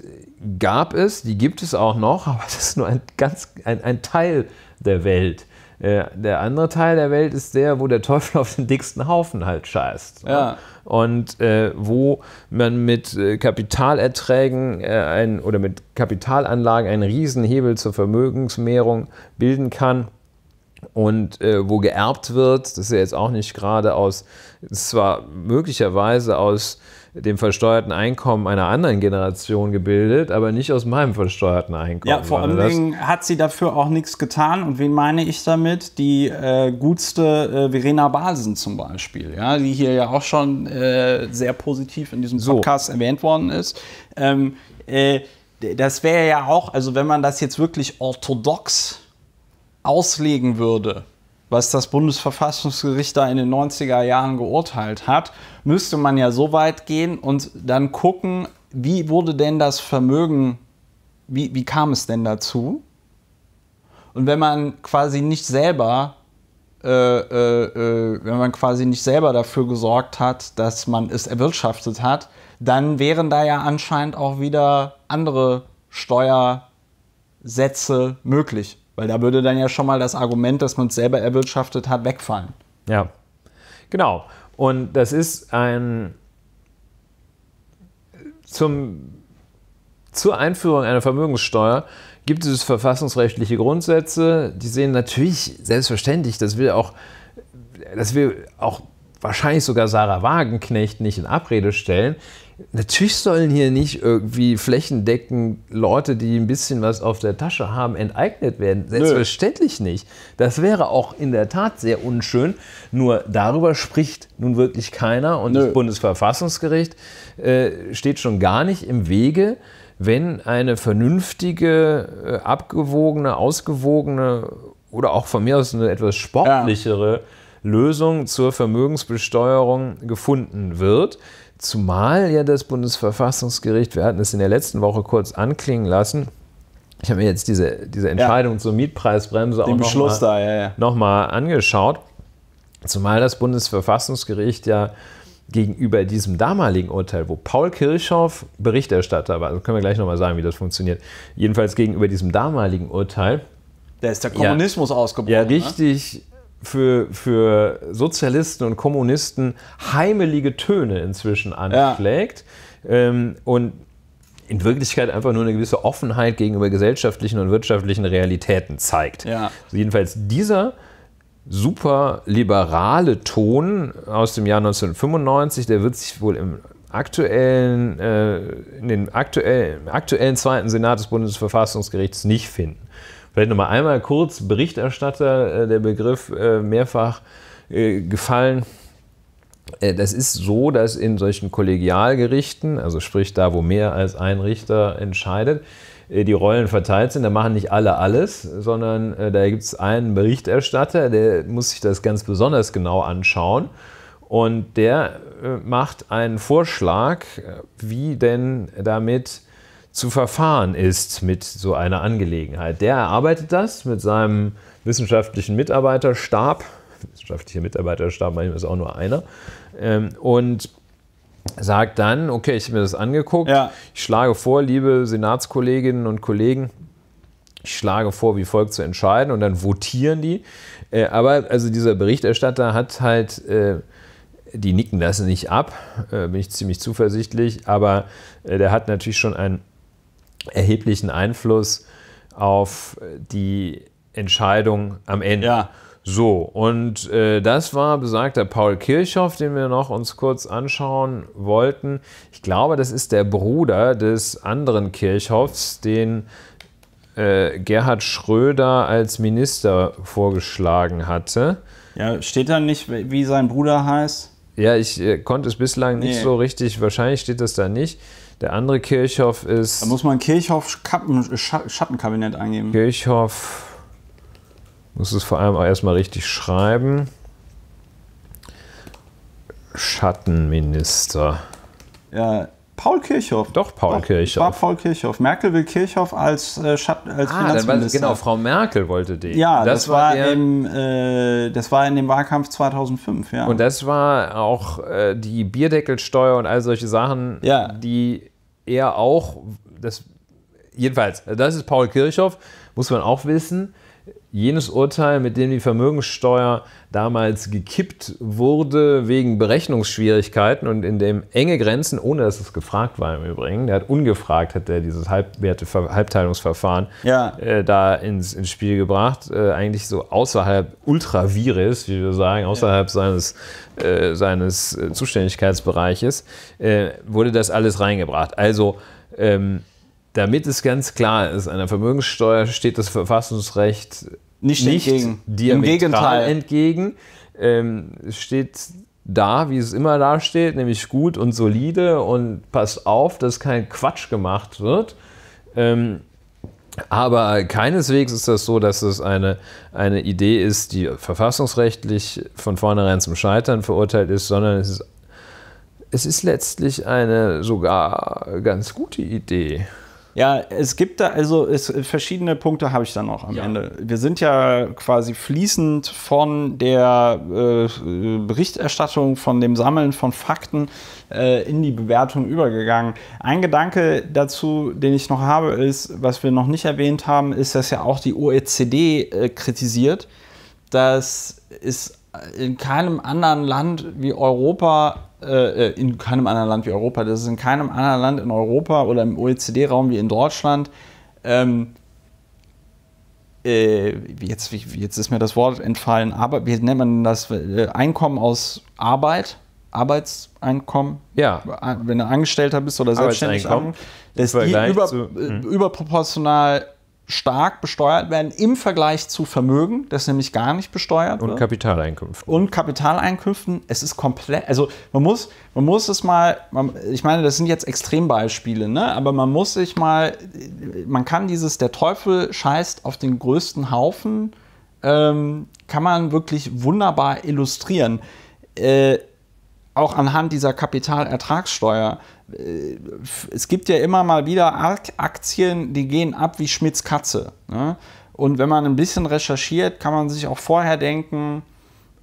gab es, die gibt es auch noch, aber das ist nur ein ganz ein, ein Teil der Welt. Äh, der andere Teil der Welt ist der, wo der Teufel auf den dicksten Haufen halt scheißt. Ne? Ja. Und äh, wo man mit äh, Kapitalerträgen äh, ein, oder mit Kapitalanlagen einen Riesenhebel zur Vermögensmehrung bilden kann und äh, wo geerbt wird, das ist ja jetzt auch nicht gerade aus, zwar möglicherweise aus dem versteuerten Einkommen einer anderen Generation gebildet, aber nicht aus meinem versteuerten Einkommen. Ja, vor also allen Dingen hat sie dafür auch nichts getan. Und wen meine ich damit? Die äh, gutste äh, Verena Basen zum Beispiel, ja, die hier ja auch schon äh, sehr positiv in diesem Podcast so. erwähnt worden ist. Ähm, äh, das wäre ja auch, also wenn man das jetzt wirklich orthodox auslegen würde, was das Bundesverfassungsgericht da in den 90er Jahren geurteilt hat, müsste man ja so weit gehen und dann gucken, wie wurde denn das Vermögen, wie, wie kam es denn dazu? Und wenn man quasi nicht selber, äh, äh, äh wenn man quasi nicht selber dafür gesorgt hat, dass man es erwirtschaftet hat, dann wären da ja anscheinend auch wieder andere Steuersätze möglich. Weil da würde dann ja schon mal das Argument, dass man es selber erwirtschaftet hat, wegfallen. Ja, genau. Und das ist ein zum, zur Einführung einer Vermögenssteuer gibt es verfassungsrechtliche Grundsätze, die sehen natürlich selbstverständlich, dass wir auch, dass wir auch wahrscheinlich sogar Sarah Wagenknecht nicht in Abrede stellen, Natürlich sollen hier nicht irgendwie flächendeckend Leute, die ein bisschen was auf der Tasche haben, enteignet werden. Selbstverständlich Nö. nicht. Das wäre auch in der Tat sehr unschön. Nur darüber spricht nun wirklich keiner. Und Nö. das Bundesverfassungsgericht äh, steht schon gar nicht im Wege, wenn eine vernünftige, äh, abgewogene, ausgewogene oder auch von mir aus eine etwas sportlichere ja. Lösung zur Vermögensbesteuerung gefunden wird Zumal ja das Bundesverfassungsgericht, wir hatten es in der letzten Woche kurz anklingen lassen, ich habe mir jetzt diese, diese Entscheidung ja. zur Mietpreisbremse auch nochmal ja, ja. noch angeschaut. Zumal das Bundesverfassungsgericht ja gegenüber diesem damaligen Urteil, wo Paul Kirchhoff Berichterstatter war, also können wir gleich nochmal sagen, wie das funktioniert, jedenfalls gegenüber diesem damaligen Urteil. Da ist der Kommunismus ja, ausgebrochen. Ja, ne? richtig. Ne? für, für Sozialisten und Kommunisten heimelige Töne inzwischen anschlägt. Ja. Ähm, und in Wirklichkeit einfach nur eine gewisse Offenheit gegenüber gesellschaftlichen und wirtschaftlichen Realitäten zeigt. Ja. Also jedenfalls dieser super liberale Ton aus dem Jahr 1995, der wird sich wohl im aktuellen, äh, in den aktuell, aktuellen zweiten Senat des Bundesverfassungsgerichts nicht finden. Vielleicht nochmal einmal kurz Berichterstatter, äh, der Begriff äh, mehrfach äh, gefallen. Das ist so, dass in solchen Kollegialgerichten, also sprich da, wo mehr als ein Richter entscheidet, die Rollen verteilt sind. Da machen nicht alle alles, sondern da gibt es einen Berichterstatter, der muss sich das ganz besonders genau anschauen. Und der macht einen Vorschlag, wie denn damit zu verfahren ist mit so einer Angelegenheit. Der erarbeitet das mit seinem wissenschaftlichen Mitarbeiterstab. Wissenschaftlicher Mitarbeiterstab, manchmal ist auch nur einer. Ähm, und sagt dann, okay, ich habe mir das angeguckt. Ja. Ich schlage vor, liebe Senatskolleginnen und Kollegen, ich schlage vor, wie folgt zu entscheiden und dann votieren die. Äh, aber also dieser Berichterstatter hat halt, äh, die nicken das nicht ab, äh, bin ich ziemlich zuversichtlich, aber der hat natürlich schon ein erheblichen Einfluss auf die Entscheidung am Ende. Ja. So, und äh, das war besagter Paul Kirchhoff, den wir noch uns kurz anschauen wollten. Ich glaube, das ist der Bruder des anderen Kirchhoffs, den äh, Gerhard Schröder als Minister vorgeschlagen hatte. Ja, steht da nicht, wie sein Bruder heißt? Ja, ich äh, konnte es bislang nicht nee. so richtig, wahrscheinlich steht das da nicht. Der andere Kirchhoff ist. Da muss man Kirchhoff Schattenkabinett eingeben. Kirchhoff muss es vor allem auch erstmal richtig schreiben. Schattenminister. Ja, Paul Kirchhoff. Doch, Paul Doch, Kirchhoff. War Paul Kirchhoff. Merkel will Kirchhoff als, äh, Schatten, als ah, Finanzminister. genau, Frau Merkel wollte den. Ja, das, das war, der, im, äh, das war in dem Wahlkampf 2005. Ja. Und das war auch äh, die Bierdeckelsteuer und all solche Sachen, ja. die er auch, das, jedenfalls, das ist Paul Kirchhoff, muss man auch wissen, jenes Urteil, mit dem die Vermögenssteuer damals gekippt wurde wegen Berechnungsschwierigkeiten und in dem enge Grenzen, ohne dass es gefragt war im Übrigen, der hat ungefragt, hat er dieses Halbwerte Halbteilungsverfahren ja. äh, da ins, ins, Spiel gebracht, äh, eigentlich so außerhalb ultravirus, wie wir sagen, außerhalb ja. seines, äh, seines äh, Zuständigkeitsbereiches, äh, wurde das alles reingebracht. Also ähm, damit es ganz klar ist, einer Vermögenssteuer steht das Verfassungsrecht nicht, nicht entgegen. diametral Im Gegenteil. entgegen. Ähm, steht da, wie es immer da steht, nämlich gut und solide und passt auf, dass kein Quatsch gemacht wird. Ähm, aber keineswegs ist das so, dass es eine, eine Idee ist, die verfassungsrechtlich von vornherein zum Scheitern verurteilt ist, sondern es ist, es ist letztlich eine sogar ganz gute Idee. Ja, es gibt da, also es, verschiedene Punkte habe ich dann noch am ja. Ende. Wir sind ja quasi fließend von der äh, Berichterstattung, von dem Sammeln von Fakten äh, in die Bewertung übergegangen. Ein Gedanke dazu, den ich noch habe, ist, was wir noch nicht erwähnt haben, ist, dass ja auch die OECD äh, kritisiert, dass es in keinem anderen Land wie Europa äh, äh, in keinem anderen Land wie Europa, das ist in keinem anderen Land in Europa oder im OECD-Raum wie in Deutschland. Ähm, äh, jetzt, jetzt ist mir das Wort entfallen, aber wie nennt man das? Äh, Einkommen aus Arbeit? Arbeitseinkommen, ja. wenn du Angestellter bist oder selbstständig, dass die über, hm. äh, überproportional stark besteuert werden im Vergleich zu Vermögen, das nämlich gar nicht besteuert und wird. Kapitaleinkünften. Und Kapitaleinkünften. Es ist komplett, also man muss, man muss es mal, man, ich meine, das sind jetzt Extrembeispiele, ne? aber man muss sich mal, man kann dieses, der Teufel scheißt auf den größten Haufen, ähm, kann man wirklich wunderbar illustrieren. Äh, auch anhand dieser Kapitalertragssteuer. Äh, es gibt ja immer mal wieder Aktien, die gehen ab wie Schmidts Katze. Ne? Und wenn man ein bisschen recherchiert, kann man sich auch vorher denken,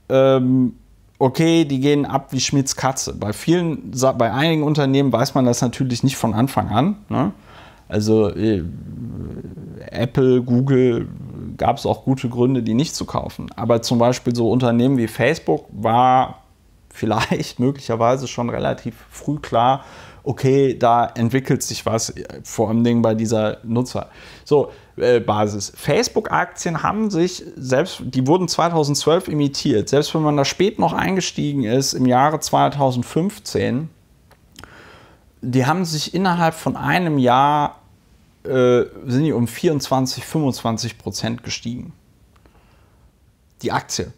ähm, okay, die gehen ab wie Schmidts Katze. Bei vielen, bei einigen Unternehmen weiß man das natürlich nicht von Anfang an. Ne? Also äh, Apple, Google gab es auch gute Gründe, die nicht zu kaufen. Aber zum Beispiel so Unternehmen wie Facebook war vielleicht möglicherweise schon relativ früh klar, okay, da entwickelt sich was, vor allen Dingen bei dieser Nutzerbasis. Äh, Facebook-Aktien haben sich selbst, die wurden 2012 imitiert. Selbst wenn man da spät noch eingestiegen ist, im Jahre 2015, die haben sich innerhalb von einem Jahr äh, sind die um 24, 25 Prozent gestiegen. Die Aktie.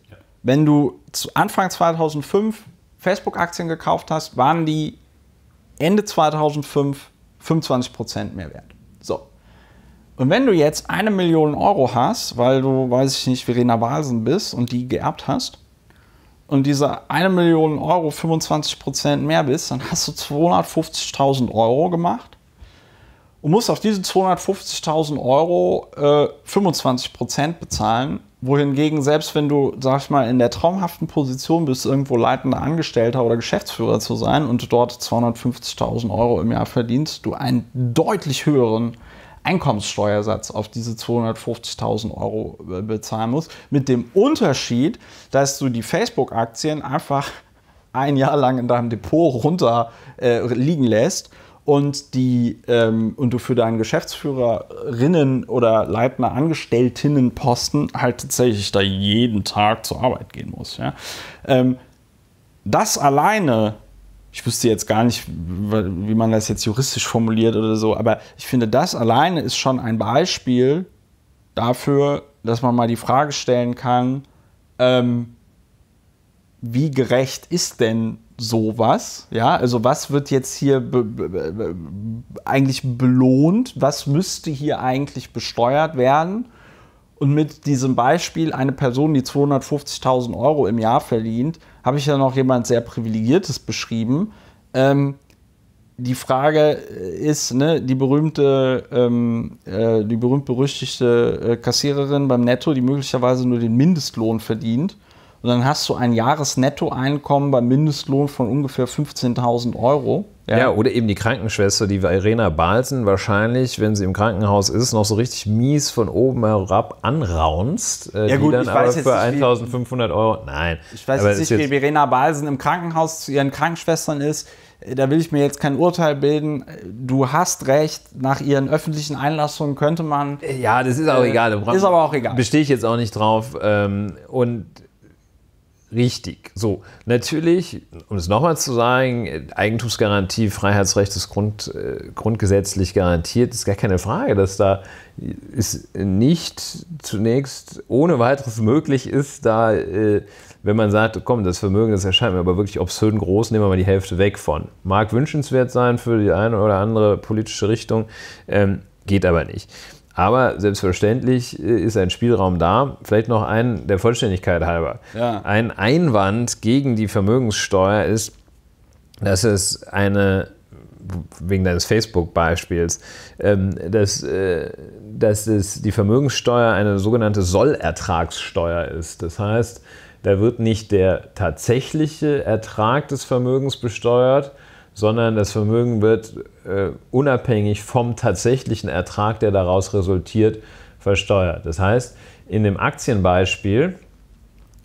Wenn du zu Anfang 2005 Facebook-Aktien gekauft hast, waren die Ende 2005 25% mehr wert. So. Und wenn du jetzt eine Million Euro hast, weil du, weiß ich nicht, Verena Walsen bist und die geerbt hast, und diese eine Million Euro 25% mehr bist, dann hast du 250.000 Euro gemacht und musst auf diese 250.000 Euro äh, 25% bezahlen wohingegen, selbst wenn du, sag ich mal, in der traumhaften Position bist, irgendwo leitender Angestellter oder Geschäftsführer zu sein und dort 250.000 Euro im Jahr verdienst, du einen deutlich höheren Einkommenssteuersatz auf diese 250.000 Euro äh, bezahlen musst. Mit dem Unterschied, dass du die Facebook-Aktien einfach ein Jahr lang in deinem Depot runter äh, liegen lässt und die ähm, und du für deinen Geschäftsführerinnen oder Leitner Angestelltinnenposten halt tatsächlich da jeden Tag zur Arbeit gehen musst. Ja? Ähm, das alleine, ich wüsste jetzt gar nicht, wie man das jetzt juristisch formuliert oder so, aber ich finde, das alleine ist schon ein Beispiel dafür, dass man mal die Frage stellen kann, ähm, wie gerecht ist denn sowas? Ja, also was wird jetzt hier be be be eigentlich belohnt? Was müsste hier eigentlich besteuert werden? Und mit diesem Beispiel, eine Person, die 250.000 Euro im Jahr verdient, habe ich ja noch jemand sehr Privilegiertes beschrieben. Ähm, die Frage äh, ist, ne, die berühmte, ähm, äh, die berühmt-berüchtigte äh, Kassiererin beim Netto, die möglicherweise nur den Mindestlohn verdient, und dann hast du ein Jahresnettoeinkommen beim Mindestlohn von ungefähr 15.000 Euro. Ja. ja. oder eben die Krankenschwester, die Irena Balsen wahrscheinlich, wenn sie im Krankenhaus ist, noch so richtig mies von oben herab anraunst. Äh, ja, gut, die dann ich aber für 1500 Euro. Nein. Ich weiß jetzt nicht, wie Irena Balsen im Krankenhaus zu ihren Krankenschwestern ist. Äh, da will ich mir jetzt kein Urteil bilden. Äh, du hast recht, nach ihren öffentlichen Einlassungen könnte man. Äh, ja, das ist auch äh, egal. Ist aber auch egal. Bestehe ich jetzt auch nicht drauf. Ähm, und Richtig. So, natürlich, um es nochmal zu sagen, Eigentumsgarantie, Freiheitsrecht ist Grund, äh, grundgesetzlich garantiert, ist gar keine Frage, dass da es nicht zunächst ohne weiteres möglich ist, da, äh, wenn man sagt, komm, das Vermögen, das erscheint mir aber wirklich obszön groß, nehmen wir mal die Hälfte weg von. Mag wünschenswert sein für die eine oder andere politische Richtung, ähm, geht aber nicht. Aber selbstverständlich äh, ist ein Spielraum da. Vielleicht noch ein, der Vollständigkeit halber. Ja. Ein Einwand gegen die Vermögenssteuer ist, dass es eine, wegen deines Facebook-Beispiels, ähm, dass, äh, dass es die Vermögenssteuer eine sogenannte Sollertragssteuer ist. Das heißt, da wird nicht der tatsächliche Ertrag des Vermögens besteuert, sondern das Vermögen wird äh, unabhängig vom tatsächlichen Ertrag, der daraus resultiert, versteuert. Das heißt, in dem Aktienbeispiel,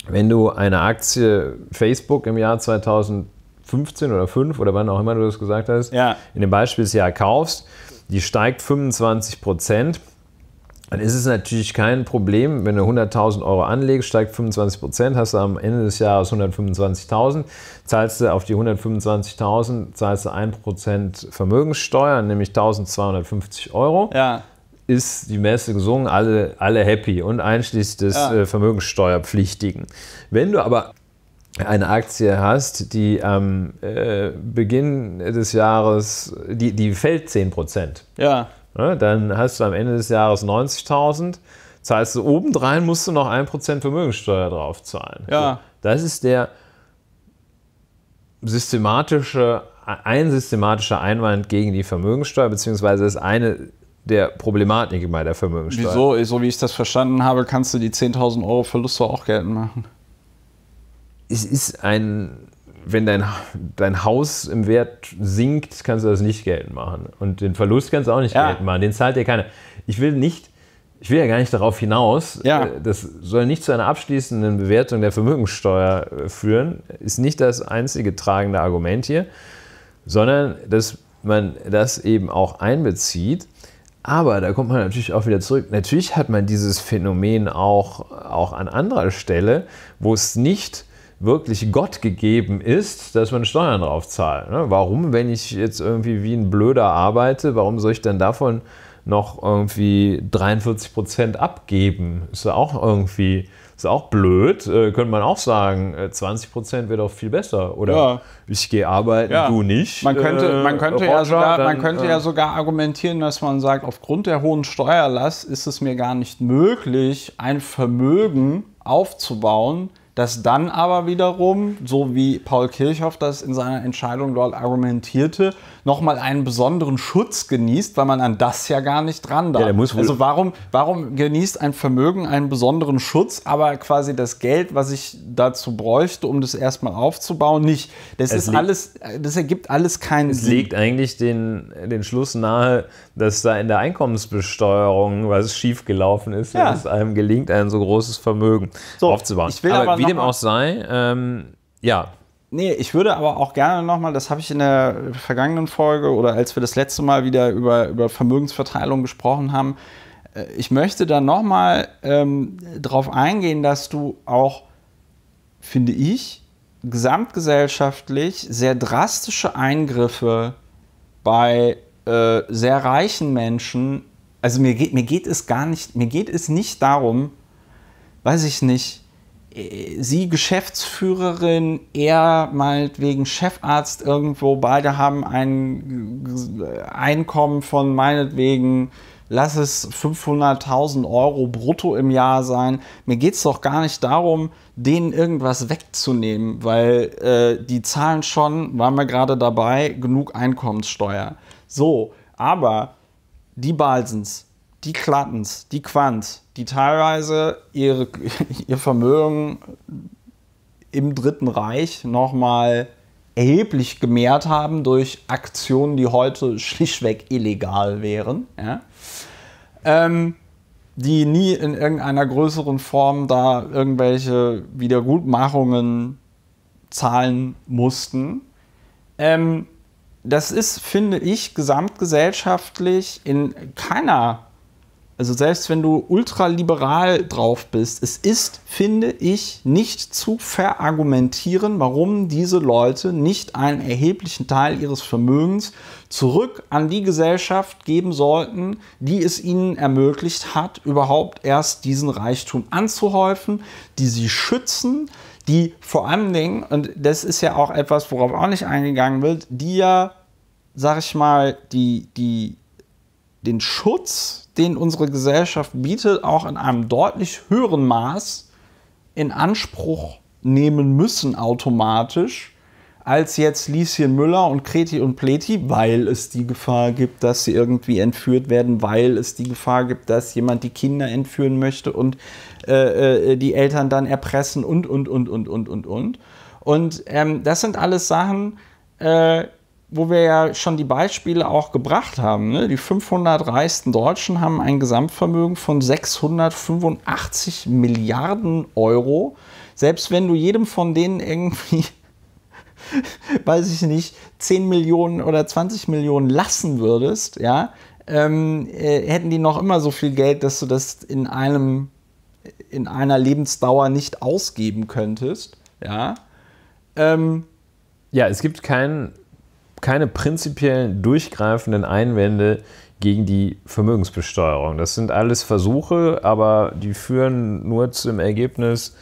wenn du eine Aktie Facebook im Jahr 2015 oder 5 oder wann auch immer du das gesagt hast, ja. in dem Beispielsjahr kaufst, die steigt 25 Prozent dann ist es natürlich kein Problem, wenn du 100.000 Euro anlegst, steigt 25 Prozent, hast du am Ende des Jahres 125.000, zahlst du auf die 125.000, zahlst du 1% Vermögenssteuer, nämlich 1.250 Euro. Ja. Ist die Messe gesungen, alle, alle happy und einschließlich des ja. Äh, Vermögenssteuerpflichtigen. Wenn du aber eine Aktie hast, die am äh, Beginn des Jahres, die, die fällt 10 Ja Ne, dann hast du am Ende des Jahres 90.000, zahlst du obendrein, musst du noch 1% Vermögenssteuer drauf zahlen. Ja. Das ist der systematische, ein systematischer Einwand gegen die Vermögenssteuer, beziehungsweise ist eine der Problematik bei der Vermögenssteuer. Wieso? So wie ich das verstanden habe, kannst du die 10.000 Euro Verluste auch geltend machen. Es ist ein wenn dein, dein Haus im Wert sinkt, kannst du das nicht geltend machen. Und den Verlust kannst du auch nicht ja. geltend machen. Den zahlt dir keiner. Ich will nicht, ich will ja gar nicht darauf hinaus. Ja. Äh, das soll nicht zu einer abschließenden Bewertung der Vermögenssteuer äh, führen. Ist nicht das einzige tragende Argument hier, sondern dass man das eben auch einbezieht. Aber da kommt man natürlich auch wieder zurück. Natürlich hat man dieses Phänomen auch, auch an anderer Stelle, wo es nicht wirklich Gott gegeben ist, dass man Steuern drauf zahlt. Ne? Warum, wenn ich jetzt irgendwie wie ein Blöder arbeite, warum soll ich denn davon noch irgendwie 43 Prozent abgeben? Ist ja auch irgendwie ist auch blöd, äh, könnte man auch sagen, 20 äh, Prozent wäre doch viel besser. Oder ja. ich gehe arbeiten, ja. du nicht. Man könnte, äh, man könnte, äh, ja, sogar, dann, man könnte äh, ja sogar argumentieren, dass man sagt, aufgrund der hohen Steuerlast ist es mir gar nicht möglich, ein Vermögen aufzubauen, dass dann aber wiederum, so wie Paul Kirchhoff das in seiner Entscheidung dort argumentierte, nochmal einen besonderen Schutz genießt, weil man an das ja gar nicht dran darf. Ja, also warum, warum genießt ein Vermögen einen besonderen Schutz, aber quasi das Geld, was ich dazu bräuchte, um das erstmal aufzubauen, nicht? Das ist alles, das ergibt alles keinen es Sinn. Es legt eigentlich den, den Schluss nahe, dass da in der Einkommensbesteuerung was schiefgelaufen ist, ja. dass es einem gelingt, ein so großes Vermögen so, aufzubauen. Ich will aber, aber wie dem auch sei, ähm, ja. Nee, ich würde aber auch gerne nochmal, das habe ich in der vergangenen Folge oder als wir das letzte Mal wieder über, über Vermögensverteilung gesprochen haben, äh, ich möchte da nochmal ähm, drauf eingehen, dass du auch, finde ich, gesamtgesellschaftlich sehr drastische Eingriffe bei äh, sehr reichen Menschen, also mir geht, mir geht es gar nicht, mir geht es nicht darum, weiß ich nicht, sie Geschäftsführerin, er meinetwegen Chefarzt irgendwo, beide haben ein Einkommen von meinetwegen, lass es 500.000 Euro brutto im Jahr sein. Mir geht es doch gar nicht darum, denen irgendwas wegzunehmen, weil äh, die zahlen schon, waren wir gerade dabei, genug Einkommenssteuer. So, aber die Balsens, die Klattens, die Quant, die teilweise ihre, ihr Vermögen im Dritten Reich nochmal erheblich gemehrt haben durch Aktionen, die heute schlichtweg illegal wären, ja? ähm, die nie in irgendeiner größeren Form da irgendwelche Wiedergutmachungen zahlen mussten. Ähm, das ist, finde ich, gesamtgesellschaftlich in keiner also selbst wenn du ultraliberal drauf bist, es ist, finde ich, nicht zu verargumentieren, warum diese Leute nicht einen erheblichen Teil ihres Vermögens zurück an die Gesellschaft geben sollten, die es ihnen ermöglicht hat, überhaupt erst diesen Reichtum anzuhäufen, die sie schützen, die vor allen Dingen, und das ist ja auch etwas, worauf auch nicht eingegangen wird, die ja, sag ich mal, die, die den Schutz, den unsere Gesellschaft bietet, auch in einem deutlich höheren Maß in Anspruch nehmen müssen automatisch, als jetzt Lieschen Müller und Kreti und Pleti, weil es die Gefahr gibt, dass sie irgendwie entführt werden, weil es die Gefahr gibt, dass jemand die Kinder entführen möchte und äh, äh, die Eltern dann erpressen und, und, und, und, und, und, und. Und ähm, das sind alles Sachen, äh, wo wir ja schon die Beispiele auch gebracht haben. Ne? Die 500 reichsten Deutschen haben ein Gesamtvermögen von 685 Milliarden Euro. Selbst wenn du jedem von denen irgendwie, weiß ich nicht, 10 Millionen oder 20 Millionen lassen würdest, ja, ähm, äh, hätten die noch immer so viel Geld, dass du das in einem in einer Lebensdauer nicht ausgeben könntest, ja. Ähm, ja, es gibt keinen keine prinzipiellen durchgreifenden Einwände gegen die Vermögensbesteuerung. Das sind alles Versuche, aber die führen nur zum Ergebnis,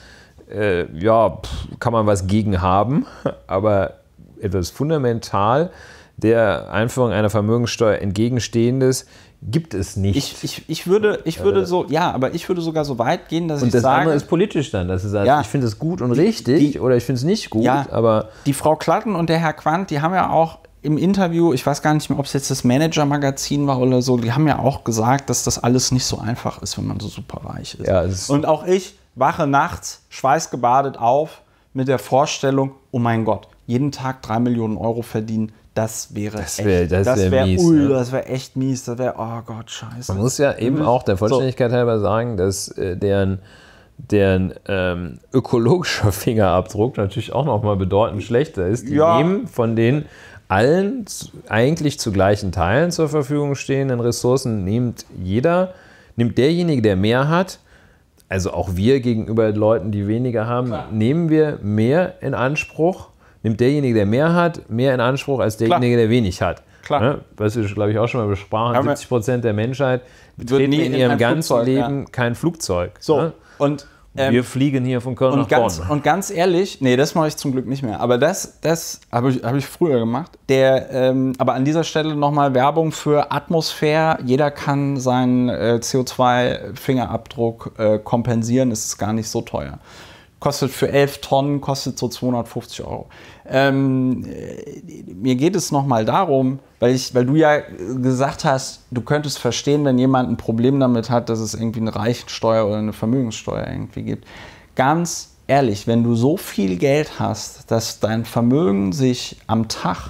äh, ja, kann man was gegen haben, aber etwas fundamental der Einführung einer Vermögenssteuer entgegenstehendes gibt es nicht. Ich, ich, ich, würde, ich würde also so, ja, aber ich würde sogar so weit gehen, dass und ich das sage... Und das andere ist politisch dann, dass du sagst, ja, ich finde es gut und die, richtig die, oder ich finde es nicht gut, ja, aber... Die Frau Klatten und der Herr Quandt, die haben ja auch im Interview, ich weiß gar nicht mehr, ob es jetzt das Manager-Magazin war oder so, die haben ja auch gesagt, dass das alles nicht so einfach ist, wenn man so super reich ist. Ja, ist und auch ich wache nachts schweißgebadet auf mit der Vorstellung, oh mein Gott, jeden Tag drei Millionen Euro verdienen, das wäre das wär, echt, das, wäre wär, mies, ne? das wäre echt mies, das wäre, oh Gott, scheiße. Man muss ja mhm. eben auch der Vollständigkeit so. halber sagen, dass äh, deren deren ähm, ökologischer Fingerabdruck natürlich auch nochmal bedeutend schlechter ist. Die ja. nehmen von den allen eigentlich zu gleichen Teilen zur Verfügung stehenden Ressourcen nimmt jeder, nimmt derjenige, der mehr hat, also auch wir gegenüber Leuten, die weniger haben, Klar. nehmen wir mehr in Anspruch, nimmt derjenige, der mehr hat, mehr in Anspruch als derjenige, der wenig hat. Klar. Ne? Was wir, glaube ich, auch schon mal besprochen haben, 70 Prozent der Menschheit betreten in ihrem ganzen Flugzeug, Leben ja. kein Flugzeug. So, ne? und ähm, wir fliegen hier von Köln nach ganz, Und ganz ehrlich, nee, das mache ich zum Glück nicht mehr. Aber das, das habe ich, hab ich früher gemacht. Der, ähm, aber an dieser Stelle nochmal Werbung für Atmosphäre. Jeder kann seinen äh, CO2-Fingerabdruck äh, kompensieren. Es ist gar nicht so teuer. Kostet für 11 Tonnen, kostet so 250 Euro. Ähm, äh, mir geht es nochmal darum, weil, ich, weil du ja gesagt hast, du könntest verstehen, wenn jemand ein Problem damit hat, dass es irgendwie eine Reichensteuer oder eine Vermögenssteuer irgendwie gibt. Ganz ehrlich, wenn du so viel Geld hast, dass dein Vermögen sich am Tag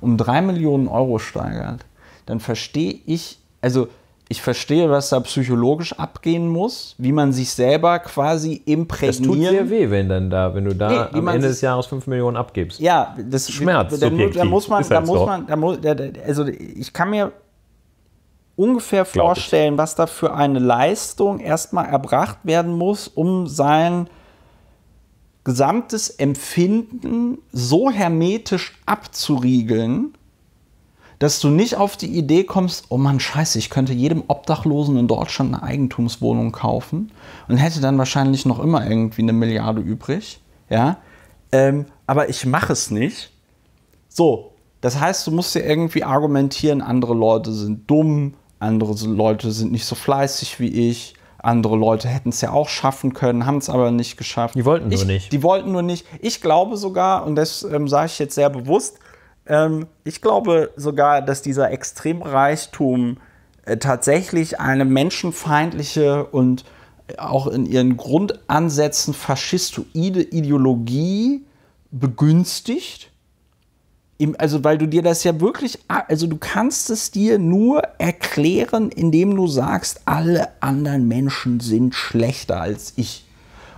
um drei Millionen Euro steigert, dann verstehe ich, also ich verstehe, was da psychologisch abgehen muss, wie man sich selber quasi imprägniert. Das tut dir weh, wenn dann da, wenn du da nee, am Ende des Jahres 5 Millionen abgibst. Ja, das Schmerz. Da muss man, da muss man, da muss, also ich kann mir ungefähr vorstellen, was da für eine Leistung erstmal erbracht werden muss, um sein gesamtes Empfinden so hermetisch abzuriegeln, dass du nicht auf die Idee kommst, oh Mann, scheiße, ich könnte jedem Obdachlosen in Deutschland eine Eigentumswohnung kaufen und hätte dann wahrscheinlich noch immer irgendwie eine Milliarde übrig. Ja, ähm, aber ich mache es nicht. So, das heißt, du musst dir irgendwie argumentieren, andere Leute sind dumm, andere Leute sind nicht so fleißig wie ich, andere Leute hätten es ja auch schaffen können, haben es aber nicht geschafft. Die wollten ich, nur nicht. Die wollten nur nicht. Ich glaube sogar, und das ähm, sage ich jetzt sehr bewusst, ähm, ich glaube sogar, dass dieser Extremreichtum äh, tatsächlich eine menschenfeindliche und auch in ihren Grundansätzen faschistoide Ideologie begünstigt. Also, weil du dir das ja wirklich, also du kannst es dir nur erklären, indem du sagst, alle anderen Menschen sind schlechter als ich.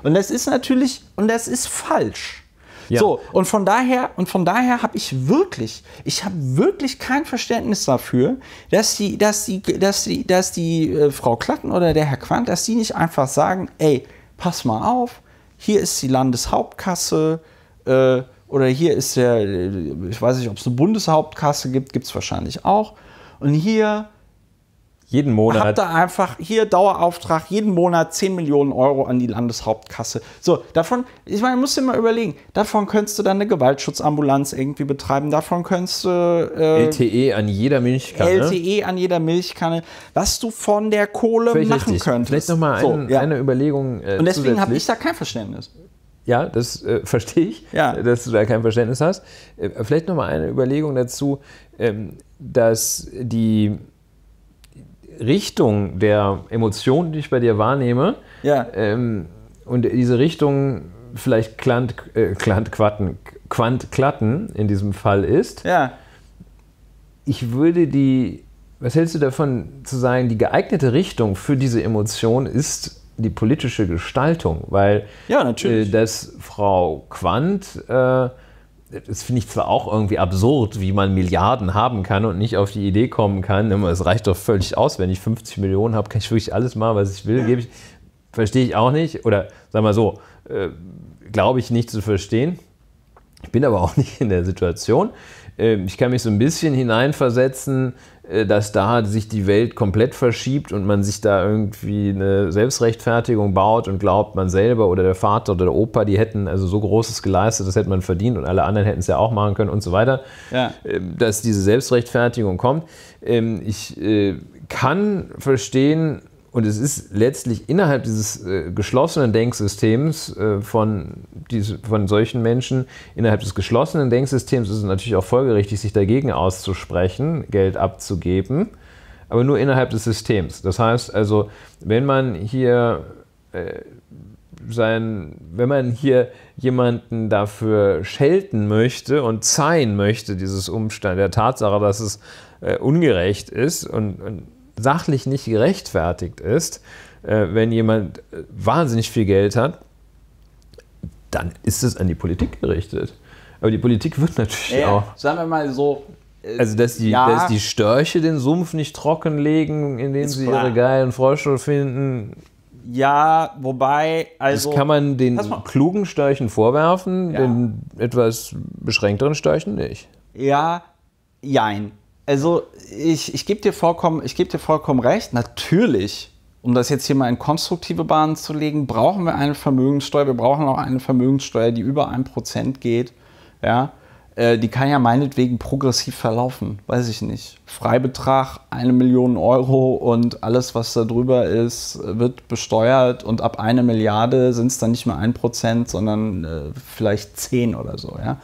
Und das ist natürlich, und das ist falsch. Ja. So, und von daher, und von daher habe ich wirklich, ich habe wirklich kein Verständnis dafür, dass die, dass die, dass die, dass die äh, Frau Klatten oder der Herr Quandt, dass die nicht einfach sagen, ey, pass mal auf, hier ist die Landeshauptkasse, äh, oder hier ist der, äh, ich weiß nicht, ob es eine Bundeshauptkasse gibt, gibt es wahrscheinlich auch. Und hier jeden Monat. Habt da einfach hier Dauerauftrag, jeden Monat 10 Millionen Euro an die Landeshauptkasse. So, davon, ich meine, musst dir mal überlegen, davon könntest du dann eine Gewaltschutzambulanz irgendwie betreiben, davon könntest du. Äh, LTE an jeder Milchkanne. LTE an jeder Milchkanne, was du von der Kohle Völlig machen richtig. könntest. Vielleicht nochmal so, ja. eine Überlegung. Äh, Und deswegen habe ich da kein Verständnis. Ja, das äh, verstehe ich, ja. dass du da kein Verständnis hast. Äh, vielleicht nochmal eine Überlegung dazu, ähm, dass die Richtung der Emotionen, die ich bei dir wahrnehme, ja. Ähm, und diese Richtung vielleicht Klant, äh, Klant Quatten, Quant Klatten in diesem Fall ist, ja. ich würde die, was hältst du davon zu sagen, die geeignete Richtung für diese Emotion ist die politische Gestaltung, weil ja, natürlich. Äh, dass Frau Quant äh, das finde ich zwar auch irgendwie absurd, wie man Milliarden haben kann und nicht auf die Idee kommen kann, es reicht doch völlig aus, wenn ich 50 Millionen habe, kann ich wirklich alles machen, was ich will, gebe ich, verstehe ich auch nicht oder sagen wir so, äh, glaube ich nicht zu verstehen. Ich bin aber auch nicht in der Situation. Äh, ich kann mich so ein bisschen hineinversetzen, äh, dass da sich die Welt komplett verschiebt und man sich da irgendwie eine Selbstrechtfertigung baut und glaubt, man selber oder der Vater oder der Opa, die hätten also so Großes geleistet, das hätte man verdient und alle anderen hätten es ja auch machen können und so weiter, ja. Ähm, dass diese Selbstrechtfertigung kommt. Ähm, ich äh, kann verstehen, und es ist letztlich innerhalb dieses äh, geschlossenen Denksystems äh, von, diese, von solchen Menschen, innerhalb des geschlossenen Denksystems ist es natürlich auch folgerichtig, sich dagegen auszusprechen, Geld abzugeben, aber nur innerhalb des Systems. Das heißt also, wenn man hier äh, sein, wenn man hier jemanden dafür schelten möchte und zeihen möchte, dieses Umstand der Tatsache, dass es äh, ungerecht ist und, und sachlich nicht gerechtfertigt ist, äh, wenn jemand äh, wahnsinnig viel Geld hat, dann ist es an die Politik gerichtet. Aber die Politik wird natürlich ja, auch. Sagen wir mal so. Äh, also, dass die, ja, dass die Störche den Sumpf nicht trocken trockenlegen, indem sie klar. ihre geilen Frösche finden. Ja, wobei, also. Das kann man den klugen Störchen vorwerfen, ja. den etwas beschränkteren Störchen nicht. Ja, jein also ich, ich gebe dir, vollkommen, geb dir vollkommen recht, natürlich, um das jetzt hier mal in konstruktive Bahnen zu legen, brauchen wir eine Vermögenssteuer. Wir brauchen auch eine Vermögenssteuer, die über ein Prozent geht. Ja? Äh, die kann ja meinetwegen progressiv verlaufen, weiß ich nicht. Freibetrag, eine Million Euro und alles, was da drüber ist, wird besteuert und ab einer Milliarde sind es dann nicht mehr ein Prozent, sondern äh, vielleicht zehn oder so. Ja?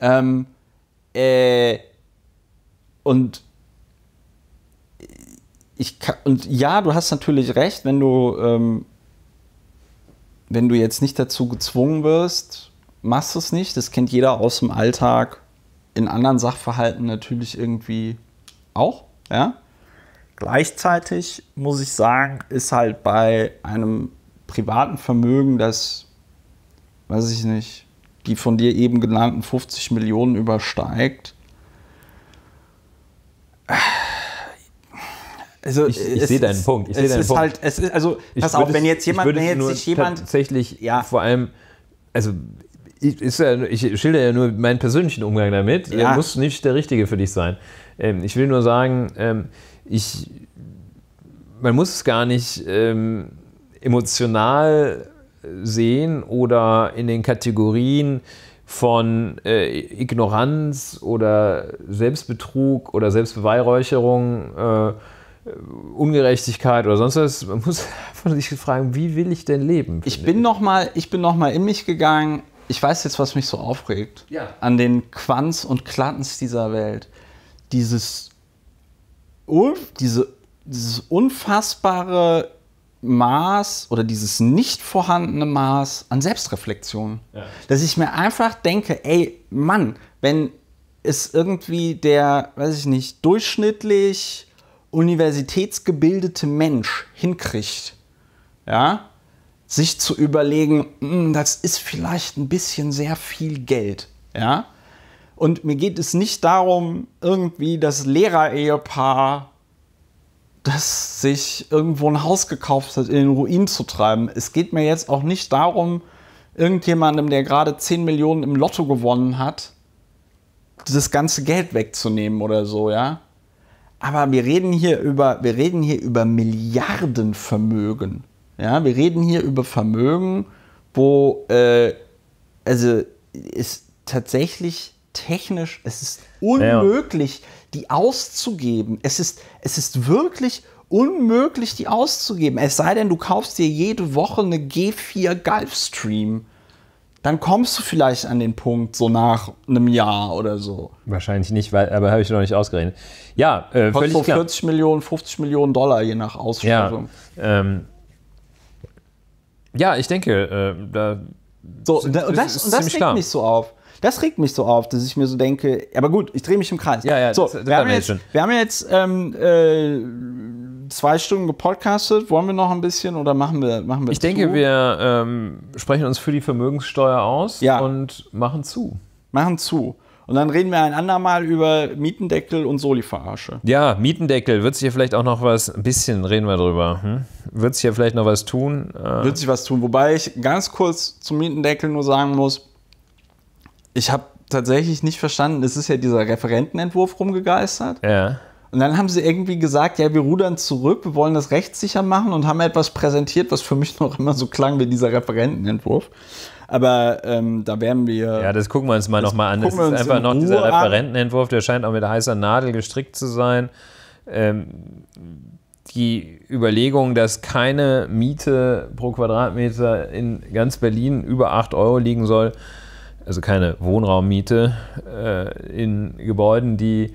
Ähm, äh, und ich kann, und ja, du hast natürlich recht, wenn du, ähm, wenn du jetzt nicht dazu gezwungen wirst, machst du es nicht. Das kennt jeder aus dem Alltag, in anderen Sachverhalten natürlich irgendwie auch, ja. Gleichzeitig muss ich sagen, ist halt bei einem privaten Vermögen, das, weiß ich nicht, die von dir eben genannten 50 Millionen übersteigt, also ich, ich sehe deinen ist, Punkt. Ich sehe deinen Punkt. Halt, es ist also ich pass auf, wenn jetzt jemand, wenn jetzt sich jemand tatsächlich ja. vor allem, also ich, ist ja, ich schilder ja nur meinen persönlichen Umgang damit. Äh, ja. Er muss nicht der richtige für dich sein. Ähm, ich will nur sagen, ähm, ich, man muss es gar nicht ähm, emotional sehen oder in den Kategorien von äh, Ignoranz oder Selbstbetrug oder Selbstbeweihräucherung, äh, Ungerechtigkeit oder sonst was. Man muss einfach sich fragen, wie will ich denn leben? Ich bin nochmal noch mal in mich gegangen. Ich weiß jetzt, was mich so aufregt. Ja. An den Quanz und Klattens dieser Welt. Dieses, diese, dieses unfassbare Maß oder dieses nicht vorhandene Maß an Selbstreflexion. Ja. Dass ich mir einfach denke, ey, Mann, wenn es irgendwie der, weiß ich nicht, durchschnittlich universitätsgebildete Mensch hinkriegt, ja, sich zu überlegen, hm, das ist vielleicht ein bisschen sehr viel Geld, ja. Und mir geht es nicht darum, irgendwie das Lehrerehepaar das sich irgendwo ein Haus gekauft hat, in den Ruin zu treiben. Es geht mir jetzt auch nicht darum, irgendjemandem, der gerade 10 Millionen im Lotto gewonnen hat, das ganze Geld wegzunehmen oder so, ja. Aber wir reden hier über, wir reden hier über Milliardenvermögen. Ja, wir reden hier über Vermögen, wo äh, also ist tatsächlich technisch, es ist unmöglich. Ja die auszugeben. Es ist, es ist wirklich unmöglich, die auszugeben. Es sei denn, du kaufst dir jede Woche eine G4 Gulfstream. Dann kommst du vielleicht an den Punkt, so nach einem Jahr oder so. Wahrscheinlich nicht, weil, aber habe ich noch nicht ausgerechnet. Ja, äh, Kostet so 40 klar. Millionen, 50 Millionen Dollar, je nach Ausstattung. Ja, ähm, ja ich denke, äh, da. So, und das, und das regt mich so auf. Das regt mich so auf, dass ich mir so denke, aber gut, ich drehe mich im Kreis. Ja, ja, so, das, das wir, haben jetzt, schon. wir haben jetzt ähm, äh, zwei Stunden gepodcastet. Wollen wir noch ein bisschen oder machen wir, machen wir Ich zu? denke, wir ähm, sprechen uns für die Vermögenssteuer aus ja. und machen zu. Machen zu. Und dann reden wir ein andermal über Mietendeckel und Soli-Verarsche. Ja, Mietendeckel. Wird sich hier vielleicht auch noch was, ein bisschen reden wir drüber. Hm? Wird sich hier vielleicht noch was tun? Äh wird sich was tun. Wobei ich ganz kurz zum Mietendeckel nur sagen muss, ich habe tatsächlich nicht verstanden, es ist ja dieser Referentenentwurf rumgegeistert. Ja. Und dann haben sie irgendwie gesagt, ja, wir rudern zurück, wir wollen das rechtssicher machen und haben etwas präsentiert, was für mich noch immer so klang wie dieser Referentenentwurf. Aber ähm, da werden wir. Ja, das gucken wir uns mal nochmal an. Das ist einfach noch Ruhe dieser Referentenentwurf, der scheint auch mit heißer Nadel gestrickt zu sein. Ähm, die Überlegung, dass keine Miete pro Quadratmeter in ganz Berlin über 8 Euro liegen soll, also keine Wohnraummiete äh, in Gebäuden, die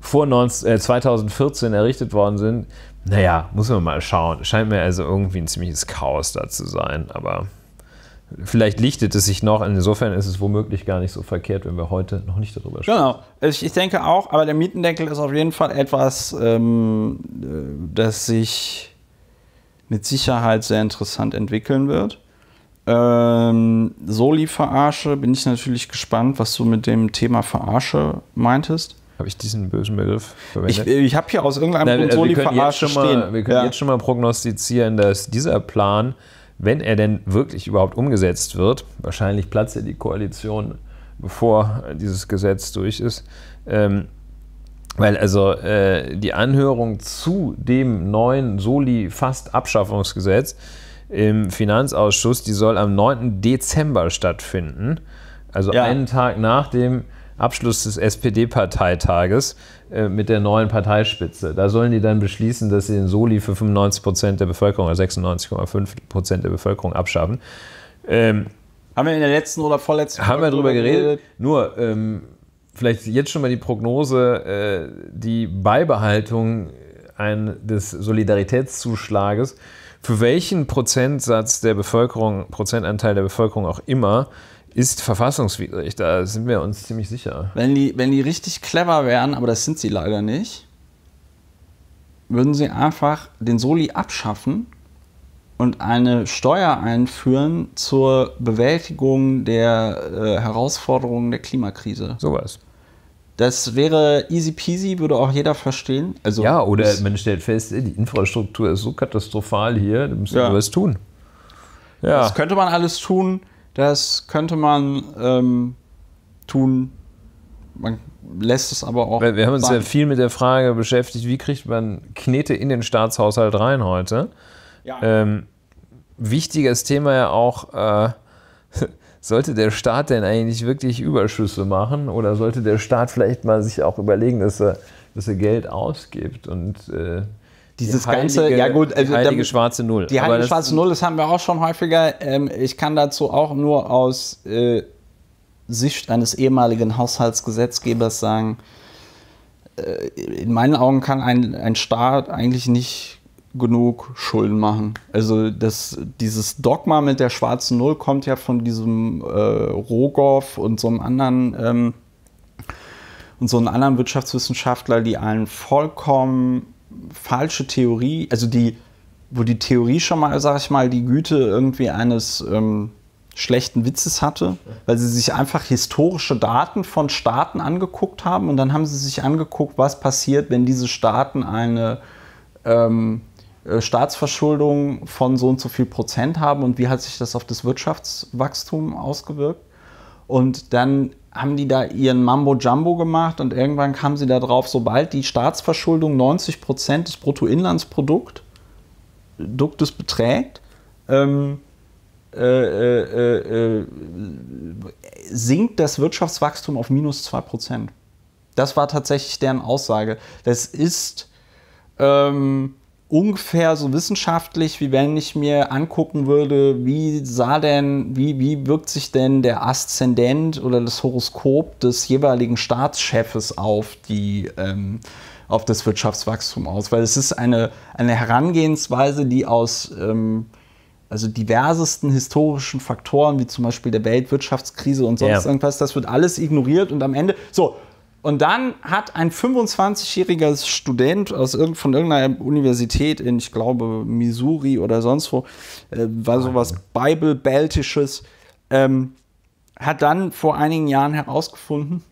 vor 19, äh, 2014 errichtet worden sind. Naja, muss man mal schauen. Scheint mir also irgendwie ein ziemliches Chaos da zu sein, aber vielleicht lichtet es sich noch. Insofern ist es womöglich gar nicht so verkehrt, wenn wir heute noch nicht darüber sprechen. Genau. Also ich denke auch, aber der Mietendeckel ist auf jeden Fall etwas, ähm, äh, das sich mit Sicherheit sehr interessant entwickeln wird ähm, Soli-Verarsche bin ich natürlich gespannt, was du mit dem Thema Verarsche meintest. Habe ich diesen bösen Begriff verwendet? Ich, ich habe hier aus irgendeinem Nein, Grund also Soli-Verarsche stehen. Wir können ja. jetzt schon mal prognostizieren, dass dieser Plan, wenn er denn wirklich überhaupt umgesetzt wird, wahrscheinlich platzt er die Koalition, bevor dieses Gesetz durch ist, ähm, weil also äh, die Anhörung zu dem neuen Soli-Fast-Abschaffungsgesetz im Finanzausschuss, die soll am 9. Dezember stattfinden. Also ja. einen Tag nach dem Abschluss des SPD-Parteitages äh, mit der neuen Parteispitze. Da sollen die dann beschließen, dass sie den Soli für 95 Prozent der Bevölkerung oder 96,5 Prozent der Bevölkerung abschaffen. Ähm, haben wir in der letzten oder vorletzten Haben Folge wir darüber geredet? geredet? Nur ähm, vielleicht jetzt schon mal die Prognose, äh, die Beibehaltung äh, ein, des Solidaritätszuschlages für welchen Prozentsatz der Bevölkerung, Prozentanteil der Bevölkerung auch immer, ist verfassungswidrig. Da sind wir uns ziemlich sicher. Wenn die, wenn die richtig clever wären, aber das sind sie leider nicht, würden sie einfach den Soli abschaffen und eine Steuer einführen zur Bewältigung der äh, Herausforderungen der Klimakrise. Sowas. Das wäre easy peasy, würde auch jeder verstehen. Also ja, oder man stellt fest, die Infrastruktur ist so katastrophal hier, da müssen wir was tun. Ja. Das könnte man alles tun, das könnte man ähm, tun. Man lässt es aber auch. Wir, wir haben uns sein. ja viel mit der Frage beschäftigt, wie kriegt man Knete in den Staatshaushalt rein heute? Ja. Ähm, wichtiges Thema ja auch. Äh, sollte der Staat denn eigentlich wirklich Überschüsse machen oder sollte der Staat vielleicht mal sich auch überlegen, dass er, dass er Geld ausgibt und äh, dieses die heilige, ganze, ja gut, also die heilige schwarze Null. Die heilige schwarze Null, das haben wir auch schon häufiger. Ähm, ich kann dazu auch nur aus äh, Sicht eines ehemaligen Haushaltsgesetzgebers sagen, äh, in meinen Augen kann ein, ein Staat eigentlich nicht genug Schulden machen. Also das, dieses Dogma mit der schwarzen Null kommt ja von diesem äh, Rogoff und so einem anderen ähm, und so einem anderen Wirtschaftswissenschaftler, die einen vollkommen falsche Theorie, also die, wo die Theorie schon mal, sag ich mal, die Güte irgendwie eines ähm, schlechten Witzes hatte, weil sie sich einfach historische Daten von Staaten angeguckt haben und dann haben sie sich angeguckt, was passiert, wenn diese Staaten eine ähm, äh, Staatsverschuldung von so und so viel Prozent haben und wie hat sich das auf das Wirtschaftswachstum ausgewirkt. Und dann haben die da ihren Mambo Jumbo gemacht und irgendwann kamen sie da drauf, sobald die Staatsverschuldung 90 Prozent des Bruttoinlandsproduktes beträgt, ähm, äh, äh, äh, sinkt das Wirtschaftswachstum auf minus 2 Prozent. Das war tatsächlich deren Aussage. Das ist ähm, ungefähr so wissenschaftlich, wie wenn ich mir angucken würde, wie sah denn, wie, wie wirkt sich denn der Aszendent oder das Horoskop des jeweiligen Staatschefes auf die ähm, auf das Wirtschaftswachstum aus, weil es ist eine, eine Herangehensweise, die aus ähm, also diversesten historischen Faktoren, wie zum Beispiel der Weltwirtschaftskrise und sonst yeah. irgendwas, das wird alles ignoriert und am Ende so, und dann hat ein 25-jähriger Student aus irgend, von irgendeiner Universität in, ich glaube, Missouri oder sonst wo, äh, war sowas Bible-Beltisches, ähm, hat dann vor einigen Jahren herausgefunden,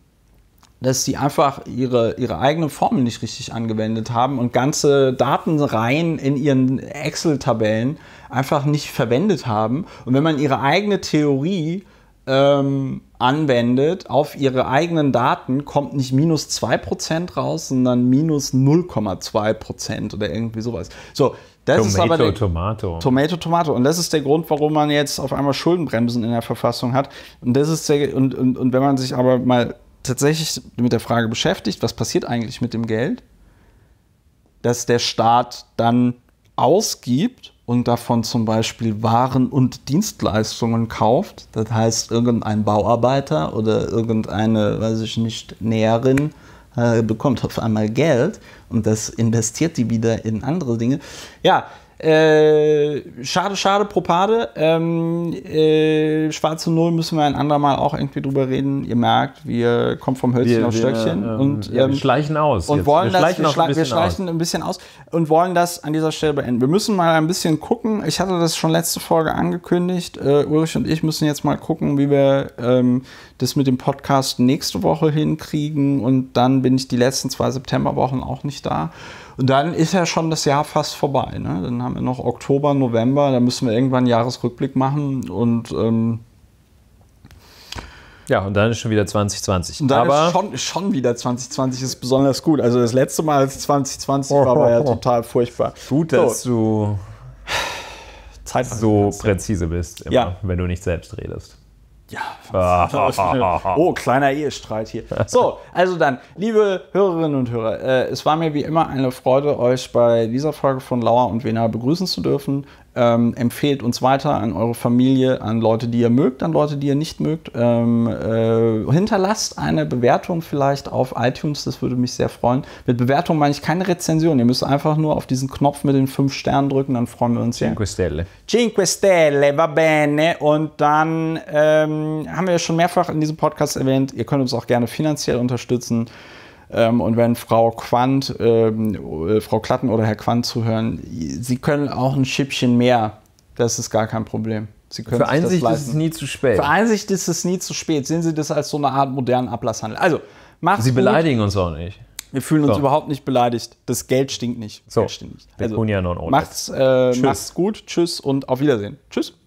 dass sie einfach ihre, ihre eigene Formel nicht richtig angewendet haben und ganze Datenreihen in ihren Excel-Tabellen einfach nicht verwendet haben. Und wenn man ihre eigene Theorie ähm, anwendet auf ihre eigenen Daten, kommt nicht minus 2% raus, sondern minus 0,2% oder irgendwie sowas. So, das Tomato, ist aber der, Tomato. Tomato, Tomato. Und das ist der Grund, warum man jetzt auf einmal Schuldenbremsen in der Verfassung hat. Und das ist der, und, und, und wenn man sich aber mal tatsächlich mit der Frage beschäftigt, was passiert eigentlich mit dem Geld, dass der Staat dann ausgibt und davon zum Beispiel Waren und Dienstleistungen kauft, das heißt irgendein Bauarbeiter oder irgendeine, weiß ich nicht, Näherin äh, bekommt auf einmal Geld und das investiert die wieder in andere Dinge. Ja, äh, schade, schade, Propade. Ähm, äh, Schwarze Null müssen wir ein andermal auch irgendwie drüber reden. Ihr merkt, wir kommen vom Hölzchen wir, auf Stöckchen. Ähm, wir, ähm, und, ähm, wir schleichen aus. Und wollen wir das, schleichen wir, schla ein wir schleichen aus. ein bisschen aus und wollen das an dieser Stelle beenden. Wir müssen mal ein bisschen gucken. Ich hatte das schon letzte Folge angekündigt. Äh, Ulrich und ich müssen jetzt mal gucken, wie wir ähm, das mit dem Podcast nächste Woche hinkriegen. Und dann bin ich die letzten zwei Septemberwochen auch nicht da. Und dann ist ja schon das Jahr fast vorbei. Ne? Dann haben wir noch Oktober, November, da müssen wir irgendwann einen Jahresrückblick machen und ähm, ja, und dann ist schon wieder 2020. Und dann Aber ist schon, schon wieder 2020 ist besonders gut. Also das letzte Mal als 2020 war aber ja total furchtbar. Gut, dass so. du Zeit so präzise bist, immer, ja. wenn du nicht selbst redest. Ja. oh, kleiner Ehestreit hier. So, also dann, liebe Hörerinnen und Hörer, äh, es war mir wie immer eine Freude, euch bei dieser Folge von Lauer und Wena begrüßen zu dürfen. Ähm, empfehlt uns weiter an eure Familie, an Leute, die ihr mögt, an Leute, die ihr nicht mögt. Ähm, äh, hinterlasst eine Bewertung vielleicht auf iTunes, das würde mich sehr freuen. Mit Bewertung meine ich keine Rezension. Ihr müsst einfach nur auf diesen Knopf mit den fünf Sternen drücken, dann freuen wir uns sehr. Cinque Stelle. Cinque Stelle, va bene. Und dann ähm, haben wir schon mehrfach in diesem Podcast erwähnt, ihr könnt uns auch gerne finanziell unterstützen. Ähm, und wenn Frau Quandt, ähm, äh, Frau Klatten oder Herr Quandt zuhören, Sie können auch ein Schippchen mehr. Das ist gar kein Problem. Sie können Für Einsicht ist es nie zu spät. Für Einsicht ist es nie zu spät. Sehen Sie das als so eine Art modernen Ablasshandel. Also, macht's Sie beleidigen uns auch nicht. Wir fühlen uns so. überhaupt nicht beleidigt. Das Geld stinkt nicht. Das so. Geld stinkt nicht. Also, macht's, äh, macht's gut. Tschüss und auf Wiedersehen. Tschüss.